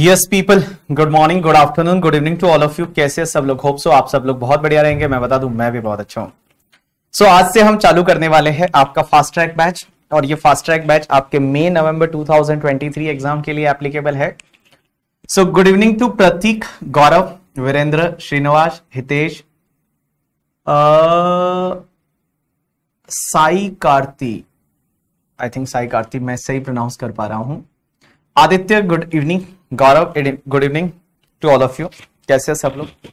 Yes people good morning good afternoon good evening to all of you कैसे सब लोग hope so आप सब लोग बहुत बढ़िया रहेंगे मैं बता दू मैं भी बहुत अच्छा हूं सो so, आज से हम चालू करने वाले हैं आपका फास्ट ट्रैक बैच और ये फास्ट ट्रैक बैच आपके मई नवंबर 2023 एग्जाम के लिए एप्लीकेबल है so good evening to Prateek Gaurav Virendra Shrinivas Hitesh Sai Karthi I think Sai Karthi मैं सही प्रोनाउंस कर पा रहा हूं Aditya good evening Gaurav good evening to all of you कैसे सब लोग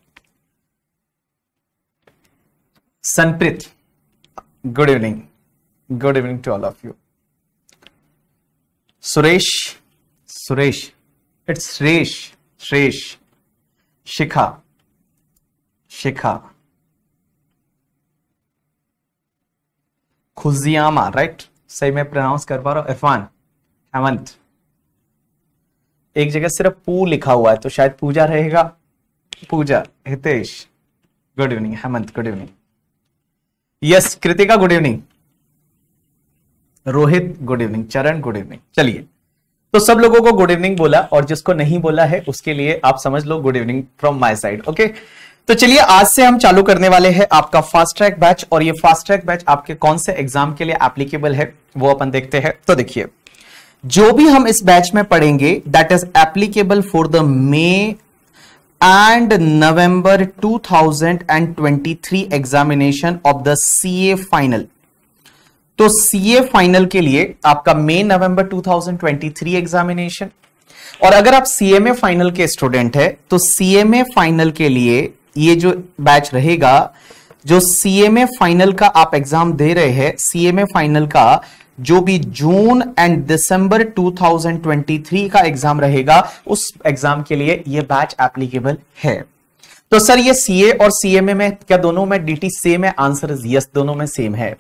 Sanpreet good evening good evening to all of you Suresh Suresh it's Shresh Shresh Shikha Shikha Khujiyama right सही में प्रोनाउंस कर पा रहा हूं इरफान हेमंत एक जगह सिर्फ पू लिखा हुआ है तो शायद पूजा रहेगा Pooja Hitesh good evening Hemant good evening yes Kritika good evening Rohit good evening Charan good evening चलिए तो सब लोगों को गुड इवनिंग बोला और जिसको नहीं बोला है उसके लिए आप समझ लो good evening from my side okay तो चलिए आज से हम चालू करने वाले हैं आपका फास्ट ट्रैक बैच और ये फास्ट ट्रैक बैच आपके कौन से एग्जाम के लिए एप्लीकेबल है वो अपन देखते हैं तो देखिए जो भी हम इस बैच में पढ़ेंगे that is applicable for the May and November 2023 examination of the CA final तो सीए फाइनल के लिए आपका मे नवंबर 2023 एग्जामिनेशन और अगर आप सीएमए फाइनल के स्टूडेंट है तो सीएमए फाइनल के लिए ये जो बैच रहेगा जो सीएमए फाइनल का आप एग्जाम दे रहे हैं सीएमए फाइनल का जो भी जून एंड दिसंबर 2023 का एग्जाम रहेगा उस एग्जाम के लिए यह बैच एप्लीकेबल है तो सर ये सीए और सीएमए में क्या दोनों में डीटी सेम है आंसर इज यस दोनों में सेम है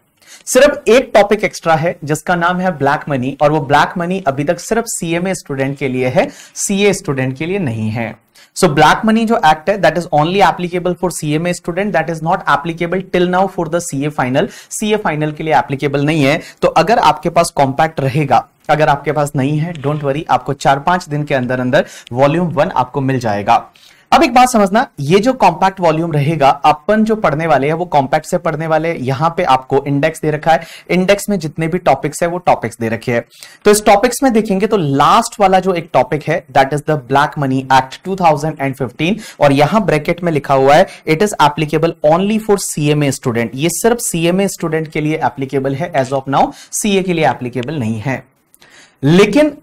सिर्फ एक टॉपिक एक्स्ट्रा है जिसका नाम है ब्लैक मनी और वो ब्लैक मनी अभी तक सिर्फ सीएमए स्टूडेंट के लिए है सीए स्टूडेंट के लिए नहीं है सो ब्लैक मनी जो एक्ट है that is only applicable for C M A student that is not applicable till now for the C A final C A final के लिए एप्लीकेबल नहीं है तो अगर आपके पास कॉम्पैक्ट रहेगा अगर आपके पास नहीं है डोंट वरी आपको चार पांच दिन के अंदर अंदर वॉल्यूम वन आपको मिल जाएगा अब एक बात समझना ये जो कॉम्पैक्ट वॉल्यूम रहेगा अपन जो पढ़ने वाले हैं वो कॉम्पैक्ट से पढ़ने वाले हैं यहां पे आपको इंडेक्स दे रखा है इंडेक्स में जितने भी टॉपिक्स है वो टॉपिक्स दे रखे हैं तो इस टॉपिक्स में देखेंगे तो लास्ट वाला जो एक टॉपिक है that is the black money act too और यहां ब्रैकेट में लिखा हुआ है it is applicable only for C student ये सिर्फ सीएमए स्टूडेंट के लिए एप्लीकेबल है एज ऑफ नाउ सी के लिए एप्लीकेबल नहीं है लेकिन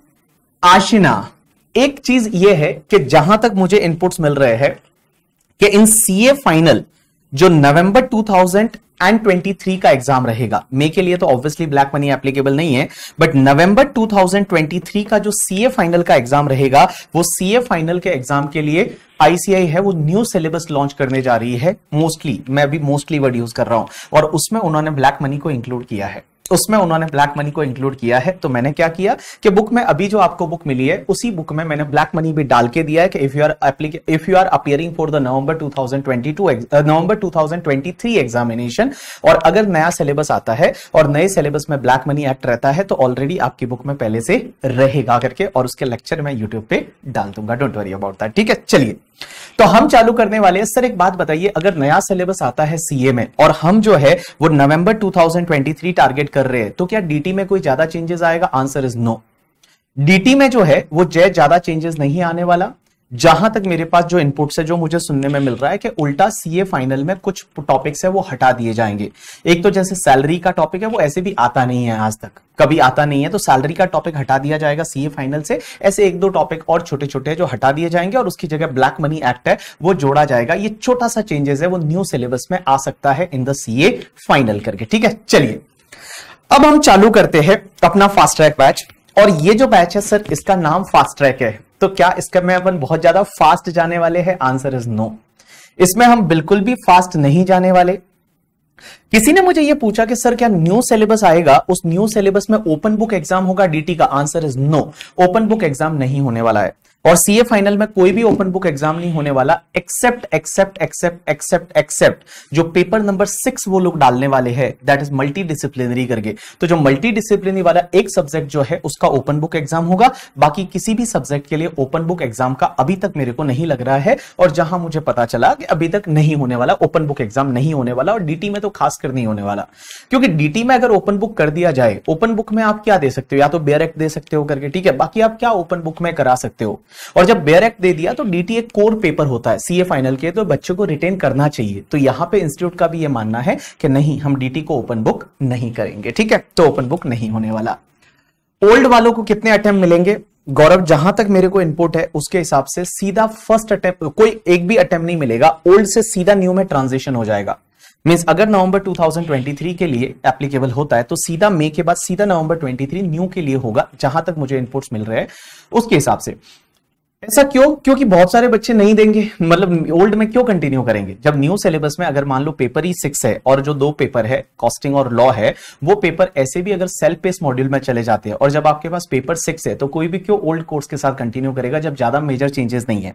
आशिना एक चीज ये है कि जहां तक मुझे इनपुट्स मिल रहे हैं कि इन सीए फाइनल जो नवंबर 2023 का एग्जाम रहेगा मे के लिए तो ऑब्वियसली ब्लैक मनी एप्लीकेबल नहीं है बट नवंबर 2023 का जो सीए फाइनल का एग्जाम रहेगा वो सीए फाइनल के एग्जाम के लिए आईसीआई है वो न्यू सिलेबस लॉन्च करने जा रही है मोस्टली मैं अभी मोस्टली वर्ड यूज कर रहा हूं और उसमें उन्होंने ब्लैक मनी को इंक्लूड किया है उसमें उन्होंने ब्लैक मनी को इंक्लूड किया है तो मैंने क्या किया कि बुक में अभी जो आपको बुक मिली है उसी बुक में मैंने ब्लैक मनी भी डाल के दिया है कि if you are if you are appearing for the November 2022 नवंबर 2023 एग्जामिनेशन और अगर नया सिलेबस आता है और नए सिलेबस में ब्लैक मनी एक्ट रहता है तो ऑलरेडी आपकी बुक में पहले से रहेगा करके और उसके लेक्चर मैं यूट्यूब पे डाल दूंगा डोंट वरी अबाउट दैट ठीक है चलिए तो हम चालू करने वाले हैं सर एक बात बताइए अगर नया सिलेबस आता है सीए में और हम जो है वो नवंबर 2023 टारगेट कर रहे हैं तो क्या डीटी में कोई ज्यादा चेंजेस आएगा आंसर इज नो डीटी में जो है वो जय ज्यादा चेंजेस नहीं आने वाला जहां तक मेरे पास जो इनपुट्स है जो मुझे सुनने में मिल रहा है कि उल्टा सीए फाइनल में कुछ टॉपिक्स है वो हटा दिए जाएंगे एक तो जैसे सैलरी का टॉपिक है वो ऐसे भी आता नहीं है आज तक कभी आता नहीं है तो सैलरी का टॉपिक हटा दिया जाएगा सीए फाइनल से ऐसे एक दो टॉपिक और छोटे छोटे जो हटा दिए जाएंगे और उसकी जगह ब्लैक मनी एक्ट है वो जोड़ा जाएगा ये छोटा सा चेंजेस है वो न्यू सिलेबस में आ सकता है इन द सीए फाइनल करके ठीक है चलिए अब हम चालू करते हैं अपना फास्ट ट्रैक बैच और ये जो बैच है सर इसका नाम फास्ट ट्रैक है तो क्या इसके में अपन बहुत ज्यादा फास्ट जाने वाले हैं आंसर इज नो इसमें हम बिल्कुल भी फास्ट नहीं जाने वाले किसी ने मुझे यह पूछा कि सर क्या न्यू सिलेबस आएगा उस न्यू सिलेबस में ओपन बुक एग्जाम होगा डीटी का answer is no open book exam नहीं होने वाला है और सीए फाइनल में कोई भी ओपन बुक एग्जाम नहीं होने वाला except except except except except जो पेपर नंबर सिक्स वो लोग डालने वाले हैं दैट इज मल्टी डिसिप्लिनरी करके तो जो मल्टी डिसिप्लिनरी वाला एक सब्जेक्ट जो है उसका ओपन बुक एग्जाम होगा बाकी किसी भी सब्जेक्ट के लिए ओपन बुक एग्जाम का अभी तक मेरे को नहीं लग रहा है और जहां मुझे पता चला कि अभी तक नहीं होने वाला ओपन बुक एग्जाम नहीं होने वाला और डीटी में तो खासकर नहीं होने वाला क्योंकि डीटी में अगर ओपन बुक कर दिया जाए ओपन बुक में आप क्या दे सकते हो या तो बेयर एक्ट दे सकते हो करके ठीक है बाकी आप क्या ओपन बुक में करा सकते हो और जब बेयर एक्ट दे दिया तो डी एक कोर पेपर होता है सी फाइनल के तो बच्चों को रिटेन करना चाहिए तो यहां पे इंस्टीट्यूट का भी ये मानना है कि नहीं हम डी को ओपन बुक नहीं करेंगे ठीक है तो ओपन बुक नहीं होने वाला ओल्ड वालों को कितने अटेम्प्ट मिलेंगे गौरव जहां तक मेरे को इनपुट है उसके हिसाब से सीधा फर्स्ट अटेम्प्ट कोई एक भी अटेम्प्ट नहीं मिलेगा ओल्ड से सीधा न्यू में ट्रांजिशन हो जाएगा मीन्स अगर नवंबर 2023 के लिए एप्लीकेबल होता है तो सीधा मई के बाद सीधा नवंबर 23 न्यू के लिए होगा जहां तक मुझे इनपुट्स मिल रहे हैं उसके हिसाब से ऐसा क्यों क्योंकि बहुत सारे बच्चे नहीं देंगे मतलब ओल्ड में क्यों कंटिन्यू करेंगे जब न्यू सिलेबस में अगर मान लो पेपर ही सिक्स है और जो दो पेपर है कॉस्टिंग और लॉ है वो पेपर ऐसे भी अगर सेल्फ पेस मॉड्यूल में चले जाते हैं और जब आपके पास पेपर सिक्स है तो कोई भी क्यों ओल्ड कोर्स के साथ कंटिन्यू करेगा जब ज्यादा मेजर चेंजेस नहीं है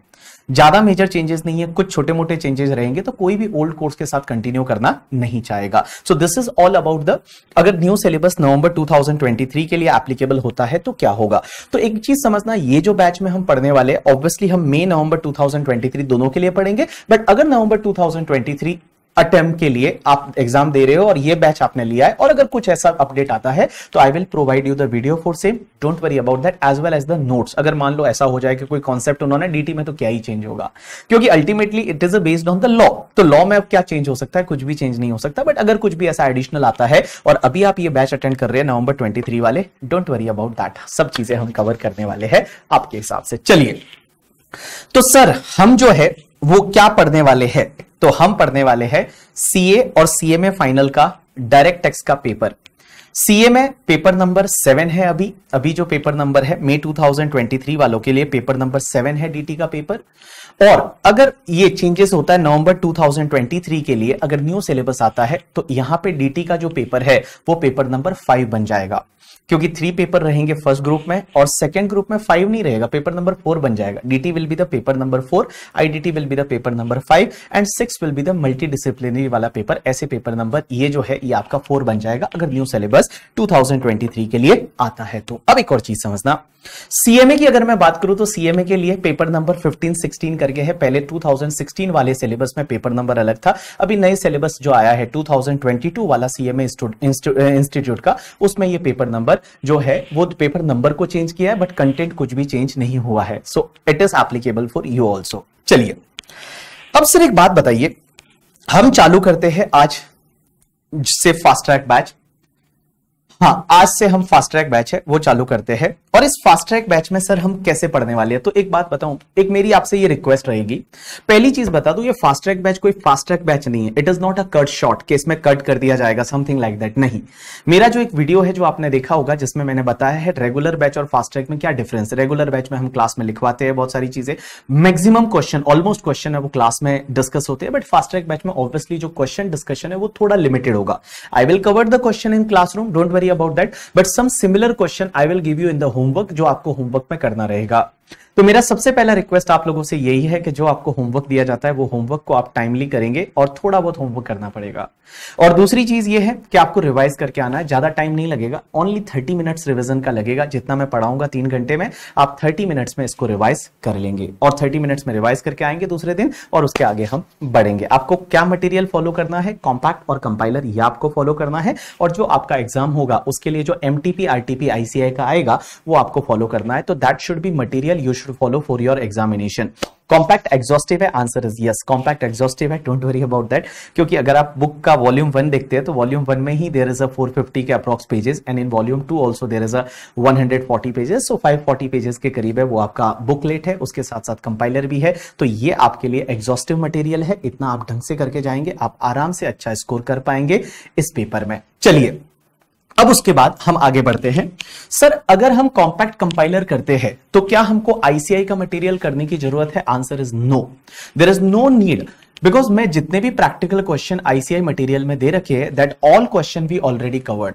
ज्यादा मेजर चेंजेस नहीं है कुछ छोटे मोटे चेंजेस रहेंगे तो कोई भी ओल्ड कोर्स के साथ कंटिन्यू करना नहीं चाहेगा so this is all about the अगर न्यू सिलेबस नवंबर टू के लिए एप्लीकेबल होता है तो क्या होगा तो एक चीज समझना ये जो बैच में हम पढ़ने वाले ऑब्वियसली हम मई नवंबर 2023 दोनों के लिए पढ़ेंगे बट अगर नवंबर 2023 अटेम्प के लिए आप एग्जाम दे रहे हो और ये बैच आपने लिया है और अगर कुछ ऐसा अपडेट आता है तो I will provide you the video for same don't worry about that as well as the notes अगर मान लो ऐसा हो जाए कि कोई कॉन्सेप्ट उन्होंने डीटी में तो क्या ही चेंज होगा क्योंकि ultimately it is a based on the law तो लॉ में अब क्या चेंज हो सकता है कुछ भी चेंज नहीं हो सकता बट अगर कुछ भी ऐसा एडिशनल आता है और अभी आप ये बैच अटेंड कर रहे हैं नवंबर ट्वेंटी वाले डोंट वरी अबाउट दैट सब चीजें हम कवर करने वाले हैं आपके हिसाब से चलिए तो सर हम जो है वो क्या पढ़ने वाले हैं तो हम पढ़ने वाले हैं सीए और सीएमए फाइनल का डायरेक्ट टैक्स का पेपर सीए में पेपर नंबर सेवन है अभी अभी जो पेपर नंबर है मई 2023 वालों के लिए पेपर नंबर सेवन है डीटी का पेपर और अगर ये चेंजेस होता है नवंबर 2023 के लिए अगर न्यू सिलेबस आता है तो यहाँ पे डीटी का जो पेपर है वो पेपर नंबर फाइव बन जाएगा क्योंकि थ्री पेपर रहेंगे फर्स्ट ग्रुप में और सेकंड ग्रुप में फाइव नहीं रहेगा पेपर नंबर फोर बन जाएगा DT will be the paper number four IDT will be the paper number five and six will be the multidisciplinary वाला paper ऐसे पेपर नंबर ये जो है ये आपका फोर बन जाएगा अगर न्यू सिलेबस 2023 के लिए आता है तो अब एक और चीज समझना सीएमए की अगर मैं बात करूं तो सीएमए के लिए पेपर नंबर 15 16 करके है पहले 2016 वाले सिलेबस में पेपर नंबर अलग था अभी नए सिलेबस जो आया है 2022 वाला सीएमए इंस्टीट्यूट का उसमें ये पेपर नंबर जो है वो पेपर नंबर को चेंज किया है बट कंटेंट कुछ भी चेंज नहीं हुआ है so it is applicable for you also चलिए अब सर एक बात बताइए हम चालू करते हैं आज से फास्ट ट्रैक बैच हाँ आज से हम फास्ट ट्रैक बैच है वो चालू करते हैं और इस फास्ट ट्रैक बैच में सर हम कैसे पढ़ने वाले हैं तो एक बात बताऊं एक मेरी आपसे ये रिक्वेस्ट रहेगी पहली चीज बता दूं ये फास्ट ट्रैक बैच कोई फास्ट ट्रैक बैच नहीं है it is not a cut short कि इसमें कट कर दिया जाएगा समथिंग लाइक दैट नहीं मेरा जो एक वीडियो है जो आपने देखा होगा जिसमें मैंने बताया है रेगुलर बैच और फास्ट ट्रैक में क्या डिफरेंस है रेगुलर बैच में हम क्लास में लिखवाते हैं बहुत सारी चीजें मैक्सिमम क्वेश्चन ऑलमोस्ट क्वेश्चन है वो क्लास में डिस्कस होते हैं बट फास्ट ट्रैक बैच में ऑब्वियसली जो क्वेश्चन डिस्कशन है वो थोड़ा लिमिटेड होगा I will cover the question in classroom don't worry about that but some similar question I will give you in the homework जो आपको होमवर्क में करना रहेगा तो मेरा सबसे पहला रिक्वेस्ट आप लोगों से यही है कि जो आपको होमवर्क दिया जाता है वो होमवर्क को आप टाइमली करेंगे और थोड़ा बहुत होमवर्क करना पड़ेगा और दूसरी चीज ये है कि आपको रिवाइज करके आना है ज्यादा टाइम नहीं लगेगा ओनली थर्टी मिनट्स रिविजन का लगेगा जितना मैं पढ़ाऊंगा तीन घंटे में आप थर्टी मिनट्स में इसको रिवाइज कर लेंगे और थर्टी मिनट्स में रिवाइज करके आएंगे दूसरे दिन और उसके आगे हम बढ़ेंगे आपको क्या मटेरियल फॉलो करना है कॉम्पैक्ट और कंपाइलर यह आपको फॉलो करना है और जो आपका एग्जाम होगा उसके लिए जो एम टीपी आर का आएगा वो आपको फॉलो करना है तो that should be material material you should follow for your examination compact exhaustive है answer is yes compact exhaustive है डोंट वरी अबाउट दैट क्योंकि अगर आप बुक का वॉल्यूम वन देखते हैं तो वॉल्यूम वन में ही there is a four fifty के approx pages and in volume two also there is a one hundred forty pages so five forty pages के करीब है वो आपका बुकलेट है उसके साथ साथ कंपाइलर भी है तो ये आपके लिए एग्जॉस्टिव मटेरियल है इतना आप ढंग से करके जाएंगे आप आराम से अच्छा स्कोर कर पाएंगे इस पेपर में चलिए अब उसके बाद हम आगे बढ़ते हैं सर अगर हम कॉम्पैक्ट कंपाइलर करते हैं तो क्या हमको आईसीआई का मटेरियल करने की जरूरत है answer is no there is no need because मैं जितने भी प्रैक्टिकल क्वेश्चन आईसीआई मटेरियल में दे रखे हैं that all question we already covered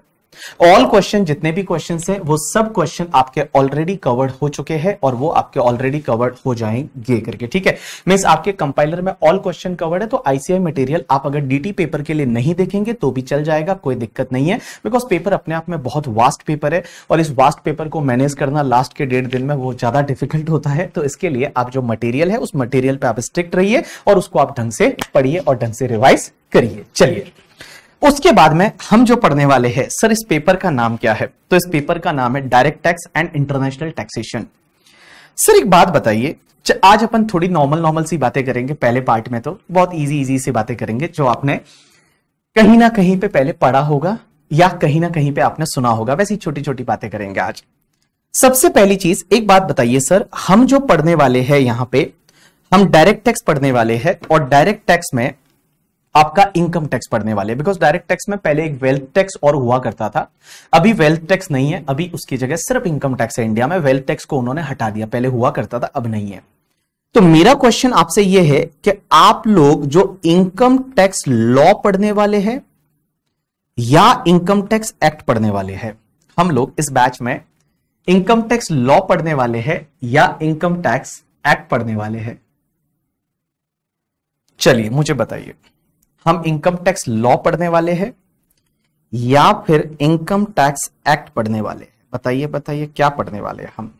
all question जितने भी क्वेश्चन है वो सब क्वेश्चन आपके ऑलरेडी कवर्ड हो चुके हैं और वो आपके ऑलरेडी कवर्ड हो जाएंगे करके ठीक है मीन्स आपके कंपाइलर में ऑल क्वेश्चन कवर्ड है तो आईसीआई मटेरियल आप अगर डीटी पेपर के लिए नहीं देखेंगे तो भी चल जाएगा कोई दिक्कत नहीं है बिकॉज पेपर अपने आप में बहुत वास्ट पेपर है और इस वास्ट पेपर को मैनेज करना लास्ट के डेढ़ दिन में वो ज्यादा डिफिकल्ट होता है तो इसके लिए आप जो मटेरियल है उस मटेरियल पे आप स्ट्रिक्ट रहिए और उसको आप ढंग से पढ़िए और ढंग से रिवाइज करिए चलिए उसके बाद में हम जो पढ़ने वाले हैं सर इस पेपर का नाम क्या है तो इस पेपर का नाम है direct tax and international taxation sir एक बात बताइए आज अपन थोड़ी नॉर्मल नॉर्मल सी बातें करेंगे पहले पार्ट में तो बहुत इजी इजी से बातें करेंगे जो आपने कहीं ना कहीं पे पहले पढ़ा होगा या कहीं ना कहीं पे आपने सुना होगा वैसी छोटी छोटी बातें करेंगे आज सबसे पहली चीज एक बात बताइए सर हम जो पढ़ने वाले हैं यहां पे हम डायरेक्ट टैक्स पढ़ने वाले हैं और डायरेक्ट टैक्स में आपका इनकम टैक्स पड़ने वाले बिकॉज डायरेक्ट टैक्स में पहले एक वेल्थ टैक्स और हुआ करता था अभी वेल्थ टैक्स नहीं है अभी उसकी जगह सिर्फ इनकम टैक्स है इंडिया में वेल्थ टैक्स को उन्होंने हटा दिया पहले हुआ करता था अब नहीं है तो मेरा क्वेश्चन आपसे यह है कि आप लोग जो इनकम टैक्स लॉ पढ़ने वाले हैं या इनकम टैक्स एक्ट पढ़ने वाले हैं हम लोग इस बैच में इनकम टैक्स लॉ पढ़ने वाले हैं या इनकम टैक्स एक्ट पढ़ने वाले हैं चलिए मुझे बताइए हम इनकम टैक्स लॉ पढ़ने वाले हैं या फिर इनकम टैक्स एक्ट पढ़ने वाले हैं बताइए बताइए क्या पढ़ने वाले हैं हम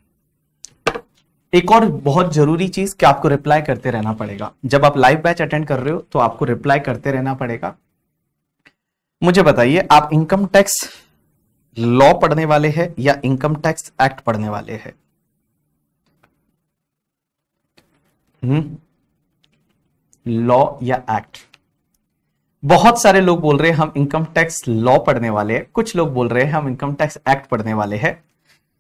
एक और बहुत जरूरी चीज कि आपको रिप्लाई करते रहना पड़ेगा जब आप लाइव बैच अटेंड कर रहे हो तो आपको रिप्लाई करते रहना पड़ेगा मुझे बताइए आप इनकम टैक्स लॉ पढ़ने वाले हैं या इनकम टैक्स एक्ट पढ़ने वाले हैं लॉ हम्म। या एक्ट बहुत सारे लोग बोल रहे हैं हम इनकम टैक्स लॉ पढ़ने वाले हैं कुछ लोग बोल रहे हैं हम इनकम टैक्स एक्ट पढ़ने वाले हैं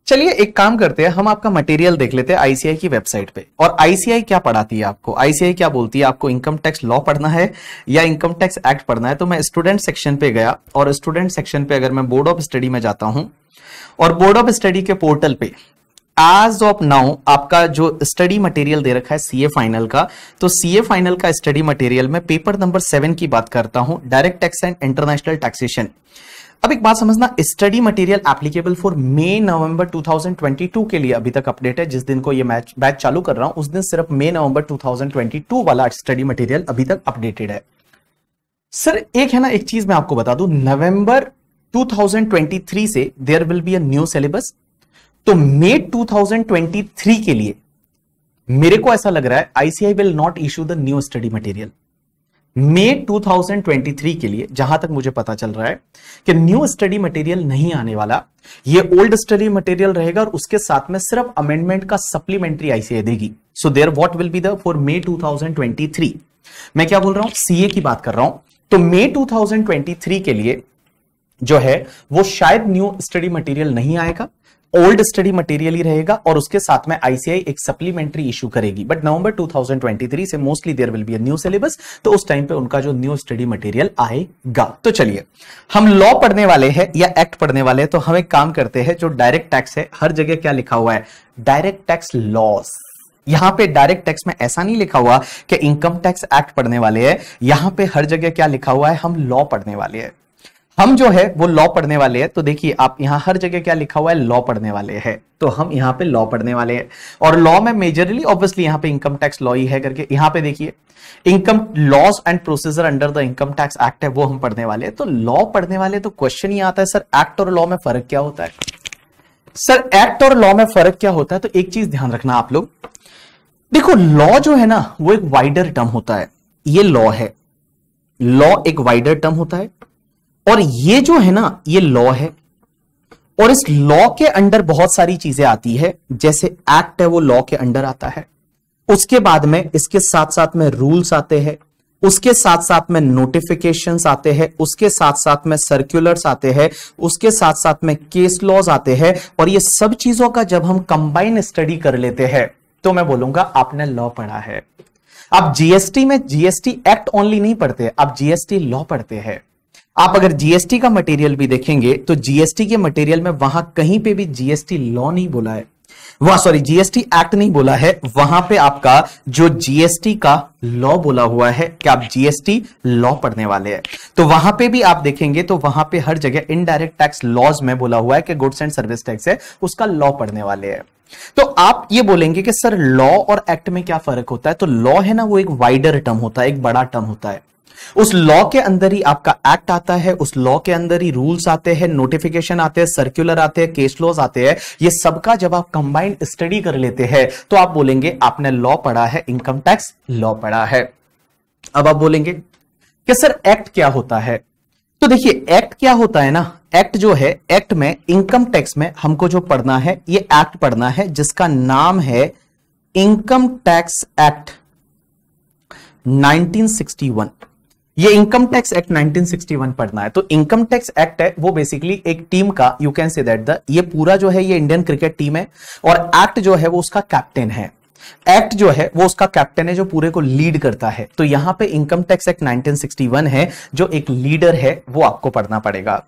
चलिए एक काम करते हैं हम आपका मटेरियल देख लेते हैं आईसीआई की वेबसाइट पे और आईसीआई क्या पढ़ाती है आपको आईसीआई क्या बोलती है आपको इनकम टैक्स लॉ पढ़ना है या इनकम टैक्स एक्ट पढ़ना है तो मैं स्टूडेंट सेक्शन पे गया और स्टूडेंट सेक्शन पे अगर मैं बोर्ड ऑफ स्टडी में जाता हूं और बोर्ड ऑफ स्टडी के पोर्टल पे एज ऑफ नाउ आपका जो स्टडी मटेरियल दे रखा है सीए फाइनल का तो सीए फाइनल का स्टडी मटेरियल में पेपर नंबर सेवन की बात करता हूं direct tax and international taxation अब एक बात समझना study material applicable for May November 2022 के लिए अभी तक अपडेट है जिस दिन को ये मैच बैच चालू कर रहा हूं उस दिन सिर्फ मे नवंबर 2022 वाला स्टडी मटेरियल अभी तक अपडेटेड है सर एक है ना एक चीज मैं आपको बता दू नवंबर 2023 से there will be a new syllabus तो मे 2023 के लिए मेरे को ऐसा लग रहा है ICI will not issue the new study material May 2023 के लिए जहां तक मुझे पता चल रहा है कि न्यू स्टडी मटेरियल नहीं आने वाला ये ओल्ड स्टडी मटेरियल रहेगा और उसके साथ में सिर्फ अमेंडमेंट का सप्लीमेंट्री आईसीआई देगी so there what will be the for May 2023 मैं क्या बोल रहा हूं सीए की बात कर रहा हूं तो मे 2023 के लिए जो है वो शायद न्यू स्टडी मटेरियल नहीं आएगा ओल्ड स्टडी मटेरियल ही रहेगा और उसके साथ में आईसीआई एक सप्लीमेंट्री इशू करेगी बट नवंबर 2023 से mostly there will be new syllabus तो उस टाइम पे उनका जो न्यू स्टडी मटेरियल आएगा तो चलिए हम लॉ पढ़ने वाले हैं या एक्ट पढ़ने वाले हैं तो हम एक काम करते हैं जो डायरेक्ट टैक्स है हर जगह क्या लिखा हुआ है डायरेक्ट टैक्स लॉस यहां पे डायरेक्ट टैक्स में ऐसा नहीं लिखा हुआ कि इनकम टैक्स एक्ट पढ़ने वाले हैं यहां पे हर जगह क्या लिखा हुआ है हम लॉ पढ़ने वाले हैं हम जो है वो लॉ पढ़ने वाले हैं तो देखिए आप यहाँ हर जगह क्या लिखा हुआ है लॉ पढ़ने वाले हैं तो हम यहाँ पे लॉ पढ़ने वाले हैं और लॉ में मेजरली ऑब्वियसली यहां पे इनकम टैक्स लॉ ही है करके यहाँ पे देखिए income loss and procedure under the income tax act है वो हम पढ़ने वाले हैं तो लॉ पढ़ने वाले तो क्वेश्चन ही आता है सर एक्ट और लॉ में फर्क क्या होता है सर एक्ट और लॉ में फर्क क्या होता है तो एक चीज ध्यान रखना आप लोग देखो लॉ जो है ना वो एक वाइडर टर्म होता है ये लॉ है लॉ एक वाइडर टर्म होता है और ये जो है ना ये लॉ है और इस लॉ के अंडर बहुत सारी चीजें आती है जैसे एक्ट है वो लॉ के अंडर आता है उसके बाद में इसके साथ साथ में रूल्स आते हैं उसके साथ साथ में नोटिफिकेशन आते हैं उसके साथ साथ में सर्क्यूलर्स आते हैं उसके साथ साथ में केस लॉज आते हैं और ये सब चीजों का जब हम कंबाइन स्टडी कर लेते हैं तो मैं बोलूंगा आपने लॉ पढ़ा है आप जीएसटी में जीएसटी एक्ट ओनली नहीं पढ़ते आप जीएसटी लॉ पढ़ते हैं आप अगर जीएसटी का मटेरियल भी देखेंगे तो जीएसटी के मटेरियल में वहां कहीं पे भी जीएसटी लॉ नहीं बोला है वहां सॉरी जीएसटी एक्ट नहीं बोला है वहां पे आपका जो जीएसटी का लॉ बोला हुआ है कि आप जीएसटी लॉ पढ़ने वाले हैं तो वहां पे भी आप देखेंगे तो वहां पे हर जगह इनडायरेक्ट टैक्स लॉज में बोला हुआ है कि गुड्स एंड सर्विस टैक्स है उसका लॉ पढ़ने वाले हैं तो आप ये बोलेंगे कि सर लॉ और एक्ट में क्या फर्क होता है तो लॉ है ना वो एक वाइडर टर्म होता है एक बड़ा टर्म होता है उस लॉ के अंदर ही आपका एक्ट आता है उस लॉ के अंदर ही रूल्स आते हैं नोटिफिकेशन आते हैं सर्कुलर आते हैं केस लॉज आते हैं ये सबका जब आप कंबाइंड स्टडी कर लेते हैं तो आप बोलेंगे आपने लॉ पढ़ा है इनकम टैक्स लॉ पढ़ा है अब आप बोलेंगे कि सर एक्ट क्या होता है तो देखिए एक्ट क्या होता है ना एक्ट जो है एक्ट में इनकम टैक्स में हमको जो पढ़ना है ये एक्ट पढ़ना है जिसका नाम है इनकम टैक्स एक्ट 1961 ये इनकम टैक्स एक्ट 1961 पढ़ना है तो इनकम टैक्स एक्ट है वो बेसिकली एक टीम का you can say that the ये पूरा जो है ये इंडियन क्रिकेट टीम है और एक्ट जो है वो उसका कैप्टन है एक्ट जो है वो उसका कैप्टन है जो पूरे को लीड करता है तो यहां पे इनकम टैक्स एक्ट 1961 है जो एक लीडर है वो आपको पढ़ना पड़ेगा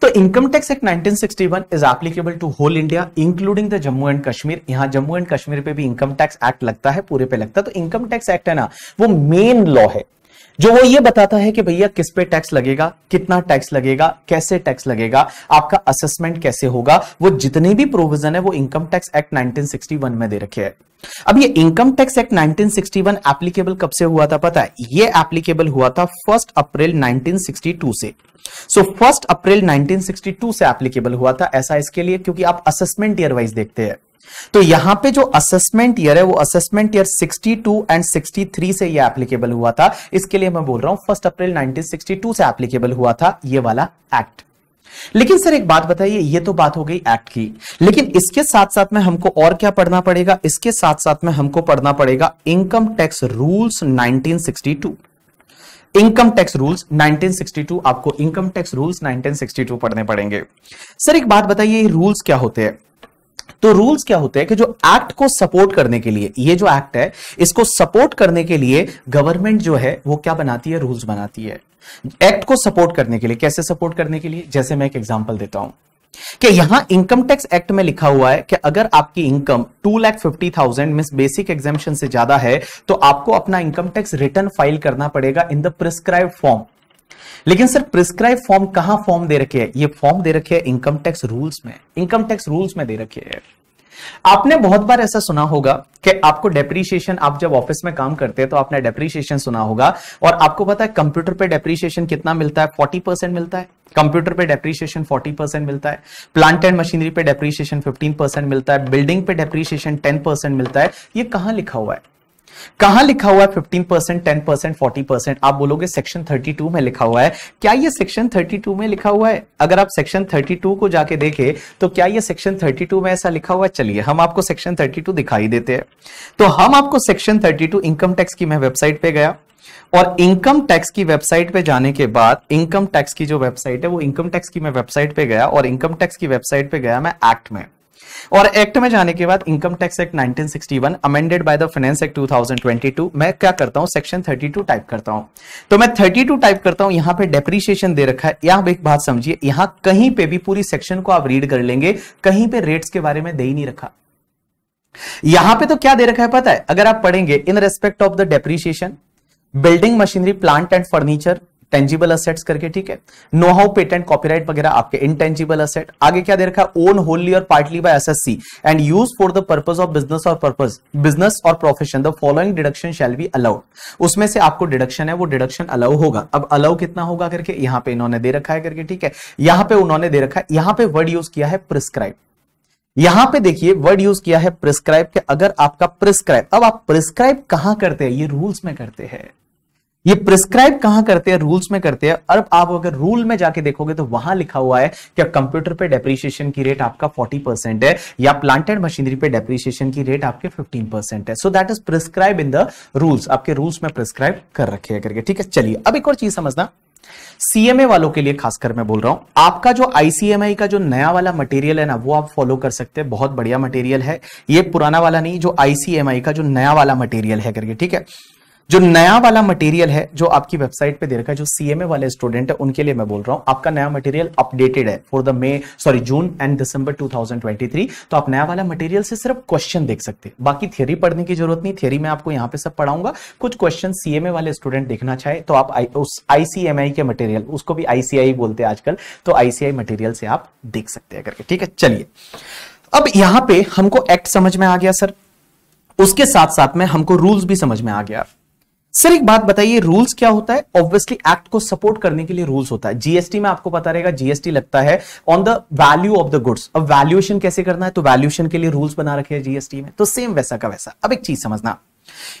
तो income tax act 1961 is applicable to whole India including the Jammu and Kashmir यहां जम्मू एंड कश्मीर पे भी इनकम टैक्स एक्ट लगता है पूरे पे लगता है तो इनकम टैक्स एक्ट है ना वो मेन लॉ है जो वो ये बताता है कि भैया किस पे टैक्स लगेगा कितना टैक्स लगेगा कैसे टैक्स लगेगा आपका असेसमेंट कैसे होगा वो जितने भी प्रोविजन है वो इनकम टैक्स एक्ट 1961 में दे रखे है अब ये इनकम टैक्स एक्ट 1961 एप्लीकेबल कब से हुआ था पता है ये एप्लीकेबल हुआ था फर्स्ट अप्रैल 1962 से सो फर्स्ट अप्रैल 1962 से एप्लीकेबल हुआ था ऐसा इसके लिए क्योंकि आप असेसमेंट ईयर वाइज देखते हैं तो यहां पे जो असेसमेंट ईयर है वो असेसमेंट ईयर 62 एंड 63 से ये एप्लीकेबल हुआ था इसके लिए मैं बोल रहा हूं फर्स्ट अप्रैल 1962 से एप्लीकेबल हुआ था ये वाला एक्ट लेकिन सर एक बात बताइए ये तो बात हो गई एक्ट की लेकिन इसके साथ साथ में हमको और क्या पढ़ना पड़ेगा इसके साथ साथ में हमको पढ़ना पड़ेगा income tax rules nineteen income tax rules 1962 आपको इनकम टैक्स रूल्स 1962 पढ़ने पड़ेंगे सर एक बात बताइए रूल्स क्या होते हैं तो रूल्स क्या होते हैं कि जो एक्ट को सपोर्ट करने के लिए ये जो एक्ट है इसको सपोर्ट करने के लिए गवर्नमेंट जो है वो क्या बनाती है रूल्स बनाती है एक्ट को सपोर्ट करने के लिए कैसे सपोर्ट करने के लिए जैसे मैं एक एग्जाम्पल देता हूं कि यहां इनकम टैक्स एक्ट में लिखा हुआ है कि अगर आपकी income two lakh fifty thousand mean basic exemption से ज्यादा है तो आपको अपना इनकम टैक्स रिटर्न फाइल करना पड़ेगा इन द प्रिस्क्राइब फॉर्म लेकिन सर प्रिस्क्राइब फॉर्म कहां फॉर्म दे रखे है ये फॉर्म दे रखे है इनकम टैक्स रूल्स में इनकम टैक्स रूल्स में दे रखे है आपने बहुत बार ऐसा सुना होगा कि आपको डेप्रीशिएशन आप जब ऑफिस में काम करते हैं तो आपने डेप्रीशिएशन सुना होगा और आपको पता है कंप्यूटर पे डेप्रीशिएशन कितना मिलता है 40 परसेंट मिलता है कंप्यूटर पे डेप्रीशिएशन 40 परसेंट मिलता है प्लांट एंड मशीनरी पे डेप्रीशिएशन 15 परसेंट मिलता है बिल्डिंग पे डेप्रीशिएशन 10 परसेंट मिलता है ये कहां लिखा हुआ है कहां लिखा हुआ है fifteen percent ten percent forty percent आप बोलोगे सेक्शन थर्टी टू में लिखा हुआ है क्या ये सेक्शन थर्टी टू में लिखा हुआ है अगर आप सेक्शन थर्टी टू को जाके देखे तो क्या ये सेक्शन थर्टी टू में ऐसा लिखा हुआ है चलिए हम आपको सेक्शन थर्टी टू दिखाई देते हैं तो हम आपको section thirty two income tax की मैं वेबसाइट पे गया और इनकम टैक्स की वेबसाइट पे जाने के बाद इनकम टैक्स की जो वेबसाइट है वो इनकम टैक्स की मैं वेबसाइट पे गया और इनकम टैक्स की वेबसाइट पे गया मैं एक्ट में और एक्ट में जाने के बाद income tax act 1961 amended by the finance act 2022 मैं क्या करता हूं सेक्शन 32 टाइप करता हूं तो मैं 32 टाइप करता हूं यहां पे डेप्रीशिएशन दे रखा है यहां एक बात समझिए यहां कहीं पे भी पूरी सेक्शन को आप रीड कर लेंगे कहीं पे रेट्स के बारे में दे ही नहीं रखा यहां पे तो क्या दे रखा है पता है अगर आप पढ़ेंगे in respect of the depreciation building machinery plant and furniture tangible assets करके ठीक है नो हाउ पेटेंट कॉपीराइट वगैरह आपके इनटेंजिबल असेट आगे क्या दे रखा है ओन होली और partly by assessee and use for the purpose of business और पर्पस बिजनेस और profession the following deduction shall be allowed उसमें से आपको डिडक्शन है वो डिडक्शन अलाउ होगा अब अलाउ कितना होगा करके यहां पे इन्होंने दे रखा है करके ठीक है यहां पे उन्होंने दे रखा है यहां पे वर्ड यूज किया है प्रिस्क्राइब यहां पे देखिए वर्ड यूज किया है प्रिस्क्राइब के अगर आपका प्रिस्क्राइब अब आप प्रिस्क्राइब कहां करते हैं ये रूल्स में करते हैं ये प्रिस्क्राइब कहां करते हैं रूल्स में करते हैं और आप अगर रूल में जाके देखोगे तो वहां लिखा हुआ है कि कंप्यूटर पे डेप्रिशिएशन की रेट आपका 40 परसेंट है या प्लांटेड मशीनरी पे डेप्रिशिएशन की रेट आपके 15 परसेंट है so that is prescribe in the rules आपके रूल्स में प्रिस्क्राइब कर रखे है करके ठीक है चलिए अब एक और चीज समझना सीएमए वालों के लिए खासकर मैं बोल रहा हूं आपका जो आईसीएमआई का जो नया वाला मटेरियल है ना वो आप फॉलो कर सकते हैं बहुत बढ़िया मटेरियल है ये पुराना वाला नहीं जो आईसीएमआई का जो नया वाला मटेरियल है करके ठीक है जो नया वाला मटेरियल है जो आपकी वेबसाइट पे दे रखा है जो सीएमए वाले स्टूडेंट है उनके लिए मैं बोल रहा हूं आपका नया मटेरियल अपडेटेड है for the May sorry June and December 2023 तो आप नया वाला मटेरियल से सिर्फ क्वेश्चन देख सकते हैं बाकी थियरी पढ़ने की जरूरत नहीं थियरी मैं आपको यहां पर सब पढ़ाऊंगा कुछ क्वेश्चन सीएमए वाले स्टूडेंट देखना चाहे तो आप उस आईसीएमआई के मटेरियल उसको भी आईसीआई बोलते हैं आजकल तो आईसीआई मटेरियल से आप देख सकते हैं करके ठीक है चलिए अब यहां पर हमको एक्ट समझ में आ गया सर उसके साथ साथ में हमको रूल्स भी समझ में आ गया सर एक बात बताइए रूल्स क्या होता है ऑब्वियसली एक्ट को सपोर्ट करने के लिए रूल्स होता है जीएसटी में आपको पता रहेगा जीएसटी लगता है on the value of the goods अब वैल्यूएशन कैसे करना है तो वैल्यूएशन के लिए रूल्स बना रखे हैं जीएसटी में तो सेम वैसा का वैसा अब एक चीज समझना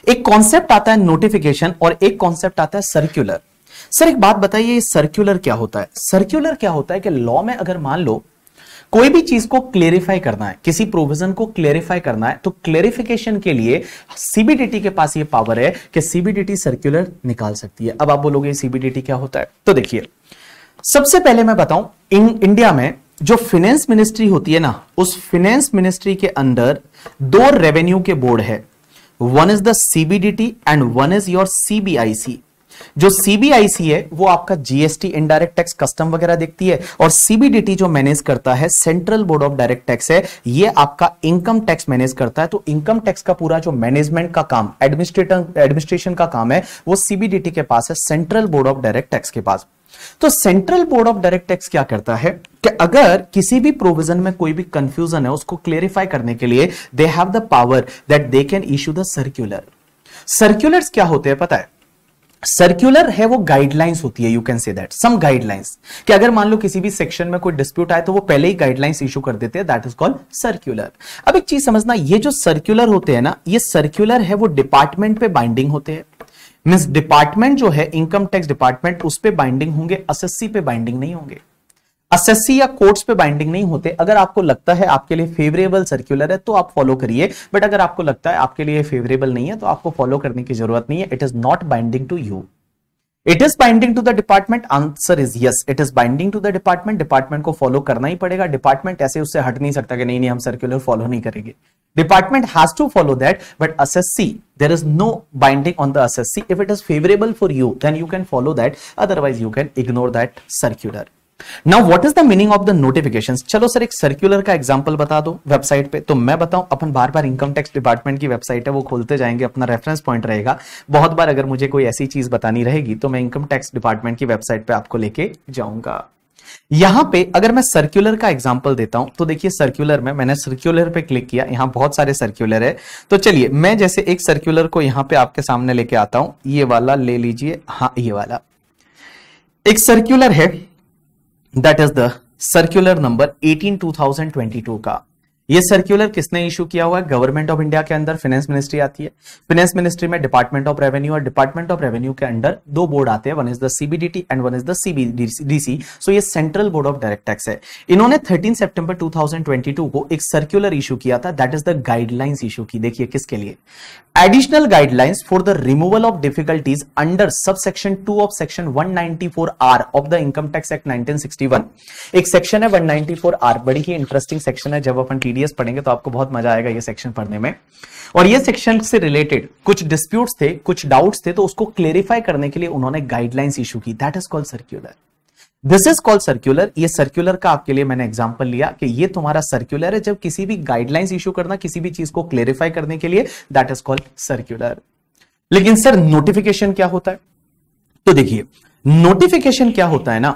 एक कॉन्सेप्ट आता है नोटिफिकेशन और एक कॉन्सेप्ट आता है सर्क्यूलर सर एक बात बताइए सर्क्यूलर क्या होता है सर्क्यूलर क्या होता है कि लॉ में अगर मान लो कोई भी चीज को क्लेरिफाई करना है किसी प्रोविजन को क्लेरिफाई करना है तो क्लेरिफिकेशन के लिए सीबीडीटी के पास ये पावर है कि सीबीडीटी सर्क्यूलर निकाल सकती है अब आप बोलोगे सीबीडीटी क्या होता है तो देखिए सबसे पहले मैं बताऊं इन इंडिया में जो फिनेंस मिनिस्ट्री होती है ना उस फिनेंस मिनिस्ट्री के अंदर दो रेवेन्यू के बोर्ड है one is the CBDT and one is your CBIC जो सीबीआईसी है वो आपका जीएसटी इनडायरेक्ट टैक्स कस्टम वगैरह देखती है और सीबीडीटी जो मैनेज करता है central board of direct tax है ये आपका इनकम टैक्स मैनेज करता है तो इनकम टैक्स का पूरा जो मैनेजमेंट का काम एडमिनिस्ट्रेटर एडमिनिस्ट्रेशन का काम है वो सीबीडीटी के पास है central board of direct tax के पास तो central board of direct tax क्या करता है कि अगर किसी भी प्रोविजन में कोई भी कंफ्यूजन है उसको क्लेरिफाई करने के लिए they have the power that they can issue the circular circulars क्या होते हैं पता है सर्कुलर है वो गाइडलाइंस होती है you can say that some guidelines कि अगर मान लो किसी भी सेक्शन में कोई डिस्प्यूट आए तो वो पहले ही गाइडलाइंस इशू कर देते हैं दैट इज कॉल्ड सर्क्यूलर अब एक चीज समझना ये जो सर्कुलर होते हैं ना ये सर्क्यूलर है वो डिपार्टमेंट पे बाइंडिंग होते हैं मीन्स डिपार्टमेंट जो है इनकम टैक्स डिपार्टमेंट उस पर बाइंडिंग होंगे एसएससी पे बाइंडिंग नहीं होंगे असेसी या कोर्ट्स पे बाइंडिंग नहीं होते अगर आपको लगता है आपके लिए फेवरेबल सर्कुलर है तो आप फॉलो करिए बट अगर आपको लगता है आपके लिए फेवरेबल नहीं है तो आपको फॉलो करने की जरूरत नहीं है it is not binding to you it is binding to the department answer is yes it is binding to the department department को फॉलो करना ही पड़ेगा डिपार्टमेंट ऐसे उससे हट नहीं सकता कि नहीं नहीं हम सर्कुलर फॉलो नहीं करेंगे department has to follow that but assessee there is no binding on the C if it is favourable for you then you can follow that otherwise you can ignore that circular now what is the meaning of the notification चलो sir एक circular का example बता दो website पे तो मैं बताऊं अपन बार बार इनकम टैक्स डिपार्टमेंट की वेबसाइट है वो खोलते जाएंगे अपना रेफरेंस पॉइंट रहेगा बहुत बार अगर मुझे कोई ऐसी चीज बतानी रहेगी तो मैं इनकम टैक्स डिपार्टमेंट की वेबसाइट पे आपको लेके जाऊंगा यहां पे अगर मैं सर्कुलर का एग्जाम्पल देता हूं तो देखिए सर्कुलर में मैंने सर्कुलर पे क्लिक किया यहां बहुत सारे सर्कुलर है तो चलिए मैं जैसे एक सर्कुलर को यहां पे आपके सामने लेके आता हूं ये वाला ले लीजिए हाँ ये वाला एक सर्कुलर है that is the circular number 18 2022 का ये सर्कुलर किसने इशू किया हुआ है गवर्नमेंट ऑफ इंडिया के अंदर फाइनेंस मिनिस्ट्री आती है फाइनेंस मिनिस्ट्री में डिपार्टमेंट ऑफ रेवेन्यू और डिपार्टमेंट ऑफ रेवेन्यू के अंदर दो बोर्ड आते हैं one is the CBDT and one is the CBDC so ये central board of direct tax है इन्होंने थर्टीन सेप्टेम्बर टू को एक सर्क्यूलर इशू किया था that is the guidelines issue की देखिए किसके लिए additional guidelines for the removal of difficulties under sub section two of section 194 R of the income tax act 1961 एक सेक्शन है 194 आर बड़ी ही इंटरेस्टिंग सेक्शन है जब अपन टी पीडीएस पढ़ेंगे तो आपको बहुत मजा आएगा ये सेक्शन पढ़ने में और ये सेक्शन से रिलेटेड कुछ डिस्प्यूट्स थे कुछ डाउट्स थे तो उसको क्लेरिफाई करने के लिए उन्होंने गाइडलाइंस इशू की that is called circular this is called circular ये सर्क्यूलर का आपके लिए मैंने एग्जाम्पल लिया कि ये तुम्हारा सर्क्यूलर है जब किसी भी गाइडलाइंस इशू करना किसी भी चीज को क्लेरिफाई करने के लिए दैट इज कॉल्ड सर्क्यूलर लेकिन सर नोटिफिकेशन क्या होता है तो देखिए नोटिफिकेशन क्या होता है ना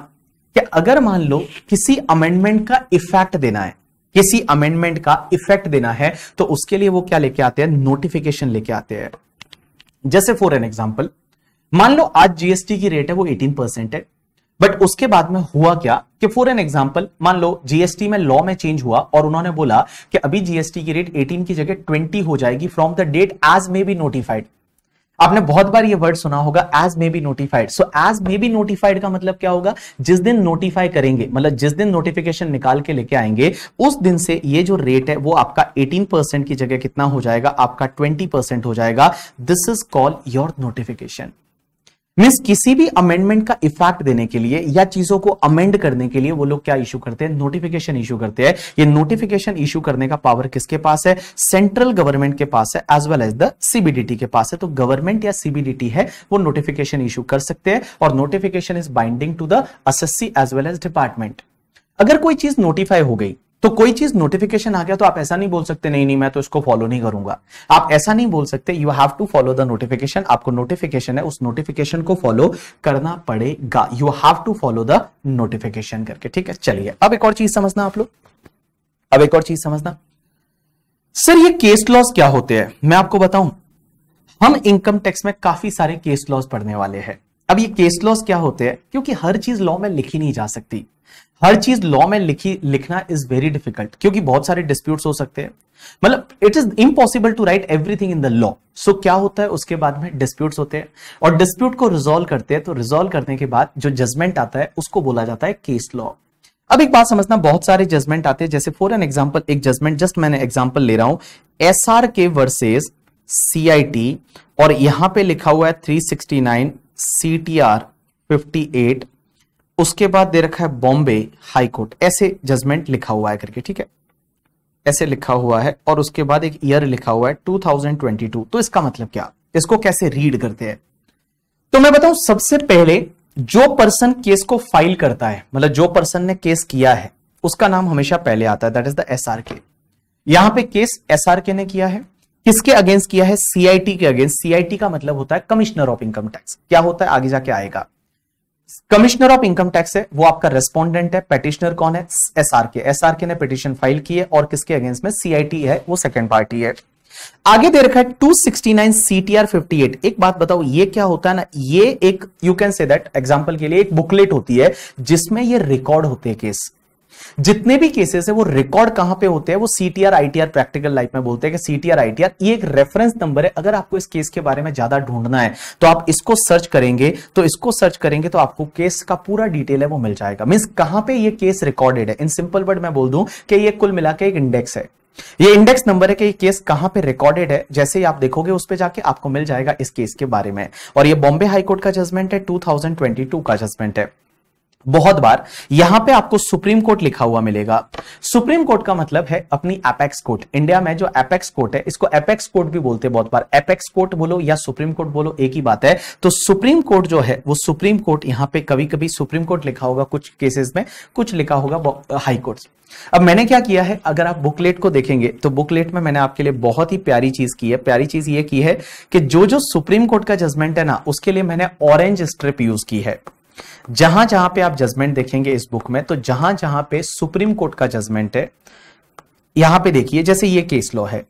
कि अगर मान लो किसी अमेंडमेंट का इफेक्ट देना है किसी अमेंडमेंट का इफेक्ट देना है तो उसके लिए वो क्या लेके आते हैं नोटिफिकेशन लेके आते हैं जैसे फॉर एन एग्जाम्पल मान लो आज जीएसटी की रेट है वो 18 परसेंट है बट उसके बाद में हुआ क्या कि फॉर एन एग्जाम्पल मान लो जीएसटी में लॉ में चेंज हुआ और उन्होंने बोला कि अभी जीएसटी की रेट 18 की जगह 20 हो जाएगी from the date as may be notified आपने बहुत बार ये वर्ड सुना होगा as may be notified so as may be notified का मतलब क्या होगा जिस दिन नोटिफाई करेंगे मतलब जिस दिन नोटिफिकेशन निकाल के लेके आएंगे उस दिन से ये जो रेट है वो आपका 18 परसेंट की जगह कितना हो जाएगा आपका 20 परसेंट हो जाएगा this is call your notification means किसी भी अमेंडमेंट का इफेक्ट देने के लिए या चीजों को अमेंड करने के लिए वो लोग क्या इशू करते हैं नोटिफिकेशन इशू करते हैं ये नोटिफिकेशन इशू करने का पावर किसके पास है सेंट्रल गवर्नमेंट के पास है as well as the CBDT के पास है तो गवर्नमेंट या सीबीडीटी है वो नोटिफिकेशन इशू कर सकते हैं और notification is binding to the S as well as department अगर कोई चीज नोटिफाई हो गई तो कोई चीज नोटिफिकेशन आ गया तो आप ऐसा नहीं बोल सकते नहीं नहीं मैं तो इसको फॉलो नहीं करूंगा आप ऐसा नहीं बोल सकते you have to follow the notification आपको नोटिफिकेशन है उस नोटिफिकेशन को फॉलो करना पड़ेगा you have to follow the notification करके ठीक है चलिए अब एक और चीज समझना आप लोग अब एक और चीज समझना सर ये केस लॉस क्या होते हैं मैं आपको बताऊं हम इनकम टैक्स में काफी सारे केस लॉस पढ़ने वाले हैं अब ये केस लॉस क्या होते हैं क्योंकि हर चीज लॉ में लिखी नहीं जा सकती हर चीज लॉ में लिखी लिखना इज वेरी डिफिकल्ट क्योंकि बहुत सारे डिस्प्यूट्स हो सकते हैं मतलब it is impossible to write everything in the law so क्या होता है उसके बाद में डिस्प्यूट्स होते हैं और डिस्प्यूट को रिजोल्व करते हैं तो रिजोल्व करने के बाद जो जजमेंट आता है उसको बोला जाता है केस लॉ अब एक बात समझना बहुत सारे जजमेंट आते हैं जैसे फॉर एन एग्जाम्पल एक जजमेंट जस्ट मैंने एग्जाम्पल ले रहा हूं S R K versus C I T और यहां पे लिखा हुआ है three sixty nine C T R fifty eight उसके बाद दे रखा है बॉम्बे हाई कोर्ट ऐसे जजमेंट लिखा हुआ है करके ठीक है ऐसे लिखा हुआ है और उसके बाद एक ईयर लिखा हुआ है 2022 तो इसका मतलब क्या इसको कैसे रीड करते हैं तो मैं बताऊं सबसे पहले जो पर्सन केस को फाइल करता है मतलब जो पर्सन ने केस किया है उसका नाम हमेशा पहले आता है that is the S R K यहां पर केस एस आर के ने किया है किसके अगेंस्ट किया है सीआईटी के अगेंस्ट सीआईटी का मतलब होता है कमिश्नर ऑफ इनकम टैक्स क्या होता है आगे जाके आएगा कमिश्नर ऑफ इनकम टैक्स है वो आपका रेस्पॉन्डेंट है पेटिशनर कौन है एसआरके एसआरके ने पिटिशन फाइल की है और किसके अगेंस्ट में सीआईटी है वो सेकेंड पार्टी है आगे दे रखा है 269 सीटीआर 58 एक बात बताओ ये क्या होता है ना ये एक you can say that example के लिए एक बुकलेट होती है जिसमें ये रिकॉर्ड होते हैं केस जितने भी केसेस है वो रिकॉर्ड कहां पे होते हैं वो सीटीआर आईटीआर प्रैक्टिकल लाइफ में बोलते हैं कि सीटीआर आईटीआर ये एक रेफरेंस नंबर है अगर आपको इस केस के बारे में ज्यादा ढूंढना है तो आप इसको सर्च करेंगे तो इसको सर्च करेंगे तो आपको केस का पूरा डिटेल है वो मिल जाएगा मीन्स कहां पर यह केस रिकॉर्डेड है इन सिंपल वर्ड मैं बोल दूं कि ये कुल मिला के एक इंडेक्स है ये इंडेक्स नंबर है कि ये केस कहां पे रिकॉर्डेड है जैसे ही आप देखोगे उस पे जाके आपको मिल जाएगा इस केस के बारे में और ये बॉम्बे हाईकोर्ट का जजमेंट है 2022 का जजमेंट है बहुत बार यहां पे आपको सुप्रीम कोर्ट लिखा हुआ मिलेगा सुप्रीम कोर्ट का मतलब है अपनी एपेक्स कोर्ट इंडिया में जो एपेक्स कोर्ट है इसको एपेक्स कोर्ट भी बोलते हैं बहुत बार एपेक्स कोर्ट बोलो या सुप्रीम कोर्ट बोलो एक ही बात है तो सुप्रीम कोर्ट जो है वो सुप्रीम कोर्ट यहां पे कभी कभी सुप्रीम कोर्ट लिखा होगा कुछ केसेस में कुछ लिखा होगा हाई कोर्ट अब मैंने क्या किया है अगर आप बुकलेट को देखेंगे तो बुकलेट में मैंने आपके लिए बहुत ही प्यारी चीज की है प्यारी चीज ये की है कि जो जो सुप्रीम कोर्ट का जजमेंट है ना उसके लिए मैंने ऑरेंज स्ट्रिप यूज की है जहां जहां पे आप जजमेंट देखेंगे इस बुक में तो जहां जहां पे सुप्रीम कोर्ट का जजमेंट है यहां पे देखिए जैसे ये केस लॉ है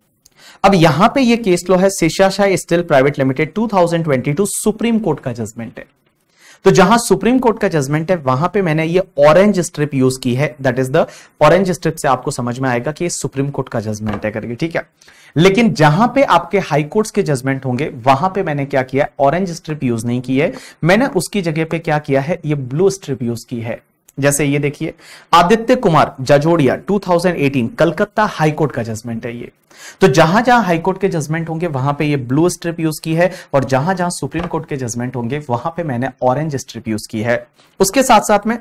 अब यहां पे ये केस लॉ है Seshasayee steel private limited 2022 supreme court का जजमेंट है तो जहां सुप्रीम कोर्ट का जजमेंट है वहां पे मैंने ये ऑरेंज स्ट्रिप यूज की है that is the orange strip से आपको समझ में आएगा कि ये सुप्रीम कोर्ट का जजमेंट है करके ठीक है लेकिन जहां पे आपके हाई कोर्ट्स के जजमेंट होंगे वहां पे मैंने क्या किया ऑरेंज स्ट्रिप यूज नहीं की है मैंने उसकी जगह पे क्या किया है ये ब्लू स्ट्रिप यूज की है जैसे ये देखिए आदित्य कुमार जजोड़िया 2018 कलकत्ता हाईकोर्ट का जजमेंट है ये तो जहां जहां हाईकोर्ट के जजमेंट होंगे वहां पे ये ब्लू स्ट्रिप यूज की है और जहां जहां सुप्रीम कोर्ट के जजमेंट होंगे वहां पे मैंने ऑरेंज स्ट्रिप यूज की है उसके साथ साथ में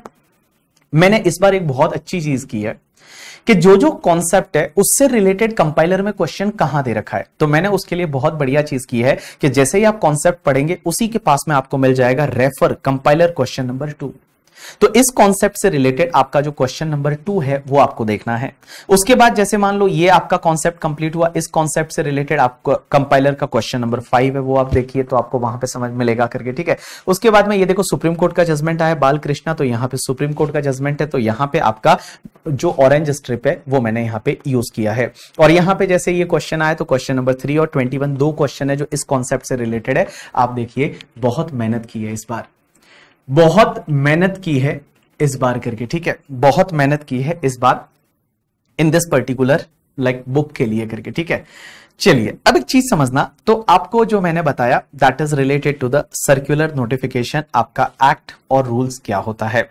मैंने इस बार एक बहुत अच्छी चीज की है कि जो जो कॉन्सेप्ट है उससे रिलेटेड कंपाइलर में क्वेश्चन कहां दे रखा है तो मैंने उसके लिए बहुत बढ़िया चीज की है कि जैसे ही आप कॉन्सेप्ट पढ़ेंगे उसी के पास में आपको मिल जाएगा refer compiler question number two तो इस कॉन्सेप्ट से रिलेटेड आपका जो क्वेश्चन नंबर टू है वो आपको देखना है उसके बाद जैसे मान लो ये आपका कॉन्सेप्ट कंप्लीट हुआ इस कॉन्सेप्ट से रिलेटेड आपको कंपाइलर का क्वेश्चन नंबर फाइव है वो आप देखिए तो आपको वहां पे समझ मिलेगा करके ठीक है उसके बाद में ये देखो सुप्रीम कोर्ट का जजमेंट आया बाल कृष्णा तो यहाँ पे सुप्रीम कोर्ट का जजमेंट है तो यहाँ पे आपका जो ऑरेंज स्ट्रिप है वो मैंने यहाँ पे यूज किया है और यहाँ पे जैसे ये क्वेश्चन आया तो क्वेश्चन नंबर थ्री और ट्वेंटी दो क्वेश्चन है जो इस कॉन्सेप्ट से रिलेटेड है आप देखिए बहुत मेहनत की है इस बार बहुत मेहनत की है इस बार करके ठीक है बहुत मेहनत की है इस बार in this particular like book के लिए करके ठीक है चलिए अब एक चीज समझना तो आपको जो मैंने बताया that is related to the circular notification आपका एक्ट और रूल्स क्या होता है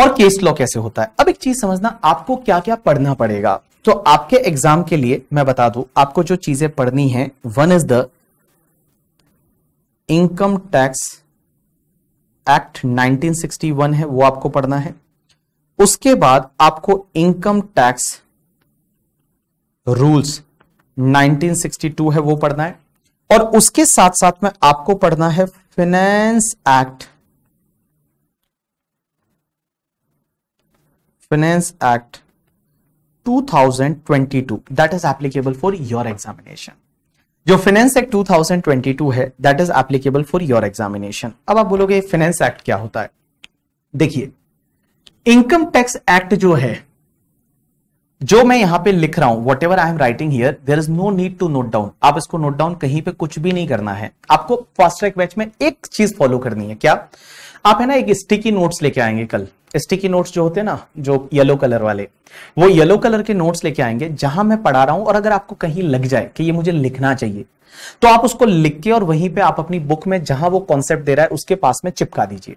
और केस लॉ कैसे होता है अब एक चीज समझना आपको क्या क्या पढ़ना पड़ेगा तो आपके एग्जाम के लिए मैं बता दू आपको जो चीजें पढ़नी है one is the income tax act 1961 है वो आपको पढ़ना है उसके बाद आपको इनकम टैक्स रूल्स 1962 है वो पढ़ना है और उसके साथ साथ में आपको पढ़ना है finance act finance act 2022 that is applicable for your examination जो फाइनेंस एक्ट 2022 है that is applicable for your examination अब आप बोलोगे फिनेंस एक्ट क्या होता है देखिए इनकम टैक्स एक्ट जो है जो मैं यहां पे लिख रहा हूं whatever I am writing here there is no need to note down आप इसको नोट डाउन कहीं पे कुछ भी नहीं करना है आपको फास्ट ट्रैक बैच में एक चीज फॉलो करनी है क्या आप है ना एक स्टिकी नोट्स लेके आएंगे कल स्टिकी नोट्स जो होते हैं ना जो येलो कलर वाले वो येलो कलर के नोट्स लेके आएंगे जहां मैं पढ़ा रहा हूं और अगर आपको कहीं लग जाए कि ये मुझे लिखना चाहिए तो आप उसको लिख के और वहीं पे आप अपनी बुक में जहां वो कॉन्सेप्ट दे रहा है उसके पास में चिपका दीजिए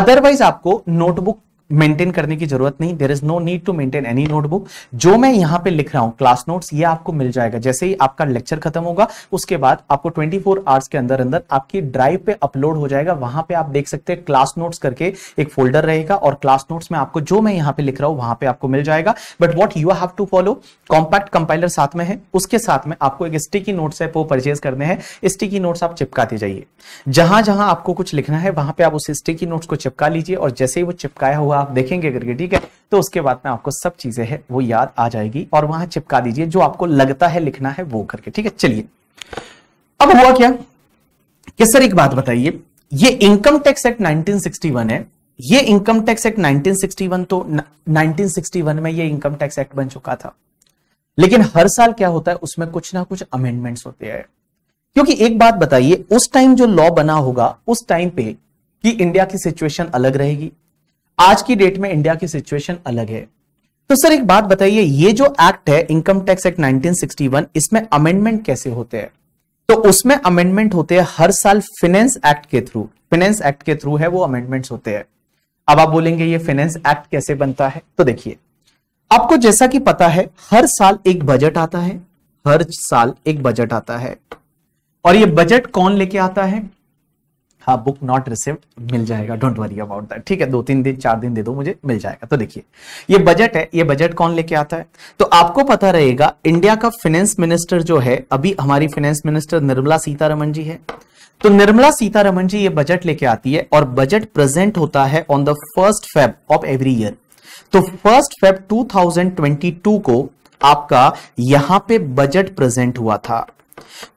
अदरवाइज आपको नोटबुक मेंटेन करने की जरूरत नहीं there is no need to maintain any notebook जो मैं यहाँ पे लिख रहा हूँ क्लास नोट्स ये आपको मिल जाएगा जैसे ही आपका लेक्चर खत्म होगा उसके बाद आपको 24 फोर आवर्स के अंदर अंदर आपकी ड्राइव पे अपलोड हो जाएगा वहां पे आप देख सकते हैं क्लास नोट्स करके एक फोल्डर रहेगा और क्लास नोट्स में आपको जो मैं यहाँ पे लिख रहा हूँ वहां पे आपको मिल जाएगा but what you have to follow compact compiler साथ में है उसके साथ में आपको एक स्टिकी नोट्स है वो परचेज करने हैं स्टिकी नोट्स आप चिपकाते जाइए जहां जहां आपको कुछ लिखना है वहां पर आप उस स्टिकी नोट्स को चिपका लीजिए और जैसे ही वो चिपकाया हुआ आप देखेंगे करके ठीक है तो उसके बाद में आपको सब चीजें है वो याद आ जाएगी और वहां चिपका दीजिए जो आपको लगता है लिखना है वो करके ठीक है चलिए अब हुआ क्या कि सर एक बात बताइए ये इनकम टैक्स एक्ट 1961 है ये इनकम टैक्स एक्ट 1961 तो 1961 में ये इनकम टैक्स एक्ट बन चुका था लेकिन हर साल क्या होता है उसमें कुछ ना कुछ अमेंडमेंट्स होते हैं क्योंकि एक बात बताइए उस टाइम जो लॉ बना होगा उस टाइम पे कि इंडिया की सिचुएशन अलग रहेगी आज की डेट में इंडिया की सिचुएशन अलग है तो सर एक बात बताइए ये जो एक्ट है इनकम टैक्स एक्ट 1961 इसमें अमेंडमेंट कैसे होते हैं तो उसमें अमेंडमेंट होते हैं हर साल फिनेंस एक्ट के थ्रू फिनेंस एक्ट के थ्रू है वो अमेंडमेंट्स होते हैं अब आप बोलेंगे ये फिनेंस एक्ट कैसे बनता है तो देखिए आपको जैसा कि पता है हर साल एक बजट आता है हर साल एक बजट आता है और ये बजट कौन लेके आता है हाँ बुक नॉट रिसिव्ड मिल जाएगा डोंट वरी अबाउट दैट ठीक है दो तीन दिन चार दिन दे दो मुझे मिल जाएगा तो देखिए ये बजट है ये बजट कौन लेके आता है तो आपको पता रहेगा इंडिया का फाइनेंस मिनिस्टर जो है अभी हमारी फाइनेंस मिनिस्टर निर्मला सीतारमन जी है तो निर्मला सीतारमन जी ये बजट लेके आती है और बजट प्रेजेंट होता है on the first Feb of every year तो फर्स्ट फेब 2022 को आपका यहां पे बजट प्रेजेंट हुआ था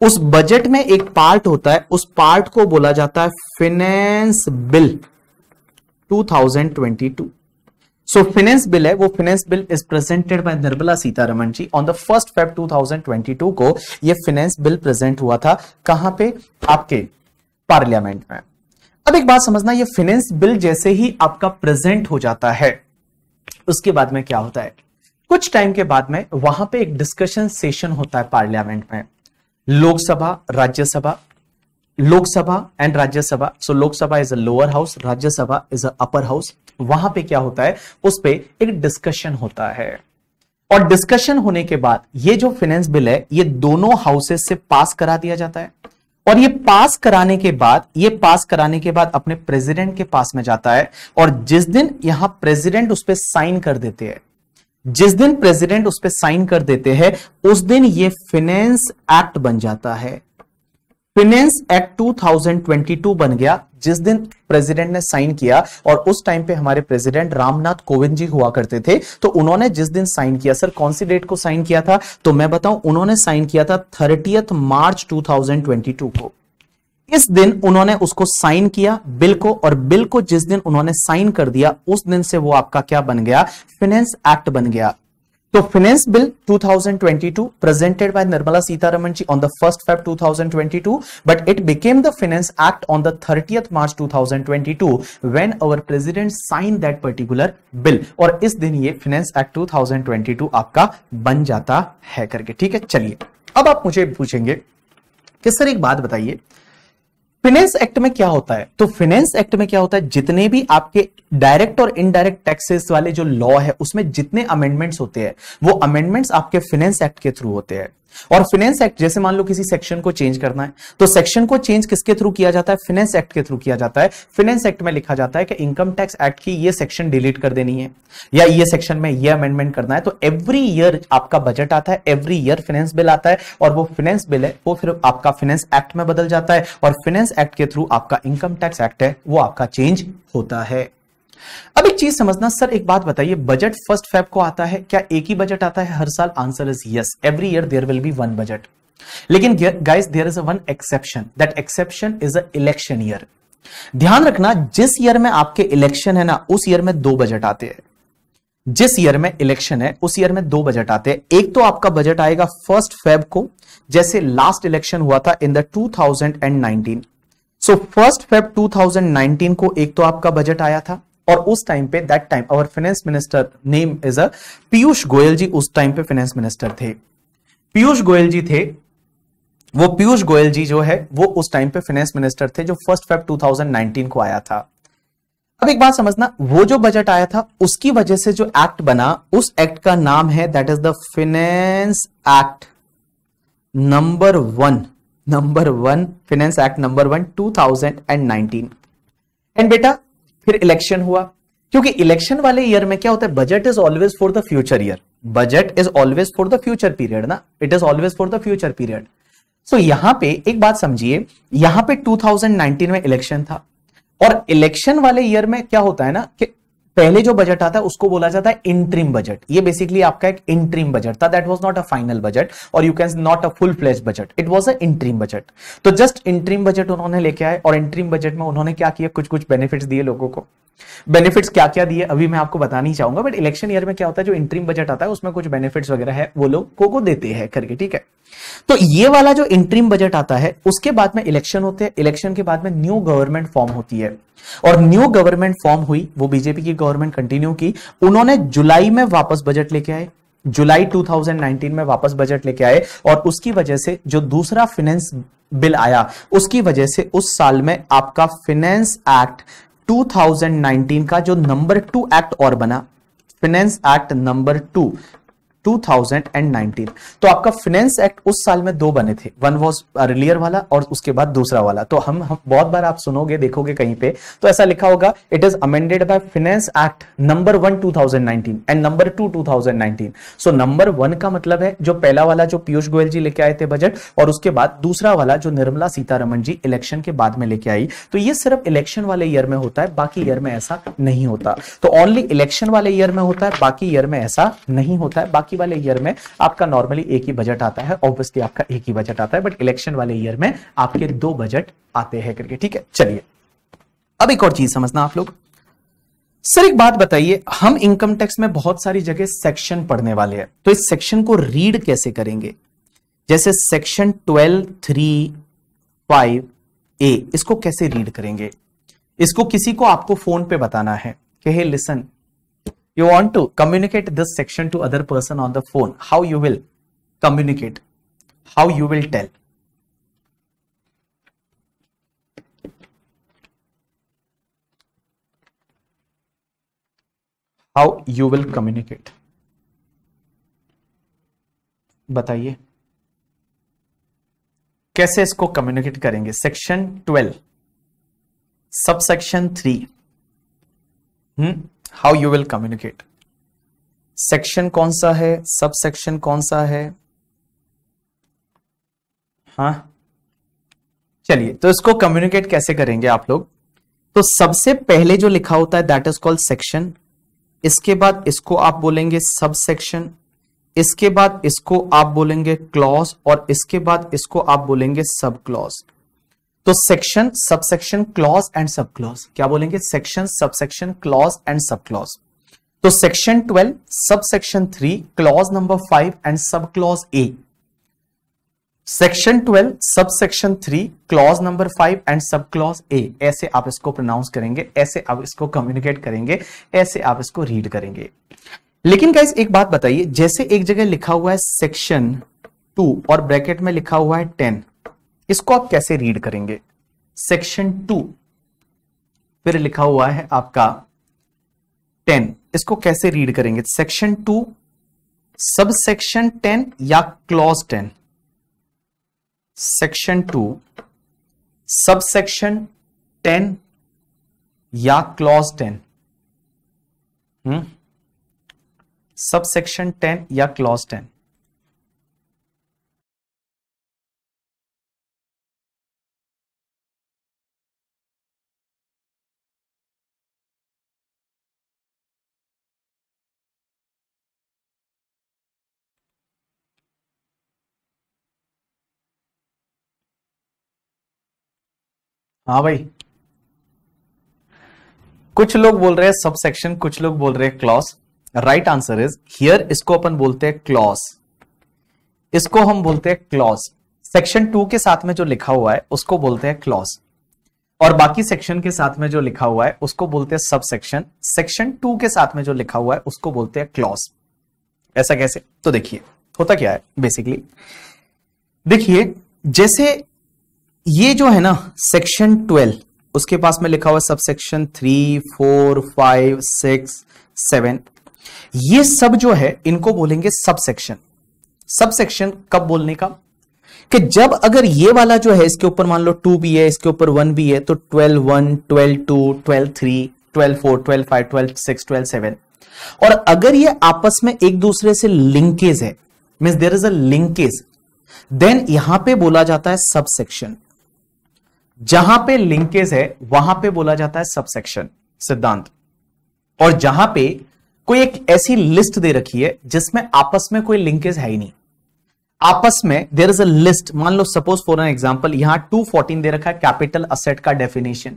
उस बजट में एक पार्ट होता है उस पार्ट को बोला जाता है finance bill 2022 so finance bill है वो finance bill is presented by Nirmala Sitharaman ji on the first Feb 2022 को ये फिनेंस बिल प्रेजेंट हुआ था कहां पे आपके पार्लियामेंट में अब एक बात समझना ये फिनेंस बिल जैसे ही आपका प्रेजेंट हो जाता है उसके बाद में क्या होता है कुछ टाइम के बाद में वहां पे एक डिस्कशन सेशन होता है पार्लियामेंट में Lok Sabha Rajya Sabha Lok Sabha and Rajya Sabha so Lok Sabha is a lower house Rajya Sabha is a upper house वहां पे क्या होता है उस पर एक डिस्कशन होता है और डिस्कशन होने के बाद ये जो फाइनेंस बिल है ये दोनों हाउसेस से पास करा दिया जाता है और ये पास कराने के बाद ये पास कराने के बाद अपने प्रेसिडेंट के पास में जाता है और जिस दिन यहां प्रेसिडेंट उस पर साइन कर देते हैं जिस दिन प्रेसिडेंट उस पर साइन कर देते हैं उस दिन ये फिनेंस एक्ट बन जाता है फिनेंस एक्ट 2022 बन गया जिस दिन प्रेसिडेंट ने साइन किया और उस टाइम पे हमारे प्रेसिडेंट रामनाथ कोविंद जी हुआ करते थे तो उन्होंने जिस दिन साइन किया सर कौन सी डेट को साइन किया था तो मैं बताऊं उन्होंने साइन किया था थर्टियथ मार्च 2022 को किस दिन उन्होंने उसको साइन किया बिल को और बिल को जिस दिन उन्होंने साइन कर दिया उस दिन से वो आपका क्या बन गया फाइनेंस एक्ट बन गया तो finance bill 2022 presented by Nirmala Sitharaman ji on the first Feb 2022 but it became the finance act on the thirty March 2022 thousand our president sign that particular bill और इस दिन ये फाइनेंस एक्ट 2022 आपका बन जाता है करके ठीक है चलिए अब आप मुझे पूछेंगे कि सर एक बात बताइए फिनेंस एक्ट में क्या होता है तो फिनेंस एक्ट में क्या होता है जितने भी आपके डायरेक्ट और इनडायरेक्ट टैक्सेस वाले जो लॉ है उसमें जितने अमेंडमेंट्स होते हैं वो अमेंडमेंट्स आपके फिनेंस एक्ट के थ्रू होते हैं और फिनेंस एक्ट जैसे मान लो किसी सेक्शन को चेंज करना है तो सेक्शन को चेंज किसके थ्रू किया जाता है फिनेंस एक्ट के थ्रू किया जाता है फिनेंस एक्ट में लिखा जाता है कि इनकम टैक्स एक्ट की ये सेक्शन डिलीट कर देनी है या ये सेक्शन में ये अमेंडमेंट करना है तो एवरी ईयर आपका बजट आता है एवरी ईयर फिनेंस बिल आता है और वो फिनेंस बिल है वो फिर आपका फिनेंस एक्ट में बदल जाता है और फिनेंस एक्ट के थ्रू आपका इनकम टैक्स एक्ट है वो आपका चेंज होता है अब एक चीज समझना सर एक बात बताइए बजट फर्स्ट फेब को आता है क्या एक ही बजट आता है हर साल answer is yes every year there will be one budget लेकिन guys there is a one exception that exception is a election year ध्यान रखना जिस ईयर में आपके इलेक्शन है ना उस ईयर में दो बजट आते हैं जिस ईयर में इलेक्शन है उस ईयर में दो बजट आते हैं एक तो आपका बजट आएगा फर्स्ट फेब को जैसे लास्ट इलेक्शन हुआ था in the 2019 so first Feb 2019 को एक तो आपका बजट आया था और उस टाइम पे that time our finance minister name is a Piyush Goyal ji उस टाइम पे फाइनेंस मिनिस्टर थे पीयूष गोयल जी थे वो पीयूष गोयल जी जो है वो उस टाइम पे फाइनेंस मिनिस्टर थे जो फर्स्ट फेब 2019 को आया था अब एक बात समझना वो जो बजट आया था उसकी वजह से जो एक्ट बना उस एक्ट का नाम है that is the finance act number one number one finance act number one 2019 and बेटा फिर इलेक्शन हुआ क्योंकि इलेक्शन वाले ईयर में क्या होता है budget is always for the future year budget is always for the future period ना it is always for the future period so यहां पे एक बात समझिए यहां पे 2019 में इलेक्शन था और इलेक्शन वाले ईयर में क्या होता है ना कि पहले जो बजट आता है उसको बोला जाता है इंट्रीम बजट ये बेसिकली आपका एक इंट्रीम बजट था that was not a final budget और you can not a full fledge budget it was a interim budget तो जस्ट इंट्रीम बजट उन्होंने लेके आए और इंट्रीम बजट में उन्होंने क्या किया कुछ कुछ बेनिफिट्स दिए लोगों को बेनिफिट्स क्या क्या दिए अभी मैं आपको बता नहीं चाहूंगा बट इलेक्शन ईयर में क्या होता है जो इंट्रीम बजट आता है उसमें कुछ बेनिफिट्स वगैरह है वो लोग को, को देते हैं करके ठीक है तो ये वाला जो इंट्रीम बजट आता है उसके बाद में इलेक्शन होते हैं इलेक्शन के बाद में न्यू गवर्नमेंट फॉर्म होती है और न्यू गवर्नमेंट फॉर्म हुई वो बीजेपी की गवर्नमेंट कंटिन्यू की उन्होंने जुलाई में वापस बजट लेके आए जुलाई 2019 में वापस बजट लेके आए और उसकी वजह से जो दूसरा फिनेंस बिल आया उसकी वजह से उस साल में आपका फिनेंस एक्ट 2019 का जो नंबर टू एक्ट और बना फिनेंस एक्ट नंबर टू 2019 तो आपका फिनेंस एक्ट उस साल में दो बने थे वन वॉज अर्लियर वाला और उसके बाद दूसरा वाला तो हम, हम बहुत बार आप सुनोगे देखोगे कहीं पे तो ऐसा लिखा होगा it is amended by finance act number one 2019 and number two 2019 so number one का मतलब है जो पहला वाला जो पीयूष गोयल जी लेके आए थे बजट और उसके बाद दूसरा वाला जो निर्मला सीतारमन जी इलेक्शन के बाद में लेके आई तो ये सिर्फ इलेक्शन वाले ईयर में होता है बाकी ईयर में ऐसा नहीं होता तो ओनली इलेक्शन वाले ईयर में होता है बाकी ईयर में ऐसा नहीं होता है बाकी बाकी वाले ईयर में आपका नॉर्मली एक ही बजट आता है ऑब्वियसली आपका एक ही बजट आता है बट इलेक्शन वाले ईयर में आपके दो बजट आते हैं करके ठीक है चलिए अब एक और चीज समझना आप लोग सर एक बात बताइए हम इनकम टैक्स में बहुत सारी जगह सेक्शन पढ़ने वाले हैं तो इस सेक्शन को रीड कैसे करेंगे जैसे section twelve three five A इसको कैसे रीड करेंगे इसको किसी को आपको फोन पे बताना है कि hey listen you want to communicate this section to other person on the phone how you will communicate how you will tell how you will communicate बताइए कैसे इसको कम्युनिकेट करेंगे section twelve sub section three how you will communicate section कौन सा है sub section कौन सा है हाँ चलिए तो इसको कम्युनिकेट कैसे करेंगे आप लोग तो सबसे पहले जो लिखा होता है दैट इज कॉल्ड सेक्शन इसके बाद इसको आप बोलेंगे सब सेक्शन इसके बाद इसको आप बोलेंगे क्लॉज और इसके बाद इसको आप बोलेंगे सब क्लॉज तो section subsection clause and sub clause क्या बोलेंगे section subsection clause and sub clause तो section twelve sub section three clause number five and sub clause A section twelve sub section three clause number five and sub clause A ऐसे आप इसको pronounce करेंगे ऐसे आप इसको communicate करेंगे ऐसे आप इसको रीड करेंगे लेकिन गाइस एक बात बताइए जैसे एक जगह लिखा हुआ है सेक्शन टू और ब्रैकेट में लिखा हुआ है टेन इसको आप कैसे रीड करेंगे सेक्शन टू फिर लिखा हुआ है आपका टेन इसको कैसे रीड करेंगे section two sub section ten या clause ten section two sub section ten या clause ten sub section ten या क्लॉज टेन हाँ भाई कुछ लोग बोल रहे हैं सब सेक्शन कुछ लोग बोल रहे हैं clause right answer is here इसको अपन बोलते हैं क्लॉस इसको हम बोलते हैं क्लॉस सेक्शन टू के साथ में जो लिखा हुआ है उसको बोलते हैं क्लॉस और बाकी सेक्शन के साथ में जो लिखा हुआ है उसको बोलते हैं सब सेक्शन सेक्शन टू के साथ में जो लिखा हुआ है उसको बोलते हैं क्लॉस ऐसा कैसे तो देखिए होता क्या है बेसिकली देखिए जैसे ये जो है ना सेक्शन ट्वेल्व उसके पास में लिखा हुआ sub section three four five six seven ये सब जो है इनको बोलेंगे सब सेक्शन सब सेक्शन कब बोलने का कि जब अगर ये वाला जो है इसके ऊपर मान लो टू भी है इसके ऊपर वन भी है तो twelve one twelve two twelve three twelve four twelve five twelve six twelve seven और अगर ये आपस में एक दूसरे से लिंकेज है mean there is a linkage then यहां पे बोला जाता है सब सेक्शन जहां पे लिंकेज है वहां पे बोला जाता है सबसेक्शन सिद्धांत और जहां पे कोई एक ऐसी लिस्ट दे रखी है जिसमें आपस में कोई लिंकेज है ही नहीं आपस में देर इज अ लिस्ट मान लो सपोज फॉर एन एग्जाम्पल यहां टू दे रखा है कैपिटल असेट का डेफिनेशन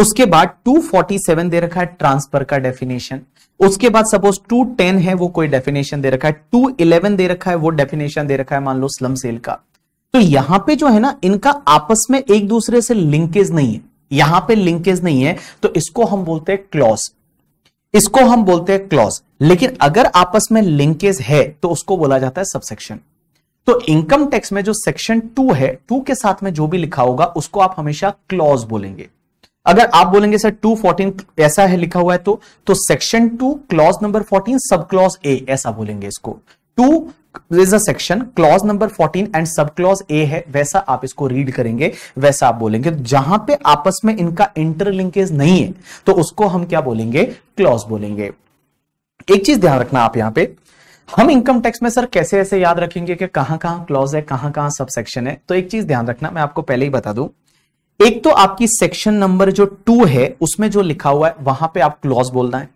उसके बाद 247 दे रखा है ट्रांसफर का डेफिनेशन उसके बाद सपोज 210 है वो कोई डेफिनेशन दे रखा है 211 दे रखा है वो डेफिनेशन दे रखा है मान लो स्लम सेल का तो यहां पे जो है ना इनका आपस में एक दूसरे से लिंकेज नहीं है यहां पे लिंकेज नहीं है तो इसको हम बोलते हैं क्लॉज इसको हम बोलते हैं क्लॉज लेकिन अगर आपस में लिंकेज है तो उसको बोला जाता है सबसेक्शन तो इनकम टैक्स में जो सेक्शन टू है टू के साथ में जो भी लिखा होगा उसको आप हमेशा क्लॉज बोलेंगे अगर आप बोलेंगे सर टू फोर्टीन ऐसा है लिखा हुआ है तो तो section two clause number fourteen sub clause A ऐसा बोलेंगे इसको two is a section clause number 14 and sub clause A है वैसा आप इसको रीड करेंगे वैसा आप बोलेंगे तो जहां पे आपस में इनका इंटरलिंकेज नहीं है तो उसको हम क्या बोलेंगे क्लॉज बोलेंगे एक चीज ध्यान रखना आप यहां पे हम इनकम टैक्स में सर कैसे ऐसे याद रखेंगे कि कहां कहां क्लॉज है कहां कहां सब सेक्शन है तो एक चीज ध्यान रखना मैं आपको पहले ही बता दूं एक तो आपकी सेक्शन नंबर जो टू है उसमें जो लिखा हुआ है वहां पे आप क्लॉज बोलना है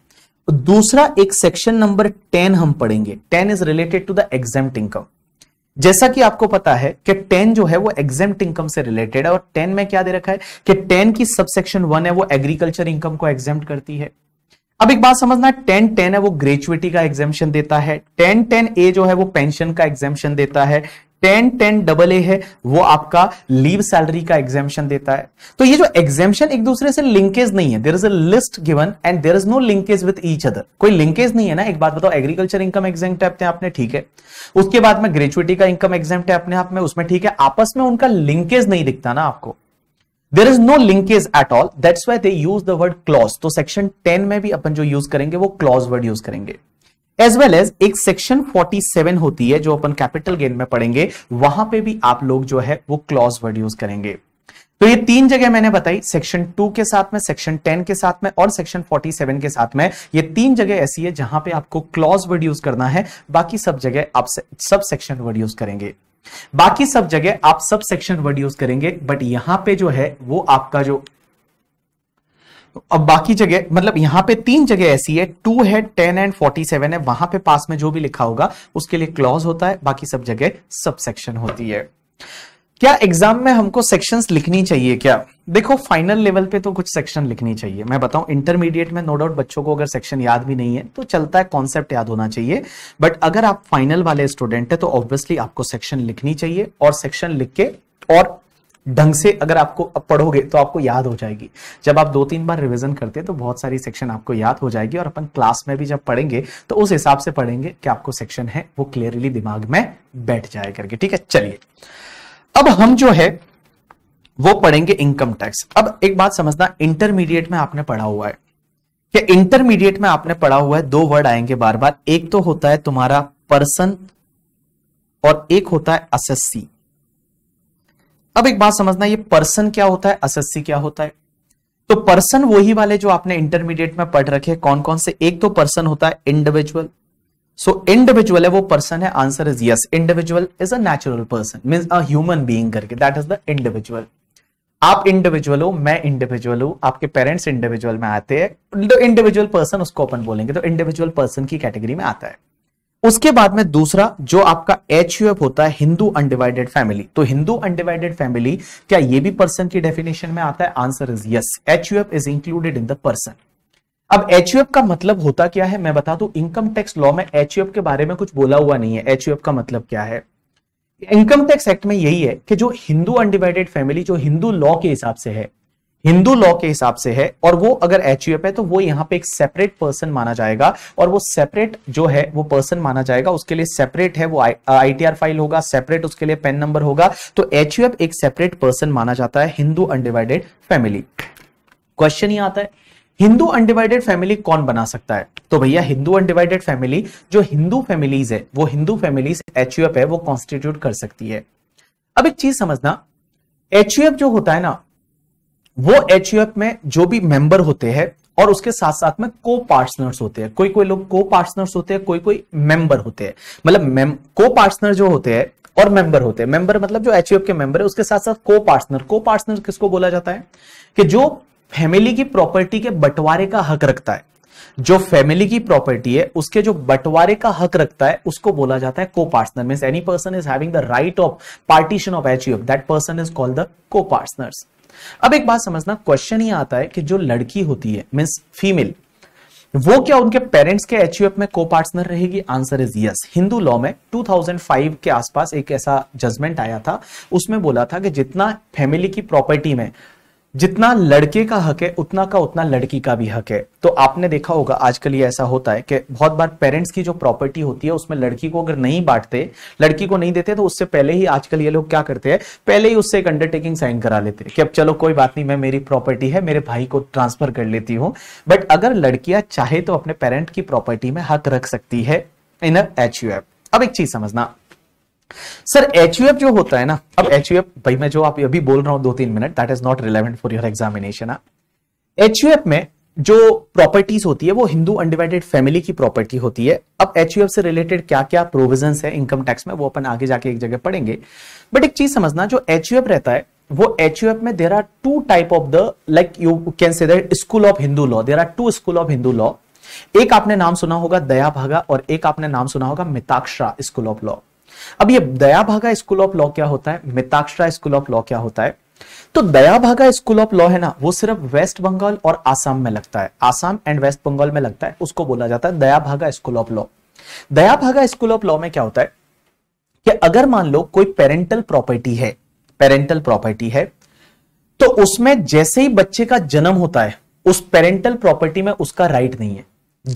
तो दूसरा एक सेक्शन नंबर टेन हम पढ़ेंगे ten is related to the exempt income जैसा कि आपको पता है कि टेन जो है वो एग्जेम्ट इनकम से रिलेटेड है और टेन में क्या दे रखा है कि टेन की सबसेक्शन वन है वो एग्रीकल्चर इनकम को एग्जाम करती है अब एक बात समझना टेन टेन है वो ग्रेचुएटी का एग्जामेशन देता है टेन टेन ए जो है वो पेंशन का एग्जामेशन देता है टेन टेन डबल ए है वो आपका लीव सैलरी का एग्जामेशन देता है तो ये जो एग्जामेशन एक दूसरे से लिंकेज नहीं है there is a list given and there is no linkage with each other कोई लिंकेज नहीं है ना एक बात बताओ एग्रीकल्चर इनकम एग्जाम टाइप आपने ठीक है उसके बाद में ग्रेचुएटी का इनकम एग्जाम टाइप अपने आप में उसमें ठीक है आपस में उनका लिंकेज नहीं दिखता ना आपको there is no linkage at all that's why they use the word clause तो section 10 में भी अपन जो use करेंगे वो clause word use करेंगे as well as एक section 47 होती है जो अपन कैपिटल गेन में पढ़ेंगे वहां पर भी आप लोग जो है वो क्लॉज वर्ड यूज करेंगे तो ये तीन जगह मैंने बताई सेक्शन टू के साथ में सेक्शन टेन के साथ में और सेक्शन फोर्टी सेवन के साथ में ये तीन जगह ऐसी है जहां पे आपको क्लॉज वर्ड यूज करना है बाकी सब जगह आप सब सेक्शन वर्ड यूज करेंगे बाकी सब जगह आप सब सेक्शन वर्ड यूज करेंगे बट यहां पे जो है वो आपका जो अब बाकी जगह मतलब यहां पे तीन जगह ऐसी है टू है टेन एंड फोर्टी सेवन है वहां पे पास में जो भी लिखा होगा उसके लिए क्लॉज होता है बाकी सब जगह सब सेक्शन होती है क्या एग्जाम में हमको सेक्शंस लिखनी चाहिए क्या देखो फाइनल लेवल पे तो कुछ सेक्शन लिखनी चाहिए मैं बताऊं इंटरमीडिएट में नो डाउट बच्चों को अगर सेक्शन याद भी नहीं है तो चलता है कॉन्सेप्ट याद होना चाहिए बट अगर आप फाइनल वाले स्टूडेंट है तो ऑब्वियसली आपको सेक्शन लिखनी चाहिए और सेक्शन लिख के और ढंग से अगर आपको पढ़ोगे तो आपको याद हो जाएगी जब आप दो तीन बार रिवीजन करते हैं तो बहुत सारी सेक्शन आपको याद हो जाएगी और अपन क्लास में भी जब पढ़ेंगे तो उस हिसाब से पढ़ेंगे कि आपको सेक्शन है वो क्लियरली दिमाग में बैठ जाए करके ठीक है चलिए अब हम जो है वो पढ़ेंगे इनकम टैक्स अब एक बात समझना इंटरमीडिएट में आपने पढ़ा हुआ है कि इंटरमीडिएट में आपने पढ़ा हुआ है दो वर्ड आएंगे बार बार एक तो होता है तुम्हारा पर्सन और एक होता है असेसी अब एक बात समझना ये पर्सन क्या होता है असेसी क्या होता है तो पर्सन वही वाले जो आपने इंटरमीडिएट में पढ़ रखे कौन कौन से एक तो पर्सन होता है इंडिविजुअल सो इंडिविजुअल है वो पर्सन है answer is yes individual is a natural person mean a human being करके दैट इज द इंडिविजुअल आप इंडिविजुअल हो मैं इंडिविजुअल हूं आपके पेरेंट्स इंडिविजुअल में आते हैं तो इंडिविजुअल पर्सन उसको अपन बोलेंगे तो इंडिविजुअल पर्सन की कैटेगरी में आता है उसके बाद में दूसरा जो आपका एच होता है हिंदू अनडिवाइडेड फैमिली तो हिंदू अनडिवाइडेड फैमिली क्या ये भी पर्सन की डेफिनेशन में आता है answer is yes H is included in the person अब एच का मतलब होता क्या है मैं बता दू इनकम टैक्स लॉ में एच के बारे में कुछ बोला हुआ नहीं है एच का मतलब क्या है इनकम टैक्स एक्ट में यही है कि जो हिंदू अनडिवाइडेड फैमिली जो हिंदू लॉ के हिसाब से है हिंदू लॉ के हिसाब से है और वो अगर एच है तो वो यहाँ पे एक सेपरेट पर्सन माना जाएगा और वो सेपरेट जो है वो पर्सन माना जाएगा उसके लिए सेपरेट है वो आईटीआर फाइल uh, होगा सेपरेट उसके लिए पेन नंबर होगा तो एच एक सेपरेट पर्सन माना जाता है हिंदू अनडिवाइडेड फैमिली क्वेश्चन ही आता है हिंदू अनडिवाइडेड फैमिली कौन बना सकता है तो भैया हिंदू अनडिवाइडेड फैमिली जो हिंदू फैमिलीज है वो हिंदू फैमिलीज एच है वो कॉन्स्टिट्यूट कर सकती है अब एक चीज समझना एच जो होता है ना वो एच में जो भी मेंबर होते हैं और उसके साथ साथ में को पार्टनर्स होते हैं कोई कोई लोग को पार्टनर्स होते हैं कोई कोई मेंबर होते हैं मतलब को पार्टनर जो होते हैं और मेंबर होते हैं मेंबर मतलब जो एच के मेंबर है उसके साथ साथ को पार्टनर को पार्टनर किसको बोला जाता है कि जो फैमिली की प्रॉपर्टी के बंटवारे का हक रखता है जो फैमिली की प्रॉपर्टी है उसके जो बंटवारे का हक रखता है उसको बोला जाता है co partner mean any person is having the right of partition of H that person is called the co partners अब एक बात समझना क्वेश्चन ही आता है कि जो लड़की होती है मीन फीमेल वो क्या उनके पेरेंट्स के एच में को पार्टनर रहेगी answer is yes Hindu law में 2005 के आसपास एक ऐसा जजमेंट आया था उसमें बोला था कि जितना फैमिली की प्रॉपर्टी में जितना लड़के का हक है उतना का उतना लड़की का भी हक है तो आपने देखा होगा आजकल ये ऐसा होता है कि बहुत बार पेरेंट्स की जो प्रॉपर्टी होती है उसमें लड़की को अगर नहीं बांटते लड़की को नहीं देते तो उससे पहले ही आजकल ये लोग क्या करते हैं पहले ही उससे एक अंडरटेकिंग साइन करा लेते हैं कि अब चलो कोई बात नहीं मैं मेरी प्रॉपर्टी है मेरे भाई को ट्रांसफर कर लेती हूँ बट अगर लड़कियां चाहे तो अपने पेरेंट की प्रॉपर्टी में हक रख सकती है इन एच यू एफ अब एक चीज समझना सर एच जो होता है ना अब एच भाई मैं जो आप अभी बोल रहा हूं दो तीन minute that is not relevant for your examination H में जो प्रॉपर्टीज होती है वो हिंदू अनडिवाइडेड फैमिली की प्रॉपर्टी होती है अब एच से रिलेटेड क्या क्या प्रोविजन है इनकम टैक्स में वो अपन आगे जाके एक जगह पढ़ेंगे बट एक चीज समझना जो एच रहता है वो एच में there are two type of the like you can say that school of Hindu law there are two school of Hindu law एक आपने नाम सुना होगा दया भागा और एक आपने नाम सुना होगा मिताक्षरा स्कूल ऑफ लॉ अब ये दया भागा स्कूल ऑफ लॉ क्या होता है मिताक्षरा स्कूल ऑफ लॉ क्या होता है तो दया भागा स्कूल ऑफ लॉ है ना वो सिर्फ वेस्ट बंगाल और आसाम में लगता है आसाम एंड वेस्ट बंगाल में लगता है उसको बोला जाता है दया भागा स्कूल ऑफ लॉ दया भागा स्कूल ऑफ लॉ में क्या होता है कि अगर मान लो कोई पेरेंटल प्रॉपर्टी है पेरेंटल प्रॉपर्टी है तो उसमें जैसे ही बच्चे का जन्म होता है उस पेरेंटल प्रॉपर्टी में उसका राइट नहीं है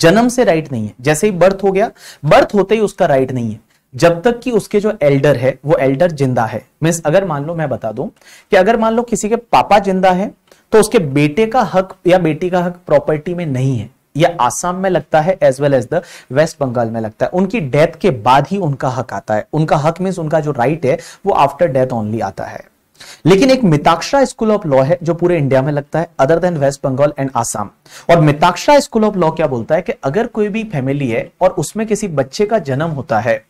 जन्म से राइट नहीं है जैसे ही बर्थ हो गया बर्थ होते ही उसका राइट नहीं है जब तक कि उसके जो एल्डर है वो एल्डर जिंदा है मीन्स अगर मान लो मैं बता दूं कि अगर मान लो किसी के पापा जिंदा है तो उसके बेटे का हक या बेटी का हक प्रॉपर्टी में नहीं है यह आसाम में लगता है as well as the West Bengal में लगता है उनकी डेथ के बाद ही उनका हक आता है उनका हक मीन्स उनका जो राइट है वो आफ्टर डेथ ओनली आता है लेकिन एक मिताक्षरा स्कूल ऑफ लॉ है जो पूरे इंडिया में लगता है other than West Bengal and Assam और मिताक्षरा स्कूल ऑफ लॉ क्या बोलता है कि अगर कोई भी फैमिली है और उसमें किसी बच्चे का जन्म होता है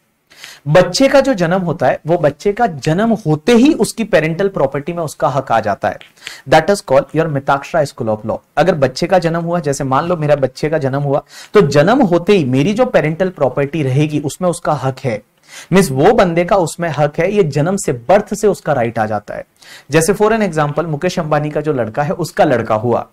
बच्चे का जो जन्म होता है वो बच्चे का जन्म होते ही उसकी पेरेंटल प्रॉपर्टी में उसका हक आ जाता है that is called your Mitakshara school of law अगर बच्चे का जन्म हुआ जैसे मान लो मेरा बच्चे का जन्म हुआ तो जन्म होते ही मेरी जो पेरेंटल प्रॉपर्टी रहेगी उसमें उसका हक है मीन्स वो बंदे का उसमें हक है ये जन्म से बर्थ से उसका राइट आ जाता है जैसे for an example Mukesh Ambani का जो लड़का है उसका लड़का हुआ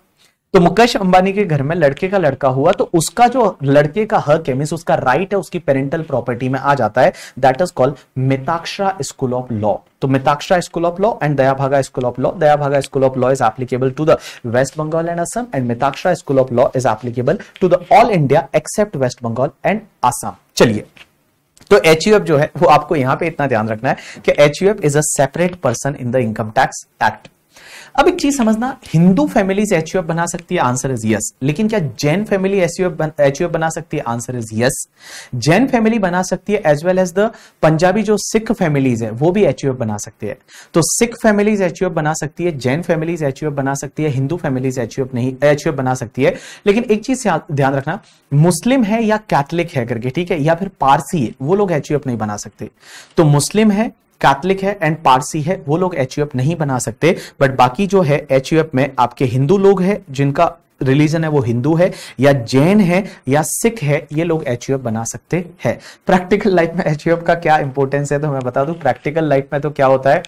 तो मुकेश अंबानी के घर में लड़के का लड़का हुआ तो उसका जो लड़के का हक है मीन उसका राइट है उसकी पेरेंटल प्रॉपर्टी में आ जाता है that is called Mitakshara school of law तो Mitakshara school of law and Dayabhaga school of law Dayabhaga school of law is applicable to the West Bengal and Assam and Mitakshara school of law is applicable to the all India except West Bengal and Assam चलिए तो H जो है वो आपको यहां पे इतना ध्यान रखना है कि H is a separate person in the income tax act अब एक चीज समझना हिंदू फैमिलीज एच बना सकती है आंसर इज यस लेकिन क्या जैन फैमिली एच यू बना सकती है answer is yes Jain family बना सकती है as well as the Punjabi जो सिख फैमिलीज है वो भी एच बना सकती है तो सिख फैमिलीज एच बना सकती है जैन फैमिलीज एच बना सकती है हिंदू फैमिलीज एच नहीं एच बना सकती है लेकिन एक चीज ध्यान रखना मुस्लिम है या कैथलिक है करके ठीक है या फिर पारसी है वो लोग एच नहीं बना सकते तो मुस्लिम है कैथलिक है एंड पारसी है वो लोग एच नहीं बना सकते बट बाकी जो है एच में आपके हिंदू लोग हैं जिनका रिलीजन है वो हिंदू है या जैन है या सिख है ये लोग एच बना सकते हैं प्रैक्टिकल लाइफ में एच का क्या इंपोर्टेंस है तो मैं बता दू प्रैक्टिकल लाइफ में तो क्या होता है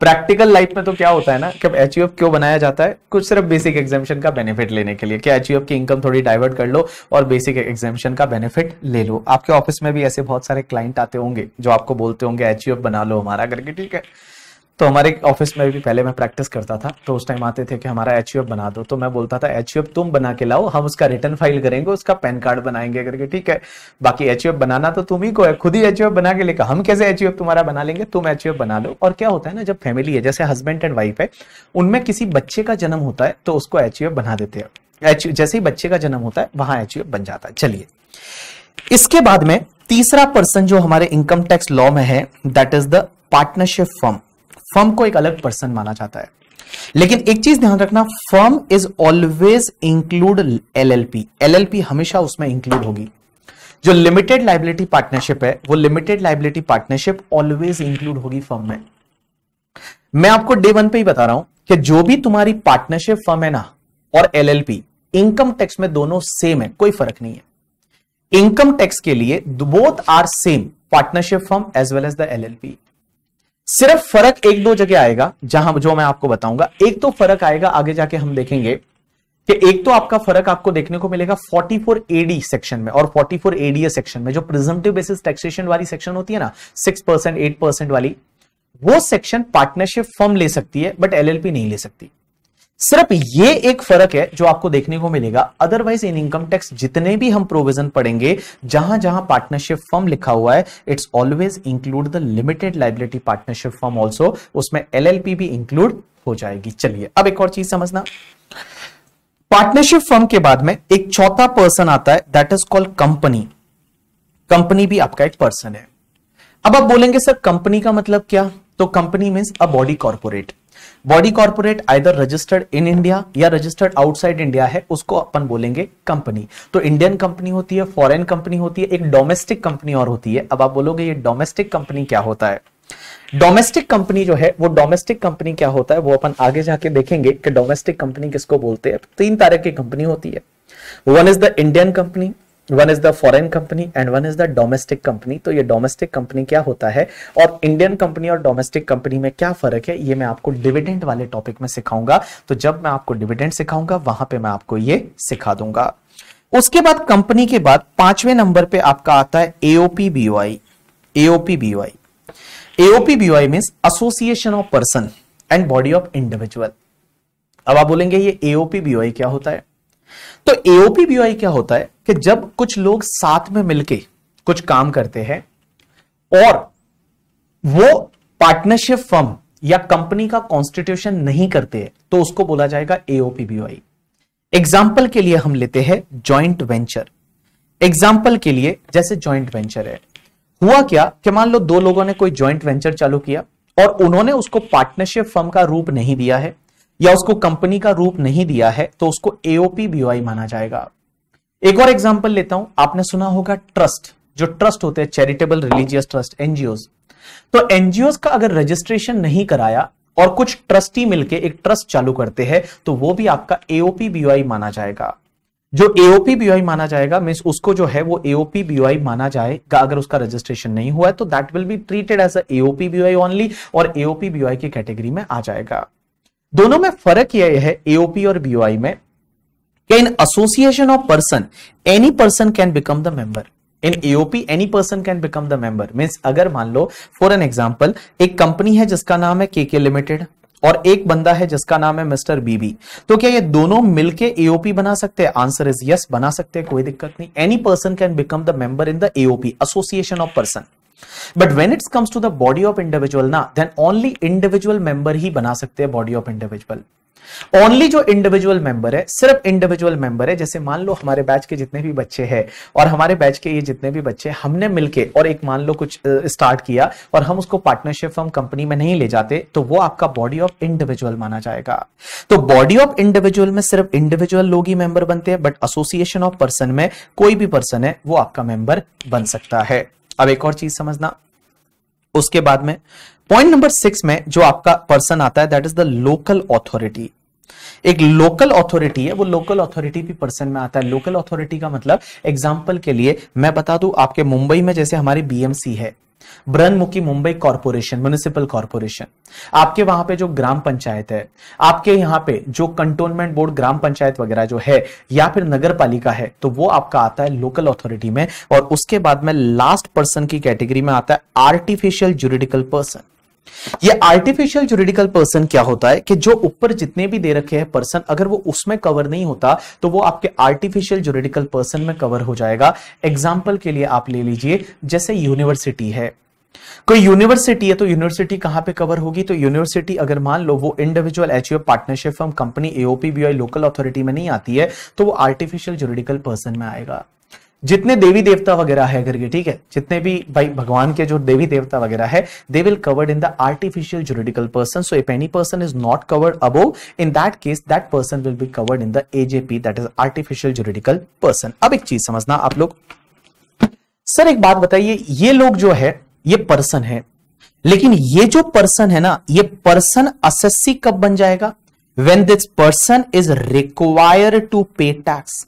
प्रैक्टिकल लाइफ में तो क्या होता है ना कि एच क्यों बनाया जाता है कुछ सिर्फ बेसिक एग्जामेशन का बेनिफिट लेने के लिए कि एच की इनकम थोड़ी डाइवर्ट कर लो और बेसिक एग्जामेशन का बेनिफिट ले लो आपके ऑफिस में भी ऐसे बहुत सारे क्लाइंट आते होंगे जो आपको बोलते होंगे एच बना लो हमारा करके ठीक है तो हमारे ऑफिस में भी पहले मैं प्रैक्टिस करता था तो उस टाइम आते थे कि हमारा एच बना दो तो मैं बोलता था एच तुम बना के लाओ हम उसका रिटर्न फाइल करेंगे उसका पैन कार्ड बनाएंगे करके ठीक है बाकी एच बनाना तो तुम ही को है खुद ही एच बना के लेकर हम कैसे एच तुम्हारा बना लेंगे तुम एच बना लो और क्या होता है ना जब फैमिली है जैसे हस्बैंड एंड वाइफ है उनमें किसी बच्चे का जन्म होता है तो उसको एच बना देते हैं एच जैसे ही बच्चे का जन्म होता है वहां एच बन जाता है चलिए इसके बाद में तीसरा पर्सन जो हमारे इनकम टैक्स लॉ में है that is the partnership firm firm को एक अलग पर्सन माना जाता है लेकिन एक चीज ध्यान रखना firm is always include LLP LLP हमेशा उसमें इंक्लूड होगी जो लिमिटेड लाइबिलिटी पार्टनरशिप है वो limited liability partnership always include होगी फर्म में मैं आपको डे वन पे ही बता रहा हूं कि जो भी तुम्हारी पार्टनरशिप फर्म है ना और एलएलपी इनकम टैक्स में दोनों सेम है कोई फर्क नहीं है इनकम टैक्स के लिए both are same partnership firm as well as the LLP सिर्फ फर्क एक दो जगह आएगा जहां जो मैं आपको बताऊंगा एक तो फर्क आएगा आगे जाके हम देखेंगे कि एक तो आपका फर्क आपको देखने को मिलेगा 44 एडी सेक्शन में और 44 एडीए सेक्शन में जो प्रिजम्टिव बेसिस टैक्सेशन वाली सेक्शन होती है ना सिक्स परसेंट एट परसेंट वाली वो सेक्शन पार्टनरशिप फर्म ले सकती है बट एलएलपी नहीं ले सकती सिर्फ ये एक फर्क है जो आपको देखने को मिलेगा अदरवाइज इन इनकम टैक्स जितने भी हम प्रोविजन पढ़ेंगे जहां जहां पार्टनरशिप फर्म लिखा हुआ है it's always include the limited liability partnership firm also उसमें एलएलपी भी इंक्लूड हो जाएगी चलिए अब एक और चीज समझना पार्टनरशिप फर्म के बाद में एक चौथा पर्सन आता है that is called company company भी आपका एक पर्सन है अब आप बोलेंगे सर कंपनी का मतलब क्या तो company means a body corporate body corporate either registered in India या रजिस्टर्ड आउटसाइड इंडिया है उसको अपन बोलेंगे कंपनी तो इंडियन कंपनी होती है फॉरेन कंपनी होती है एक डोमेस्टिक कंपनी और होती है अब आप बोलोगे ये डोमेस्टिक कंपनी क्या होता है डोमेस्टिक कंपनी जो है वो डोमेस्टिक कंपनी क्या होता है वो अपन आगे जाके देखेंगे कि डोमेस्टिक कंपनी किसको बोलते हैं तीन तरह की कंपनी होती है one is the Indian company one is the foreign company and one is the domestic company तो ये डोमेस्टिक कंपनी क्या होता है और इंडियन कंपनी और डोमेस्टिक कंपनी में क्या फर्क है ये मैं आपको डिविडेंड वाले टॉपिक में सिखाऊंगा तो जब मैं आपको डिविडेंड सिखाऊंगा वहां पे मैं आपको ये सिखा दूंगा उसके बाद कंपनी के बाद पांचवें नंबर पे आपका आता है AOP BOI AOP BOI AOP BOI means association of person and body of individual अब आप बोलेंगे ये एओपी बीओआई क्या होता है तो एओपी बीओआई क्या होता है कि जब कुछ लोग साथ में मिलके कुछ काम करते हैं और वो पार्टनरशिप फर्म या कंपनी का कॉन्स्टिट्यूशन नहीं करते हैं तो उसको बोला जाएगा एओपी बीओआई एग्जाम्पल के लिए हम लेते हैं ज्वाइंट वेंचर एग्जाम्पल के लिए जैसे ज्वाइंट वेंचर है हुआ क्या कि मान लो दो लोगों ने कोई ज्वाइंट वेंचर चालू किया और उन्होंने उसको पार्टनरशिप फर्म का रूप नहीं दिया है या उसको कंपनी का रूप नहीं दिया है तो उसको एओपी बीओआई माना जाएगा एक और एग्जाम्पल लेता हूं आपने सुना होगा ट्रस्ट जो ट्रस्ट होते हैं चैरिटेबल रिलीजियस ट्रस्ट एनजीओ तो एनजीओ का अगर रजिस्ट्रेशन नहीं कराया और कुछ ट्रस्टी मिलके एक ट्रस्ट चालू करते हैं तो वो भी आपका एओपी बीओआई माना जाएगा जो एओपी बीओआई माना जाएगा मीन्स उसको जो है वो एओपी बीओआई माना जाएगा अगर उसका रजिस्ट्रेशन नहीं हुआ है तो that will be treated as AOP BOI only और एओपी बीओआई की कैटेगरी में आ जाएगा दोनों में फर्क यह है एओपी और बीओआई में कि in association of person any person can become the member in AOP any person can become the member means अगर मान लो फॉर एन एग्जांपल एक कंपनी है जिसका नाम है केके लिमिटेड और एक बंदा है जिसका नाम है मिस्टर बीबी तो क्या ये दोनों मिलके एओपी बना सकते हैं आंसर इज यस बना सकते हैं कोई दिक्कत नहीं any person can become the member in the AOP association of person but when it's comes to the body of individual ना देन ओनली इंडिविजुअल मेंबर ही बना सकते हैं बॉडी ऑफ इंडिविजुअल ओनली जो इंडिविजुअल मेंबर है सिर्फ individual member है जैसे मान लो हमारे बैच के जितने भी बच्चे हैं और हमारे बैच के ये जितने भी बच्चे हमने मिलके और एक मान लो कुछ स्टार्ट किया और हम उसको पार्टनरशिप फॉर्म कंपनी में नहीं ले जाते तो वो आपका बॉडी ऑफ इंडिविजुअल माना जाएगा तो बॉडी ऑफ इंडिविजुअल में सिर्फ इंडिविजुअल लोग ही मेंबर बनते हैं बट एसोसिएशन ऑफ पर्सन में कोई भी पर्सन है वो आपका मेंबर बन सकता है अब एक और चीज समझना उसके बाद में पॉइंट नंबर सिक्स में जो आपका पर्सन आता है that is the local authority एक लोकल अथॉरिटी है वो लोकल अथॉरिटी भी पर्सन में आता है लोकल अथॉरिटी का मतलब एग्जाम्पल के लिए मैं बता दू आपके मुंबई में जैसे हमारी बीएमसी है Brihanmumbai Mumbai corporation municipal corporation आपके वहां पे जो ग्राम पंचायत है आपके यहां पे जो कंटोनमेंट बोर्ड ग्राम पंचायत वगैरह जो है या फिर नगर पालिका है तो वो आपका आता है लोकल अथॉरिटी में और उसके बाद में लास्ट पर्सन की कैटेगरी में आता है आर्टिफिशियल जुरिडिकल पर्सन ये आर्टिफिशियल जुरिडिकल पर्सन क्या होता है कि जो ऊपर जितने भी दे रखे हैं पर्सन अगर वो उसमें कवर नहीं होता तो वो आपके आर्टिफिशियल जुरिडिकल पर्सन में कवर हो जाएगा एग्जाम्पल के लिए आप ले लीजिए जैसे यूनिवर्सिटी है कोई यूनिवर्सिटी है तो यूनिवर्सिटी कहां पे कवर होगी तो यूनिवर्सिटी अगर मान लो वो individual HUF partnership firm company AOP BI local authority में नहीं आती है तो वो आर्टिफिशियल जुरिडिकल पर्सन में आएगा जितने देवी देवता वगैरह है के ठीक है जितने भी भाई भगवान के जो देवी देवता वगैरह है they will covered in the artificial juridical person so if any person is not covered above in that case that person will be covered in the AJP that is artificial juridical person अब एक चीज समझना आप लोग sir एक बात बताइए ये लोग जो है ये पर्सन है लेकिन ये जो पर्सन है ना ये पर्सन असेसी कब बन जाएगा when this person is require to pay tax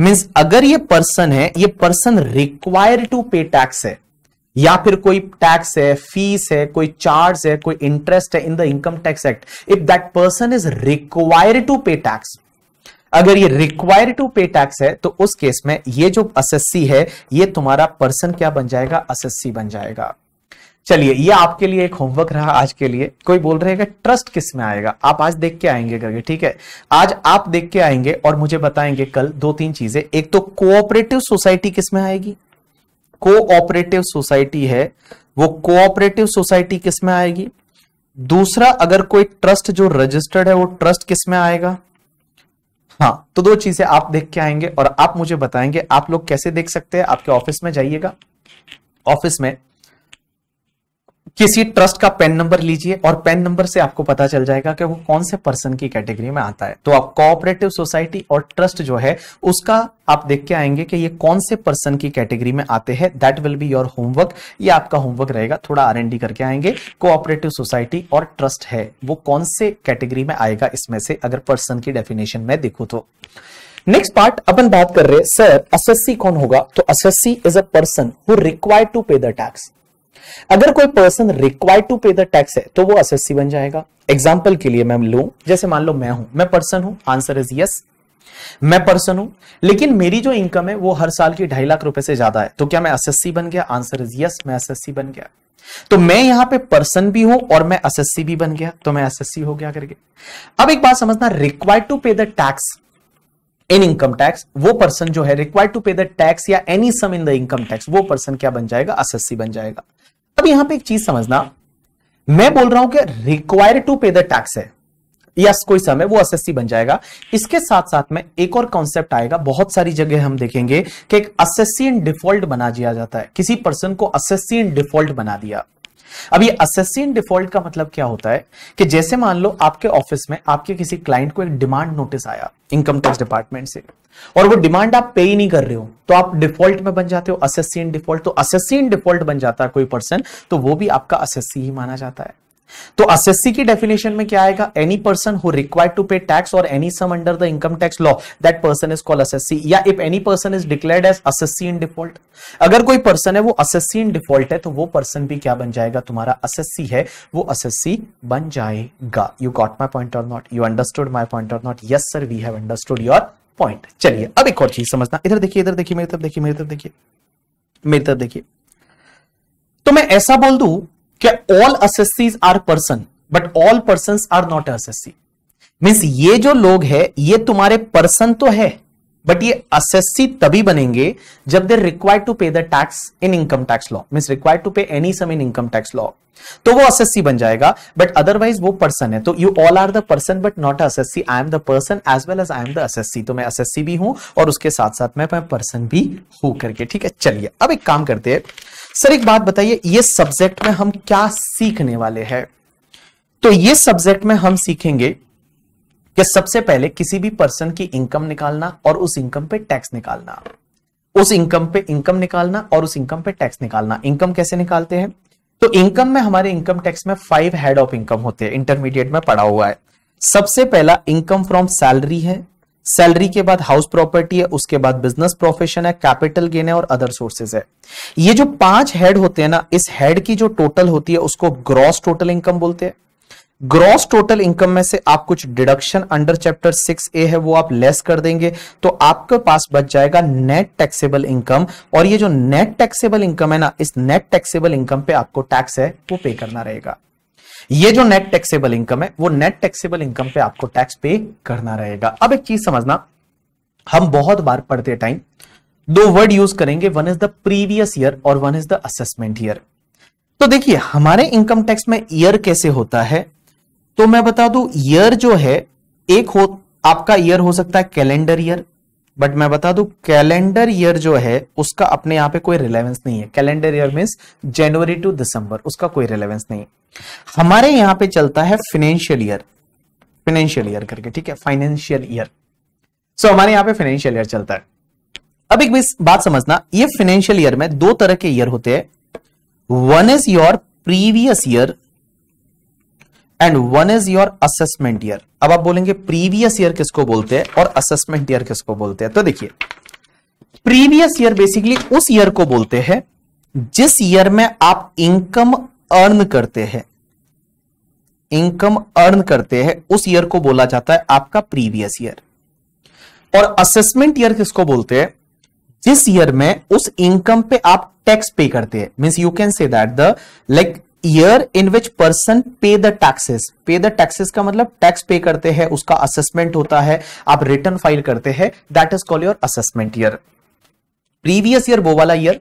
means अगर ये पर्सन है ये person require to pay tax है या फिर कोई टैक्स है फीस है कोई चार्ज है कोई इंटरेस्ट है in the income tax act if that person is require to pay tax अगर ये रिक्वायर टू पे टैक्स है तो उस केस में ये जो असेसी है ये तुम्हारा पर्सन क्या बन जाएगा असेसी बन जाएगा चलिए ये आपके लिए एक होमवर्क रहा आज के लिए कोई बोल रहे ट्रस्ट किस में आएगा आप आज देख के आएंगे करके ठीक है आज आप देख के आएंगे और मुझे बताएंगे कल दो तीन चीजें एक तो कोऑपरेटिव सोसाइटी किस में आएगी कोऑपरेटिव सोसाइटी है वो कोऑपरेटिव सोसाइटी किस में आएगी दूसरा अगर कोई ट्रस्ट जो रजिस्टर्ड है वो ट्रस्ट किस में आएगा हाँ तो दो चीजें आप देख के आएंगे और आप मुझे बताएंगे आप लोग कैसे देख सकते हैं आपके ऑफिस में जाइएगा ऑफिस में किसी ट्रस्ट का पेन नंबर लीजिए और पेन नंबर से आपको पता चल जाएगा कि वो कौन से पर्सन की कैटेगरी में आता है तो आप कोऑपरेटिव सोसाइटी और ट्रस्ट जो है उसका आप देख के आएंगे कि ये कौन से पर्सन की कैटेगरी में आते हैं that will be your homework ये आपका होमवर्क रहेगा थोड़ा आर करके आएंगे कोऑपरेटिव सोसाइटी और ट्रस्ट है वो कौन से कैटेगरी में आएगा इसमें से अगर पर्सन की डेफिनेशन में देखो तो नेक्स्ट पार्ट अपन बात कर रहे हैं सर असेसी कौन होगा तो assessee is a person who required to pay the tax अगर कोई person required to pay the tax है तो वो असेसी बन जाएगा एग्जाम्पल के लिए मैं लू जैसे मान लो मैं हूं मैं पर्सन हूं आंसर इज यस मैं पर्सन हूं लेकिन मेरी जो इनकम है वो हर साल की ढाई लाख रुपए से ज्यादा है तो क्या मैं असेसी बन गया आंसर इज यस मैं असेसी बन गया तो मैं यहां पे पर्सन भी हूं और मैं असेसी भी बन गया तो मैं असेसी हो गया करके अब एक बात समझना required to pay the tax in income tax वो पर्सन जो है required to pay the tax या any sum in the income tax वो पर्सन क्या बन जाएगा असेसी बन जाएगा अब यहां पे एक चीज समझना मैं बोल रहा हूं कि require to pay the tax है यस कोई समय वो एसएससी बन जाएगा इसके साथ साथ में एक और कॉन्सेप्ट आएगा बहुत सारी जगह हम देखेंगे कि एक असेसी इन डिफॉल्ट बना दिया जाता है किसी पर्सन को असेसी इन डिफॉल्ट बना दिया अब ये असेसिन डिफॉल्ट का मतलब क्या होता है कि जैसे मान लो आपके ऑफिस में आपके किसी क्लाइंट को एक डिमांड नोटिस आया इनकम टैक्स डिपार्टमेंट से और वो डिमांड आप पे ही नहीं कर रहे हो तो आप डिफॉल्ट में बन जाते हो असेसिन डिफॉल्ट तो असेसिन डिफॉल्ट बन जाता है कोई पर्सन तो वो भी आपका असेसी ही माना जाता है तो असेसी की डेफिनेशन में क्या आएगा any person who require to pay tax और any sum under the income tax law that person is call assessee या if any person is declared as assessee in default अगर कोई पर्सन है वो असेसी इन डिफॉल्ट है तो वो person भी क्या बन जाएगा तुम्हारा असेसी है वो असेसी बन जाएगा यू गॉट माई पॉइंट और not you understood my point और not yes sir we have understood your point चलिए अब एक और चीज समझना इधर देखिए इधर देखिए मेरी तरफ देखिए मेरी तरफ देखिए मेरी तरफ देखिए तो मैं ऐसा बोल दू क्या all assessees are person but all person are not assessee means ये जो लोग है ये तुम्हारे पर्सन तो है बट ये असेसी तभी बनेंगे जब they require to pay the tax in income tax law means require to pay any sum in income tax law तो वो असेसी बन जाएगा बट अदरवाइज वो पर्सन है तो you all are the person but not assessee I am the person as well as I am the assessee तो मैं assessee भी हूं और उसके साथ साथ मैं पर्सन भी हूं करके ठीक है चलिए अब एक काम करते हैं सर एक बात बताइए ये सब्जेक्ट में हम क्या सीखने वाले हैं तो ये सब्जेक्ट में हम सीखेंगे कि सबसे पहले किसी भी पर्सन की इनकम निकालना और उस इनकम पे टैक्स निकालना उस इनकम पे इनकम निकालना और उस इनकम पे टैक्स निकालना इनकम कैसे निकालते हैं तो इनकम में हमारे इनकम टैक्स में फाइव हेड ऑफ इनकम होते हैं इंटरमीडिएट में पढ़ा हुआ है सबसे पहला इनकम फ्रॉम सैलरी है सैलरी के बाद हाउस प्रॉपर्टी है उसके बाद बिजनेस प्रोफेशन है कैपिटल गेन है और अदर सोर्सेज है ये जो पांच हेड होते हैं ना इस हेड की जो टोटल होती है उसको ग्रॉस टोटल इनकम बोलते हैं ग्रॉस टोटल इनकम में से आप कुछ deduction under chapter six A है वो आप लेस कर देंगे तो आपके पास बच जाएगा नेट टैक्सेबल इनकम और ये जो नेट टैक्सेबल इनकम है ना इस नेट टैक्सेबल इनकम पे आपको टैक्स है वो पे करना रहेगा ये जो नेट टैक्सेबल इनकम है वो नेट टैक्सेबल इनकम पे आपको टैक्स पे करना रहेगा अब एक चीज समझना हम बहुत बार पढ़ते टाइम दो वर्ड यूज करेंगे one is the previous year और one is the assessment year तो देखिए हमारे इनकम टैक्स में ईयर कैसे होता है तो मैं बता दू ईयर जो है एक हो आपका ईयर हो सकता है कैलेंडर ईयर बट मैं बता दू कैलेंडर ईयर जो है उसका अपने यहां पे कोई रिलेवेंस नहीं है कैलेंडर ईयर मीन जनवरी टू दिसंबर उसका कोई रिलेवेंस नहीं हमारे यहां पे चलता है फाइनेंशियल ईयर फाइनेंशियल ईयर करके ठीक है फाइनेंशियल ईयर सो हमारे यहां पे फाइनेंशियल ईयर चलता है अब एक बात समझना ये फाइनेंशियल ईयर में दो तरह के ईयर होते हैं one is your previous year and one is your assessment year अब आप बोलेंगे प्रीवियस ईयर किसको बोलते हैं और असेसमेंट ईयर किसको बोलते हैं तो देखिए प्रीवियस ईयर बेसिकली उस ईयर को बोलते हैं जिस ईयर में आप इनकम अर्न करते हैं इनकम अर्न करते हैं उस ईयर को बोला जाता है आपका प्रीवियस ईयर और असेसमेंट ईयर किसको बोलते हैं जिस ईयर में उस इनकम पे आप टैक्स पे करते हैं means you can say that the like year in which person pay the taxes pay the taxes का मतलब टैक्स पे करते हैं उसका असेसमेंट होता है आप रिटर्न फाइल करते हैं that is call your assessment year previous year वो वाला ईयर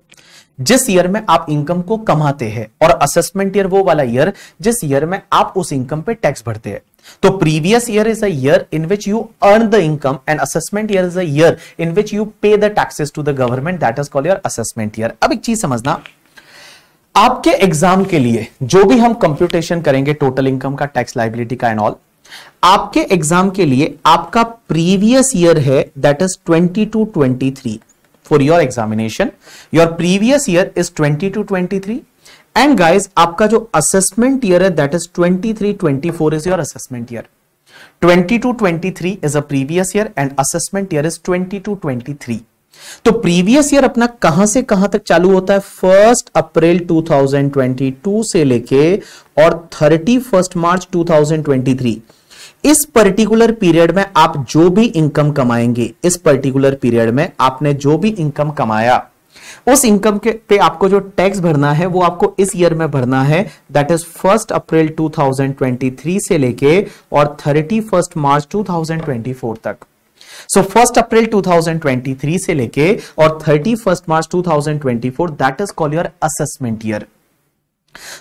जिस ईयर में आप इनकम को कमाते हैं और असेसमेंट ईयर वो वाला ईयर जिस ईयर में आप उस इनकम पे टैक्स भरते हैं तो previous year is a year in which you earn the income and assessment year is a year in which you pay the taxes to the government that is call your assessment year अब एक चीज समझना आपके exam के लिए जो भी हम कंप्यूटेशन करेंगे टोटल इनकम का टैक्स लाइबिलिटी का एंड ऑल आपके एग्जाम के लिए आपका प्रीवियस ईयर है that is 20 to 23 for your examination your previous year is 20 to 23 and guys आपका जो असेसमेंट ईयर है that is 23 24 is your assessment year 20 to 23 is a previous year and assessment year is 20 to 23 तो previous year अपना कहां से कहां तक चालू होता है फर्स्ट अप्रैल 2022 से लेके और थर्टी फर्स्ट मार्च 2023 इस पर्टिकुलर पीरियड में आप जो भी इनकम कमाएंगे इस पर्टिकुलर पीरियड में आपने जो भी इनकम कमाया उस इनकम के पे आपको जो टैक्स भरना है वो आपको इस ईयर में भरना है दैट इज फर्स्ट अप्रैल 2023 से लेके और थर्टी फर्स्ट मार्च 2024 तक सो फर्स्ट अप्रैल 2023 से लेके और thirty first March 2024 that is call your assessment year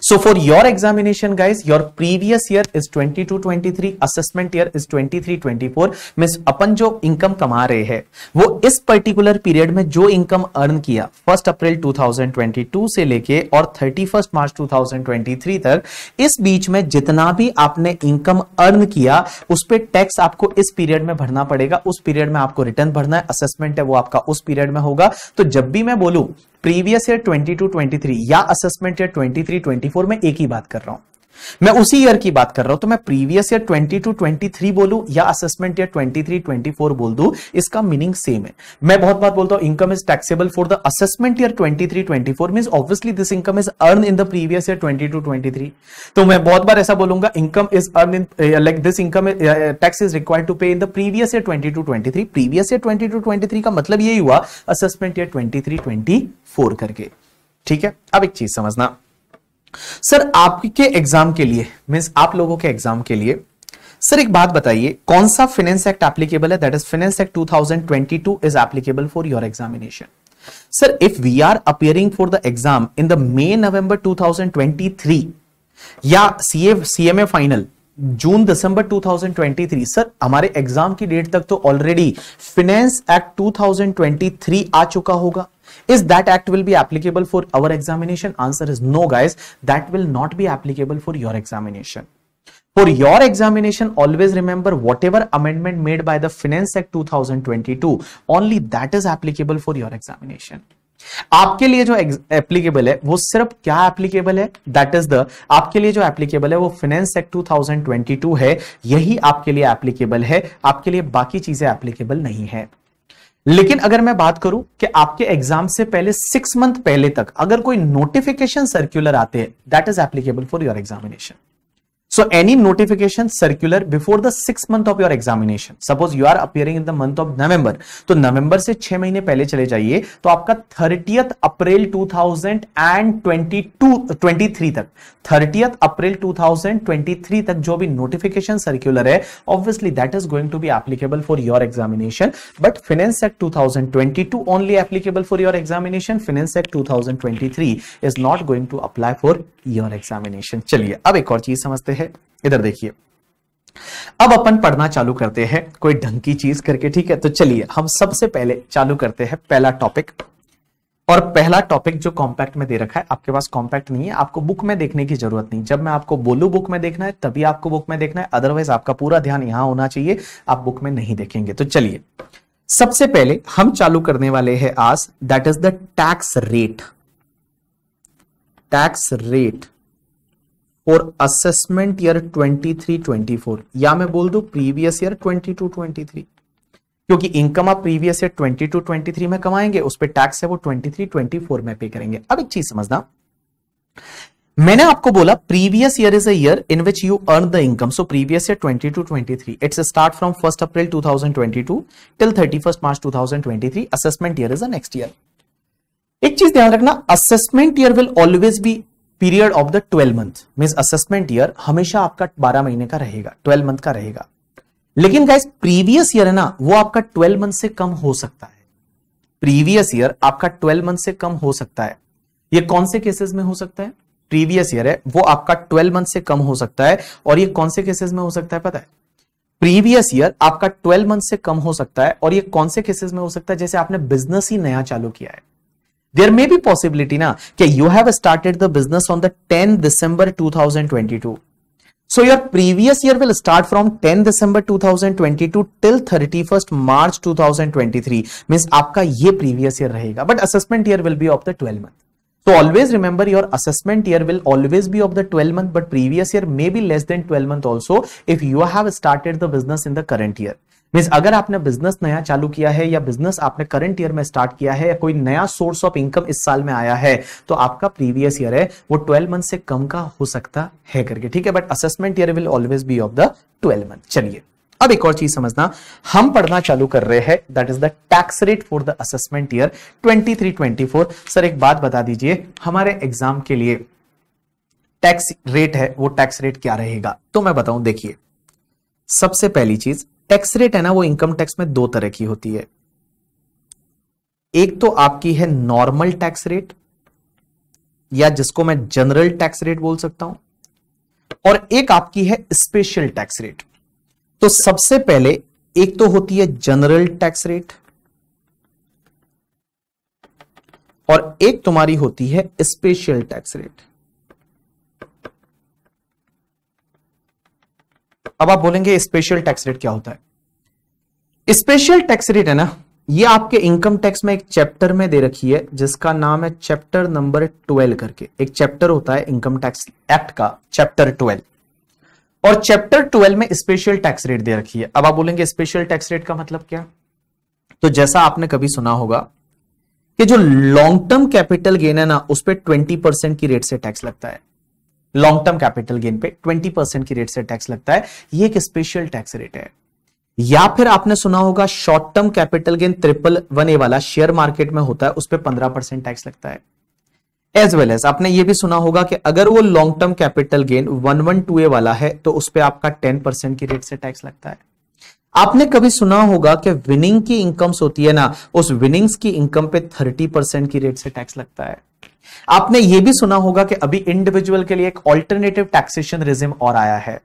So for your examination guys, your previous year is 22-23, assessment year is 23-24. Means अपन जो income कमा रहे हैं वो इस particular period में जो income earn किया 1 अप्रैल 2022 से लेके और 31 मार्च 2023 तक इस बीच में जितना भी आपने income earn किया उस पर टैक्स आपको इस पीरियड में भरना पड़ेगा उस पीरियड में आपको रिटर्न भरना है असेसमेंट है वो आपका उस पीरियड में होगा तो जब भी मैं बोलूं प्रीवियस ईयर 22 23 या असेसमेंट ईयर 23 24 में एक ही बात कर रहा हूं मैं उसी ईयर की बात कर रहा हूं तो मैं प्रीवियस ईयर 22 टू 23 बोलू या असेसमेंट ईयर 23 24 बोल दू इसका मीनिंग सेम है मैं बहुत बार बोलता हूं income is taxable for the assessment year 23 24 means obviously this income is earn in the previous year 22 to 23 तो मैं बहुत बार ऐसा बोलूंगा income is earn in like this income tax is required to pay in the previous year twenty two 23 previous year twenty two 23 का मतलब यही हुआ असेसमेंट ईयर 23 24 करके ठीक है अब एक चीज समझना सर आपके एग्जाम के लिए मीन्स आप लोगों के एग्जाम के लिए सर एक बात बताइए कौन सा फिनेंस एक्ट एप्लीकेबल है that is finance act 2022 is applicable for your examination sir if we are appearing for the exam in the May November 2023 या CA CMA final June December 2023 sir हमारे exam की date तक तो already finance act 2023 आ चुका होगा is that act will be applicable for our examination answer is no guys that will not be applicable for your examination for your examination always remember whatever amendment made by the finance act 2022 only that is applicable for your examination आपके लिए जो applicable है वो सिर्फ क्या applicable है that is the आपके लिए जो एप्लीकेबल है वो फिनेंस एक्ट 2022 है यही आपके लिए एप्लीकेबल है आपके लिए बाकी चीजें एप्लीकेबल नहीं है लेकिन अगर मैं बात करूं कि आपके एग्जाम से पहले सिक्स मंथ पहले तक अगर कोई नोटिफिकेशन सर्कुलर आते हैं that is applicable for your examination So any notification circular before the six month of your examination. Suppose you are appearing in the month of November. तो नवंबर से छह महीने पहले चले जाइए तो आपका थर्टियथ अप्रैल ट्वेंटी थ्री तक थर्टियत अप्रैल थ्री तक जो भी नोटिफिकेशन सर्क्यूलर है obviously that is going to be applicable for your examination but finance act two only applicable for your examination finance act three is not going to apply for your examination चलिए अब एक और चीज समझते हैं है इधर देखिए अब अपन पढ़ना चालू करते हैं कोई ढंग की चीज करके ठीक है तो चलिए हम सबसे पहले चालू करते हैं पहला टॉपिक और पहला टॉपिक जो कॉम्पैक्ट में दे रखा है आपके पास कॉम्पैक्ट नहीं है आपको बुक में देखने की जरूरत नहीं जब मैं आपको बोलू बुक में देखना है तभी आपको बुक में देखना है अदरवाइज आपका पूरा ध्यान यहां होना चाहिए आप बुक में नहीं देखेंगे तो चलिए सबसे पहले हम चालू करने वाले हैं आज that is the tax rate tax rate for assessment year 23 24 या मैं बोल दू प्रीवियस ईयर 22 23 क्योंकि इनकम आप प्रीवियस ईयर 22 23 में कमाएंगे उस पर टैक्स है वो 23 24 में पे करेंगे अब एक चीज समझना मैंने आपको बोला previous year is a year in which you earn the income so previous year 22 23 it's start from first April 2022 till 31 March 2023 assessment year is a next year एक चीज ध्यान रखना असेसमेंट year will always be period of the twelve month mean assessment year हमेशा आपका बारह महीने का रहेगा ट्वेल्व मंथ का रहेगा लेकिन गाइस प्रीवियस ईयर है ना वो आपका ट्वेल्व मंथ से कम हो सकता है प्रीवियस ईयर आपका ट्वेल्व मंथ से कम हो सकता है ये कौन से केसेस में हो सकता है प्रीवियस ईयर है वो आपका ट्वेल्व मंथ से कम हो सकता है और ये कौन से केसेस में हो सकता है पता है प्रीवियस ईयर आपका ट्वेल्व मंथ से कम हो सकता है और ये कौन से केसेस में हो सकता है जैसे आपने बिजनेस ही नया चालू किया है there may be possibility na okay you have started the business on the 10 december 2022 so your previous year will start from 10 december 2022 till 31st march 2023 means aapka ye previous year rahega but assessment year will be of the 12 month so always remember your assessment year will always be of the 12 month but previous year may be less than 12 month also if you have started the business in the current year मीन्स अगर आपने business नया चालू किया है या business आपने current year में स्टार्ट किया है या कोई नया सोर्स ऑफ इनकम इस साल में आया है तो आपका प्रीवियस ईयर है वो ट्वेल्व मंथ से कम का हो सकता है करके ठीक है but assessment year will always be of the twelve month चलिए अब एक और चीज समझना हम पढ़ना चालू कर रहे हैं that is the tax rate for the assessment year 23 24 sir एक बात बता दीजिए हमारे एग्जाम के लिए टैक्स रेट है वो टैक्स रेट क्या रहेगा तो मैं बताऊं देखिए सबसे पहली चीज टैक्स रेट है ना वो इनकम टैक्स में दो तरह की होती है एक तो आपकी है नॉर्मल टैक्स रेट या जिसको मैं जनरल टैक्स रेट बोल सकता हूं और एक आपकी है स्पेशल टैक्स रेट तो सबसे पहले एक तो होती है जनरल टैक्स रेट और एक तुम्हारी होती है स्पेशल टैक्स रेट अब आप बोलेंगे स्पेशल टैक्स रेट क्या होता है स्पेशल टैक्स रेट है ना ये आपके इनकम टैक्स में एक चैप्टर में दे रखी है जिसका नाम है चैप्टर नंबर ट्वेल्व करके एक चैप्टर होता है इनकम टैक्स एक्ट का चैप्टर ट्वेल्व और चैप्टर ट्वेल्व में स्पेशल टैक्स रेट दे रखी है अब आप बोलेंगे स्पेशल टैक्स रेट का मतलब क्या तो जैसा आपने कभी सुना होगा कि जो लॉन्ग टर्म कैपिटल गेन है ना उस पर ट्वेंटी की रेट से टैक्स लगता है लॉन्ग टर्म कैपिटल गेन पे 20 परसेंट की रेट से टैक्स लगता है ये एक स्पेशल टैक्स रेट है या फिर आपने सुना होगा short term capital gain triple one A वाला शेयर मार्केट में होता है उस पर पंद्रह परसेंट टैक्स लगता है एज वेल एज आपने ये भी सुना होगा कि अगर वो long term capital gain one one two A वाला है तो उस पर आपका टेन परसेंट की रेट से टैक्स लगता है आपने कभी सुना होगा कि विनिंग की इनकम्स होती है ना उस विनिंग्स की इनकम पे थर्टी परसेंट की रेट से टैक्स लगता है आपने ये भी सुना होगा कि अभी इंडिविजुअल के लिए एक ऑल्टरनेटिव टैक्सेशन रिजिम और आया है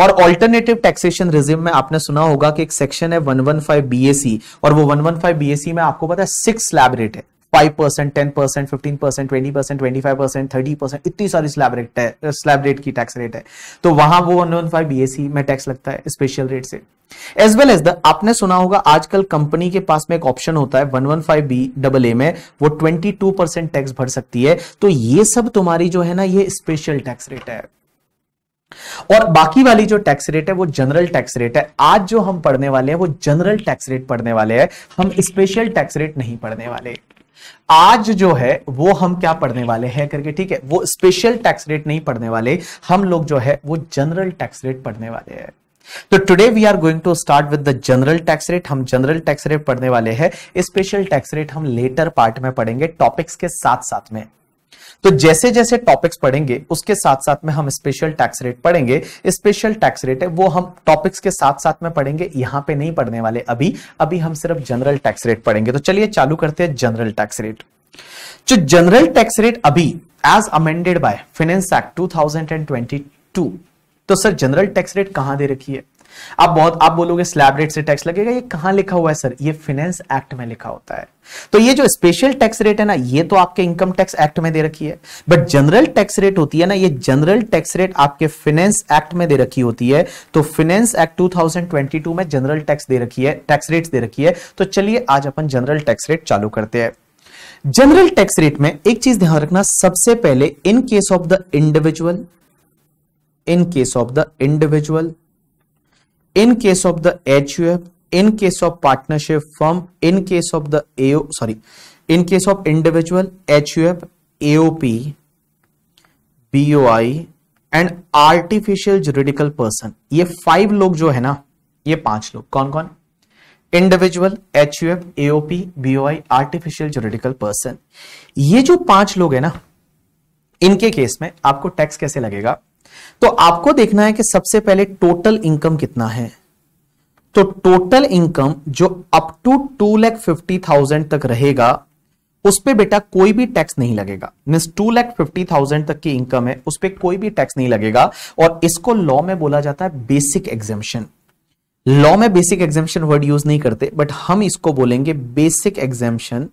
और ऑल्टरनेटिव टैक्सेशन रिजिम में आपने सुना होगा कि एक सेक्शन है 115 बीएसी और वो 115 बीएसी में आपको पता है सिक्स स्लैब रेट है five percent ten percent fifteen percent twenty percent twenty five percent thirty percent इतनी सारी स्लैब रेट है स्लैब रेट की टैक्स रेट है तो वहां वो वन वन फाइव बी में टैक्स लगता है स्पेशल रेट से एज वेल एज द आपने सुना होगा आजकल कंपनी के पास में एक ऑप्शन होता है one one five B double A में वो ट्वेंटी टू परसेंट टैक्स भर सकती है तो ये सब तुम्हारी जो है ना ये स्पेशल टैक्स रेट है और बाकी वाली जो टैक्स रेट है वो जनरल टैक्स रेट है आज जो हम पढ़ने वाले हैं वो जनरल टैक्स रेट पढ़ने वाले हैं हम स्पेशल टैक्स रेट नहीं पढ़ने वाले हैं आज जो है वो हम क्या पढ़ने वाले हैं करके ठीक है वो स्पेशल टैक्स रेट नहीं पढ़ने वाले हम लोग जो है वो जनरल टैक्स रेट पढ़ने वाले हैं तो today we are going to start with the general tax rate हम जनरल टैक्स रेट पढ़ने वाले हैं स्पेशल टैक्स रेट हम लेटर पार्ट में पढ़ेंगे टॉपिक्स के साथ साथ में तो जैसे जैसे टॉपिक्स पढ़ेंगे उसके साथ साथ में हम स्पेशल टैक्स रेट पढ़ेंगे स्पेशल टैक्स रेट है वो हम टॉपिक्स के साथ साथ में पढ़ेंगे यहां पे नहीं पढ़ने वाले अभी अभी हम सिर्फ जनरल टैक्स रेट पढ़ेंगे तो चलिए चालू करते हैं जनरल टैक्स रेट जो जनरल टैक्स रेट अभी as amended by finance act two तो सर जनरल टैक्स रेट कहां दे रखी है आप बहुत आप बोलोगे स्लैब रेट से टैक्स लगेगा ये कहां लिखा हुआ है सर ये फाइनेंस एक्ट में लिखा होता है तो ये जो स्पेशल टैक्स रेट है ना ये तो आपके इनकम टैक्स एक्ट में दे रखी है बट जनरल टैक्स रेट होती है ना ये जनरल टैक्स रेट आपके फाइनेंस एक्ट में दे रखी होती है तो फाइनेंस एक्ट 2022 में जनरल टैक्स दे रखी है टैक्स रेट दे रखी है तो चलिए आज अपन जनरल टैक्स रेट चालू करते हैं जनरल टैक्स रेट में एक चीज ध्यान रखना सबसे पहले in case of the individual in case of the individual in case of the H U F in case of partnership firm in case of the AO sorry in case of individual H AOP BOI and artificial juridical person ये five लोग जो है ना ये पांच लोग कौन कौन individual H AOP BOI artificial juridical person ये जो पांच लोग है ना इनके केस में आपको टैक्स कैसे लगेगा तो आपको देखना है कि सबसे पहले टोटल इनकम कितना है तो टोटल इनकम जो up to two lakh fifty thousand तक रहेगा उस पर बेटा कोई भी टैक्स नहीं लगेगा means two lakh fifty thousand तक की इनकम है उस पर कोई भी टैक्स नहीं लगेगा और इसको लॉ में बोला जाता है बेसिक एग्जेम्पशन लॉ में बेसिक एग्जेम्पशन वर्ड यूज नहीं करते बट हम इसको बोलेंगे बेसिक एग्जेम्पशन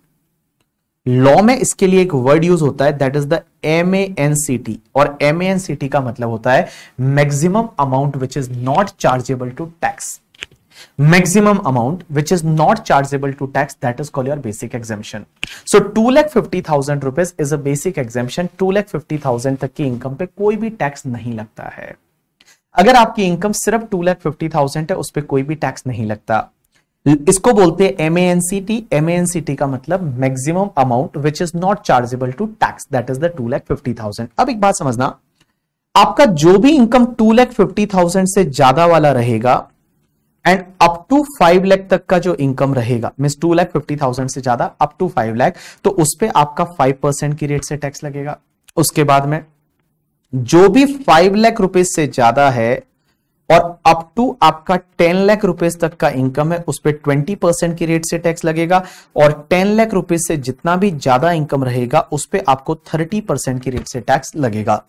लॉ में इसके लिए एक वर्ड यूज होता है that is the M A N C T और M A N C T का मतलब होता है maximum amount which is not chargeable to tax maximum which is not chargeable to tax that is call your basic your so two lakh fifty thousand rupees is a basic exemption two lakh fifty thousand तक की income पे कोई भी tax नहीं लगता है अगर आपकी इनकम सिर्फ टू लैख फिफ्टी थाउजेंड है उस पर कोई भी टैक्स नहीं लगता इसको बोलते हैं एम एनसीटी का मतलब maximum amount which is not chargeable to tax that is the two lakh fifty thousand अब एक बात समझना आपका जो भी income two lakh fifty thousand से ज्यादा वाला रहेगा and up to five lakh तक का जो इनकम रहेगा mean two lakh fifty thousand से ज्यादा अप टू फाइव लैख तो उस पर आपका फाइव परसेंट की रेट से टैक्स लगेगा उसके बाद में जो भी फाइव लैख रुपीज से ज्यादा है और अप टू आपका 10 लाख रुपए तक का इनकम है उस पर ट्वेंटी परसेंट की रेट से टैक्स लगेगा और 10 लाख रुपए से जितना भी ज्यादा इनकम रहेगा उस पर आपको 30 परसेंट की रेट से टैक्स लगेगा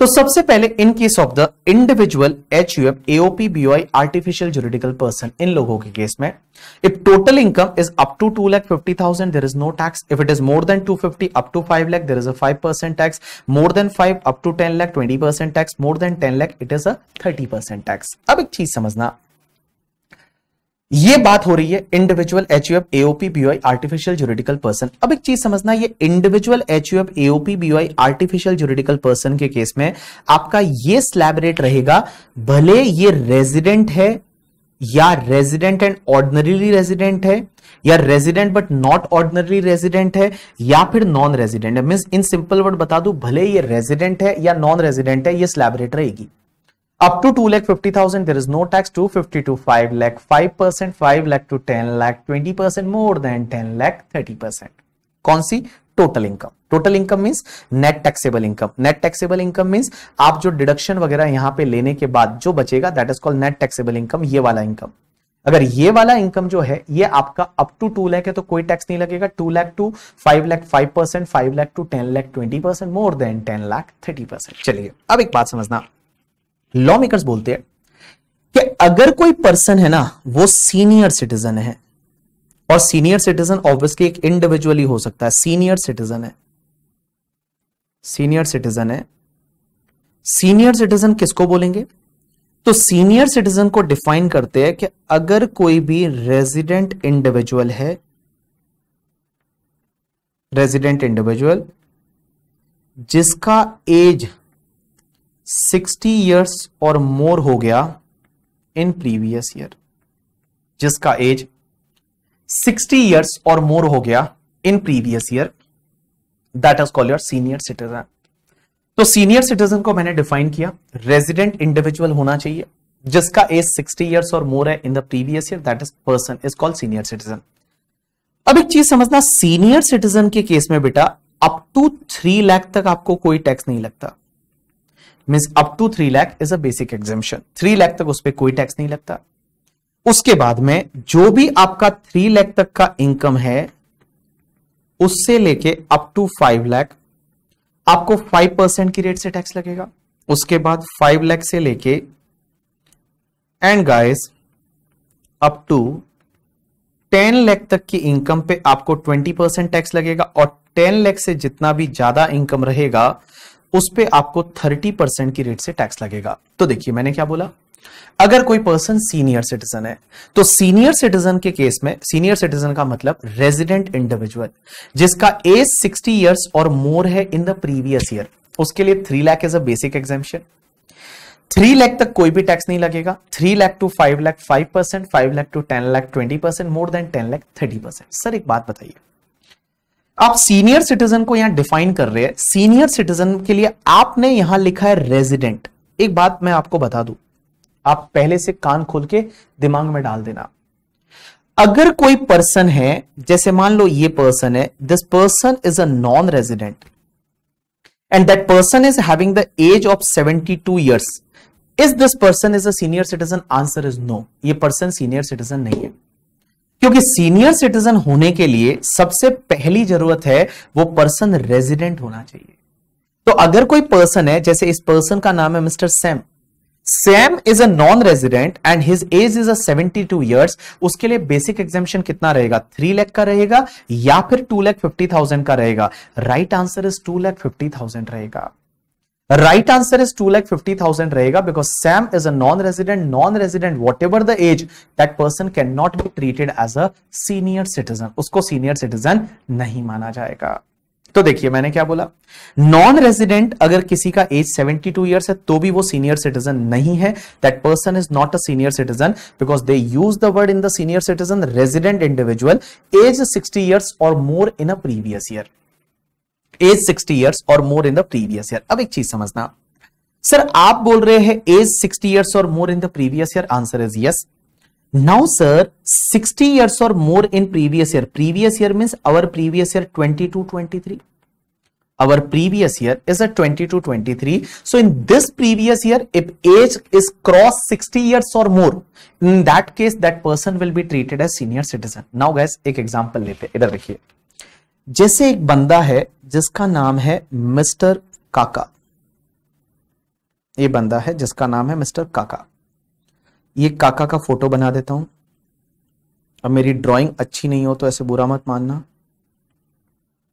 तो सबसे पहले in case of the individual H U F AOP BOI artificial juridical person इन लोगों के केस में if total income is up to two lakh fifty thousand there is no tax if it is more than two fifty up to five lakh there is a five percent tax more than five up to ten lakh twenty percent tax more than ten lakh it is a thirty percent tax अब एक चीज समझना ये बात हो रही है individual H U F AOP BOI artificial juridical person अब एक चीज समझना ये individual H U F AOP BOI artificial juridical person के केस में आपका ये स्लैब रेट रहेगा भले ये रेजिडेंट है या रेजिडेंट एंड ऑर्डनरीली रेजिडेंट है या resident but not ordinary resident है या फिर नॉन रेजिडेंट है मीन इन सिंपल वर्ड बता दू भले ये रेजिडेंट है या नॉन रेजिडेंट है ये स्लैब रेट रहेगी to two lakh fifty thousand there is no tax two fifty to five lakh five percent five lakh to ten lakh twenty percent more than ten lakh thirty percent कौन सी total income total income means net taxable income net taxable income means आप जो deduction वगैरह यहाँ पे लेने के बाद जो बचेगा that is called net taxable income ये वाला इनकम अगर ये वाला इनकम जो है ये आपका अप टू टू लैख है तो कोई टैक्स नहीं लगेगा two lakh to five lakh five percent five lakh to ten lakh twenty percent more than ten lakh thirty percent चलिए अब एक बात समझना लॉ मेकर्स बोलते हैं कि अगर कोई पर्सन है ना वो सीनियर सिटीजन है और सीनियर सिटीजन ऑब्वियसली एक इंडिविजुअल ही हो सकता है सीनियर सिटीजन है सीनियर सिटीजन है सीनियर सिटीजन किसको बोलेंगे तो सीनियर सिटीजन को डिफाइन करते हैं कि अगर कोई भी रेजिडेंट इंडिविजुअल है रेजिडेंट इंडिविजुअल जिसका एज सिक्सटी ईयर्स और मोर हो गया इन प्रीवियस ईयर जिसका एज सिक्सटी ईयर्स और मोर हो गया in previous year that is call your senior citizen तो सीनियर सिटीजन को मैंने डिफाइन किया रेजिडेंट इंडिविजुअल होना चाहिए जिसका एज सिक्सटी ईयर्स और मोर है in the previous year that is person is called senior citizen अब एक चीज समझना सीनियर सिटीजन के केस में बेटा अप टू थ्री लाख तक आपको कोई टैक्स नहीं लगता mean up to three lakh is a basic exemption three lakh तक उस पर कोई टैक्स नहीं लगता उसके बाद में जो भी आपका थ्री लैख तक का इनकम है उससे लेके अप टू फाइव लैख आपको फाइव परसेंट की रेट से टैक्स लगेगा उसके बाद फाइव लैख से लेके and guys up to ten lakh तक की इनकम पे आपको ट्वेंटी परसेंट टैक्स लगेगा और टेन लैख से जितना भी ज्यादा इनकम रहेगा उस पर आपको थर्टी परसेंट की रेट से टैक्स लगेगा तो देखिए मैंने क्या बोला अगर कोई पर्सन सीनियर सिटीजन है तो सीनियर सिटीजन के केस में सीनियर सिटीजन का मतलब रेजिडेंट इंडिविजुअल जिसका एज सिक्सटी ईयर्स और मोर है इन द प्रीवियस ईयर उसके लिए three lakh as a basic exemption three lakh तक कोई भी टैक्स नहीं लगेगा three lakh to five lakh five percent five lakh to ten lakh twenty percent more than ten lakh thirty percent sir एक बात बताइए आप सीनियर सिटीजन को यहां डिफाइन कर रहे हैं सीनियर सिटीजन के लिए आपने यहां लिखा है रेजिडेंट एक बात मैं आपको बता दू आप पहले से कान खोल के दिमाग में डाल देना अगर कोई पर्सन है जैसे मान लो ये पर्सन है this person is a non resident and that person is having the age of 72 years is this person is a senior citizen answer is no ये पर्सन सीनियर सिटीजन नहीं है क्योंकि सीनियर सिटीजन होने के लिए सबसे पहली जरूरत है वो पर्सन रेजिडेंट होना चाहिए तो अगर कोई पर्सन है जैसे इस पर्सन का नाम है mister Sam Sam is a non resident and his age is seventy two years उसके लिए बेसिक एग्जामेशन कितना रहेगा थ्री लैख का रहेगा या फिर टू लैख फिफ्टी थाउजेंड का रहेगा right answer is two lakh fifty thousand रहेगा right answer is two lakh fifty thousand रहेगा because Sam is a non resident non resident whatever the age that person can not be treated as a senior citizen उसको senior citizen नहीं माना जाएगा तो देखिए मैंने क्या बोला नॉन रेजिडेंट अगर किसी का एज 72 टू ईयर्स है तो भी वो सीनियर सिटीजन नहीं है that person is not a senior citizen because they use the word in the senior citizen resident individual age 60 years और more in a previous year age sixty years और more in the previous year अब एक चीज समझना sir आप बोल रहे हैं एज सिक्सटी ईयर्स और more in the previous year answer is yes now sir sixty years और more in previous year previous year mean our previous year twenty two twenty three our previous year is a twenty two twenty three so in this previous year if age is cross sixty years और more in that case that person will be treated as senior citizen now guys एक example लेते इधर देखिए जैसे एक बंदा है जिसका नाम है मिस्टर काका ये बंदा है जिसका नाम है मिस्टर काका ये काका का फोटो बना देता हूं अब मेरी ड्राइंग अच्छी नहीं हो तो ऐसे बुरा मत मानना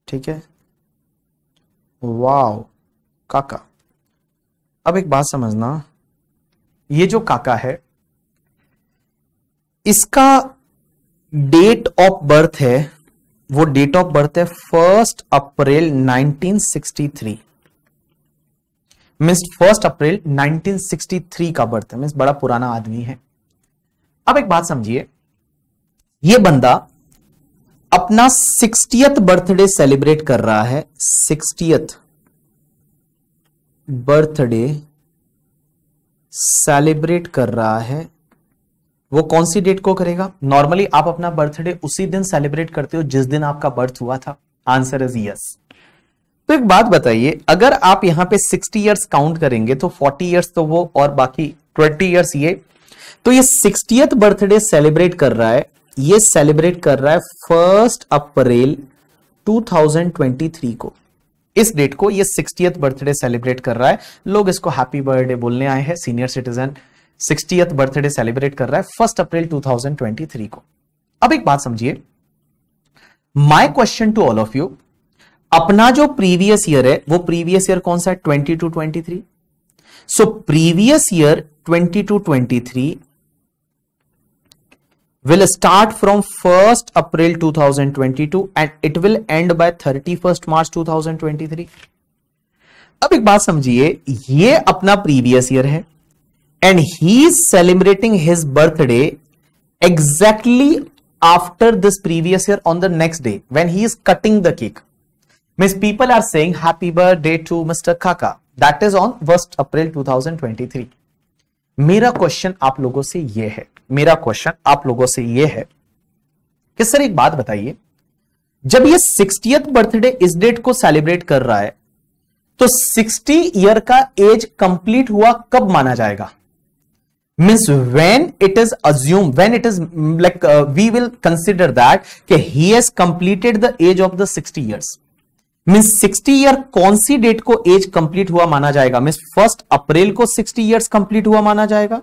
ठीक है वाओ काका अब एक बात समझना ये जो काका है इसका डेट ऑफ बर्थ है वो डेट ऑफ बर्थ है first April 1963 means first April 1963 का बर्थ है मीन्स बड़ा पुराना आदमी है अब एक बात समझिए ये बंदा अपना सिक्सटियथ बर्थडे सेलिब्रेट कर रहा है सिक्सटियथ बर्थडे सेलिब्रेट कर रहा है वो कौन सी डेट को करेगा नॉर्मली आप अपना बर्थडे उसी दिन सेलिब्रेट करते हो जिस दिन आपका बर्थ हुआ था आंसर इज यस तो एक बात बताइए अगर आप यहां पे 60 इयर्स काउंट करेंगे तो 40 इयर्स तो वो और बाकी 20 इयर्स ये तो ये सिक्सटी बर्थडे सेलिब्रेट कर रहा है ये सेलिब्रेट कर रहा है फर्स्ट अप्रैल 2023 को इस डेट को ये सिक्सटी बर्थडे सेलिब्रेट कर रहा है लोग इसको हैप्पी बर्थडे बोलने आए हैं senior citizen sixtieth birthday celebrate कर रहा है फर्स्ट अप्रैल 2023 को अब एक बात समझिए my question to all of you अपना जो प्रीवियस ईयर है वो प्रीवियस ईयर कौन सा है twenty two twenty three so previous year twenty two twenty three twenty two and it will 2022 by thirty first March two thousand twenty 2023. अब एक बात समझिए ये अपना प्रीवियस ईयर है and he is celebrating his birthday exactly after this previous year on the next day when he is cutting the cake mean people are saying happy birthday to mister Khaka that is on first April two thousand twenty three मेरा question आप लोगों से यह है मेरा question आप लोगों से यह है कि सर एक बात बताइए जब यह सिक्सटी बर्थडे इस डेट को सेलिब्रेट कर रहा है तो सिक्सटी ईयर का एज कंप्लीट हुआ कब माना जाएगा means when it is assumed when it is like uh, we will consider that okay, he has completed the age of the 60 years means 60 year कौन सी डेट को एज कंप्लीट हुआ माना जाएगा मीन्स फर्स्ट अप्रैल को 60 इयर्स कंप्लीट हुआ माना जाएगा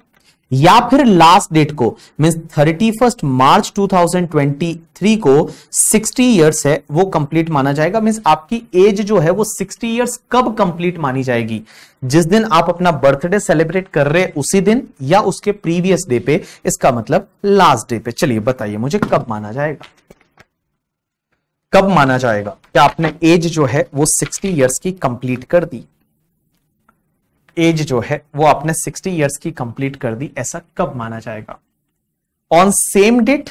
या फिर लास्ट डेट को मीन्स थर्टी फर्स्ट मार्च 2023 को 60 इयर्स है वो कंप्लीट माना जाएगा मीन्स आपकी एज जो है वो 60 इयर्स कब कंप्लीट मानी जाएगी जिस दिन आप अपना बर्थडे सेलिब्रेट कर रहे हैं उसी दिन या उसके प्रीवियस डे पे इसका मतलब लास्ट डे पे चलिए बताइए मुझे कब माना जाएगा कब माना जाएगा क्या आपने एज जो है वो सिक्सटी ईयर्स की कंप्लीट कर दी एज जो है वो आपने 60 इयर्स की कंप्लीट कर दी ऐसा कब माना जाएगा ऑन सेम डेट